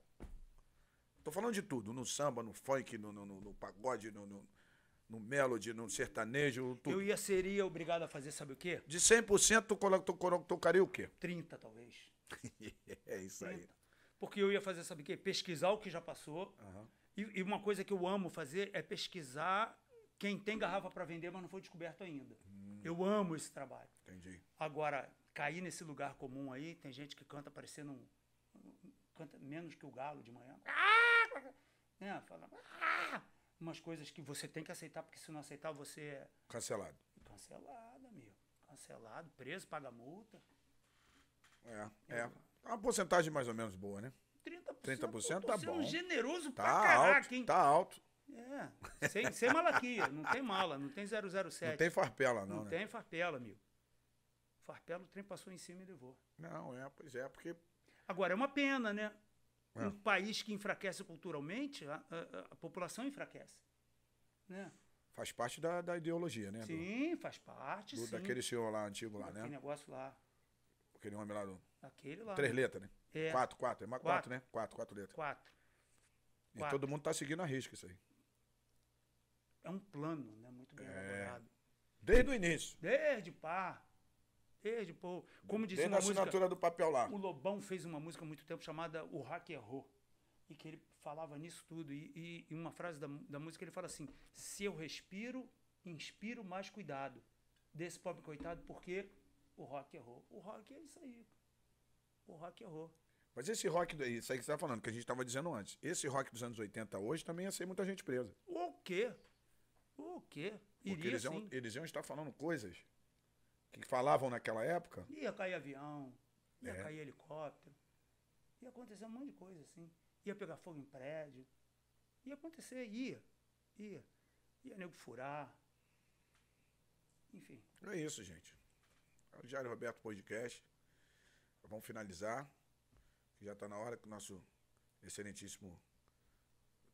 Tô falando de tudo, no samba, no funk, no, no, no pagode, no, no, no melody, no sertanejo, tudo. Eu ia seria obrigado a fazer, sabe o quê? De 100% tu, colo, tocaria o quê? 30, talvez. é isso 30. aí. Porque eu ia fazer, sabe o quê? Pesquisar o que já passou. Uhum. E, e uma coisa que eu amo fazer é pesquisar quem tem garrafa para vender, mas não foi descoberto ainda. Hum. Eu amo esse trabalho. Entendi. Agora, cair nesse lugar comum aí, tem gente que canta parecendo um, um, canta menos que o galo de manhã. Ah! né? Fala, ah! umas coisas que você tem que aceitar, porque se não aceitar, você é. Cancelado. Cancelado, amigo. Cancelado, preso, paga multa. É, é. é. uma porcentagem mais ou menos boa, né? 30%. 30% tá sendo é bom. generoso tá pra caraca, alto, hein? Tá alto. É, sem, sem malaquia, não tem mala, não tem 007. Não tem farpela, não. Não né? tem farpela, amigo. Farpela, o trem passou em cima e levou. Não, é, pois é, porque. Agora, é uma pena, né? É. Um país que enfraquece culturalmente, a, a, a população enfraquece. Né? Faz parte da, da ideologia, né? Sim, do, faz parte. Do, sim. Daquele senhor lá antigo lá, Aquele né? Aquele negócio lá. Aquele homem lá do. Aquele lá. Três letras, né? É. Quatro, quatro. É mais quatro. quatro, né? Quatro, quatro letras. Quatro. E quatro. todo mundo tá seguindo a risca isso aí. É um plano, né? Muito bem é. elaborado. Desde o início. Desde pá. Desde, pô. Como dizia Desde uma é a assinatura música, do papel lá. O Lobão fez uma música há muito tempo chamada O Hack Errou. E que ele falava nisso tudo. E, e, e uma frase da, da música ele fala assim: Se eu respiro, inspiro mais cuidado desse pobre coitado, porque o rock errou. O rock é isso aí. O rock errou. Mas esse rock isso aí que você tá falando, que a gente estava dizendo antes, esse rock dos anos 80 hoje também ia ser muita gente presa. O quê? O quê? Iria, porque eles, iam, eles iam estar falando coisas que falavam naquela época? Ia cair avião, ia é. cair helicóptero, ia acontecer um monte de coisa assim. Ia pegar fogo em prédio, ia acontecer, ia, ia. Ia nego furar, enfim. É isso, gente. É o Diário Roberto Podcast. Vamos finalizar. Já está na hora que o nosso excelentíssimo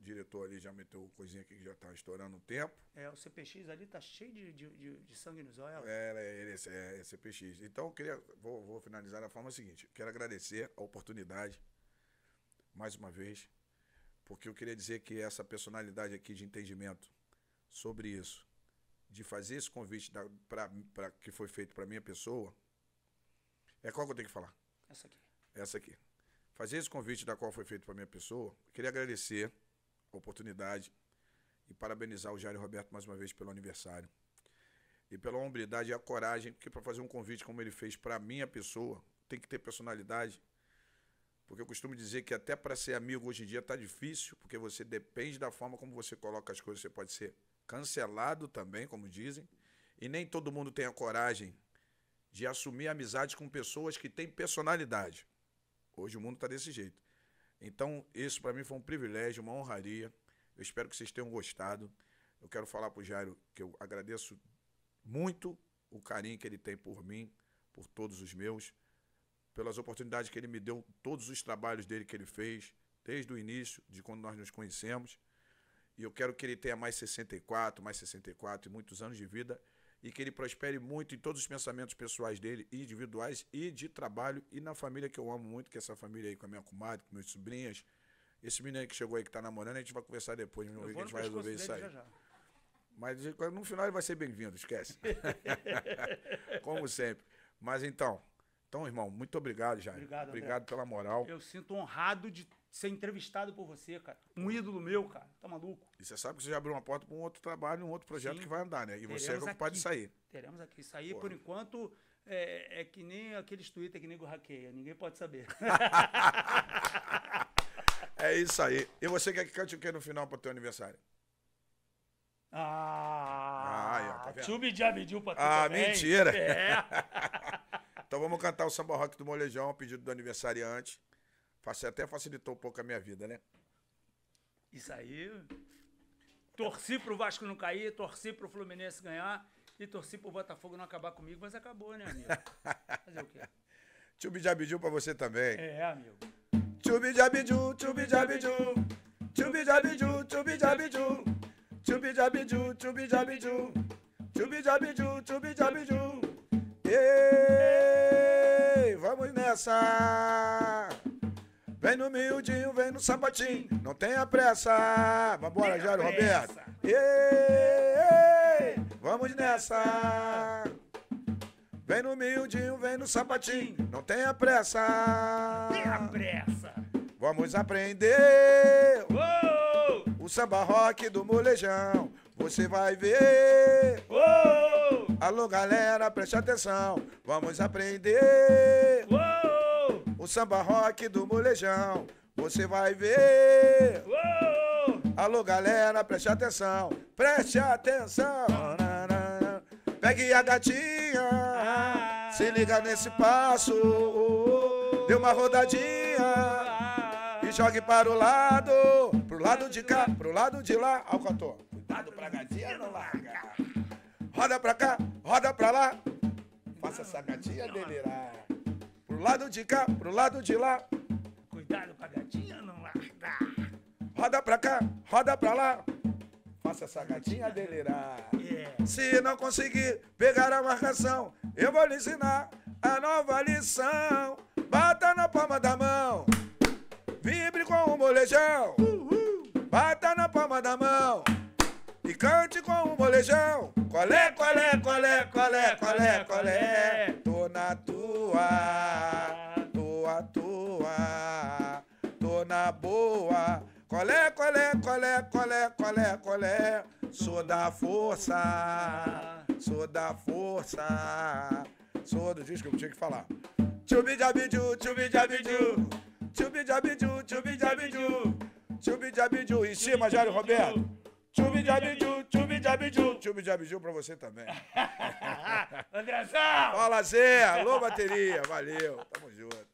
diretor ali já meteu coisinha que já tá estourando o tempo. É, o CPX ali tá cheio de, de, de sangue nos olhos. É, é ele é, é, é, CPX. Então, eu queria, vou, vou finalizar da forma seguinte. Quero agradecer a oportunidade, mais uma vez, porque eu queria dizer que essa personalidade aqui de entendimento sobre isso, de fazer esse convite da, pra, pra, que foi feito para minha pessoa, é qual que eu tenho que falar? Essa aqui. Essa aqui. Fazer esse convite da qual foi feito para minha pessoa, queria agradecer oportunidade e parabenizar o Jair Roberto mais uma vez pelo aniversário. E pela hombridade e a coragem, porque para fazer um convite como ele fez para minha pessoa, tem que ter personalidade. Porque eu costumo dizer que até para ser amigo hoje em dia está difícil, porque você depende da forma como você coloca as coisas. Você pode ser cancelado também, como dizem. E nem todo mundo tem a coragem de assumir amizades com pessoas que têm personalidade. Hoje o mundo está desse jeito. Então, isso para mim foi um privilégio, uma honraria. Eu espero que vocês tenham gostado. Eu quero falar para o Jairo que eu agradeço muito o carinho que ele tem por mim, por todos os meus, pelas oportunidades que ele me deu, todos os trabalhos dele que ele fez, desde o início, de quando nós nos conhecemos. E eu quero que ele tenha mais 64, mais 64 e muitos anos de vida e que ele prospere muito em todos os pensamentos pessoais dele, individuais e de trabalho, e na família que eu amo muito, que é essa família aí com a minha comadre, com meus sobrinhas. Esse menino aí que chegou aí que tá namorando, a gente vai conversar depois, vamos a gente vai resolver isso aí. Já já. Mas no final ele vai ser bem-vindo, esquece. Como sempre. Mas então, então, irmão, muito obrigado, Jair. Obrigado, obrigado pela moral. Eu sinto honrado de ser entrevistado por você, cara. Um ídolo meu, cara. Tá maluco? E você sabe que você já abriu uma porta para um outro trabalho, um outro projeto Sim. que vai andar, né? E Teremos você é preocupado de sair. Teremos aqui. Sair, Porra. por enquanto, é, é, que nem aqueles Twitter que nego hackeia. Ninguém pode saber. é isso aí. E você quer que cante o que no final para o teu aniversário? Ah, ah Tube tá já pediu pra tu Ah, também. mentira! É. então vamos cantar o Samba Rock do Molejão, pedido do aniversariante até facilitou um pouco a minha vida, né? Isso aí. Torci pro Vasco não cair, torci pro Fluminense ganhar e torci pro Botafogo não acabar comigo, mas acabou, né, amigo? Fazer o quê? Tchubi Jabiju pra você também. É, amigo. Tchubi Jabiju, Tchubi Jabiju. Tchubi Jabiju, Tchubi Jabiju. Tchubi Jabiju, Tchubi Jabiju. Tchubi Jabiju, Tchubi Jabiju. Ei, vamos nessa! Vem no miudinho, vem no sapatinho, não tenha pressa. Vambora, Jairo Roberto. Ei, vamos nessa. Vem no miudinho, vem no sapatinho, não tenha pressa. Tenha pressa. Vamos aprender oh! o samba rock do molejão. Você vai ver. Oh! Alô, galera, preste atenção. Vamos aprender. Oh! o samba rock do molejão. Você vai ver. Uou! Alô, galera, preste atenção. Preste atenção. Pegue a gatinha. Ah. se liga nesse passo. Dê uma rodadinha. E jogue para o lado. Pro lado de cá, pro lado de lá. Ao cantor. Cuidado pra gatinha não larga. Roda pra cá, roda pra lá. Faça essa gatinha delirar lado de cá, pro lado de lá. Cuidado com a gatinha, não larga. Roda pra cá, roda pra lá. Faça essa gatinha delirar. Yeah. É. Se não conseguir pegar a marcação, eu vou lhe ensinar a nova lição. Bata na palma da mão, vibre com o molejão. Uhul. Bata na palma da mão e cante com o molejão. Colé, colé, colé, colé, colé, colé. Tô na tua, tô à toa, tô na boa. Colé, colé, colé, colé, colé, colé. Sou da força, sou da força. Sou do disco que eu tinha que falar. Tchubijabidu, tchubijabidu, tchubijabidu, tchubijabidu, tchubijabidu. Em cima, Jário Roberto. Tchubidjabiju, tchubidjabiju, tchubidjabiju pra você também. Andrezão! Fala, Zé! Alô, bateria! Valeu, tamo junto.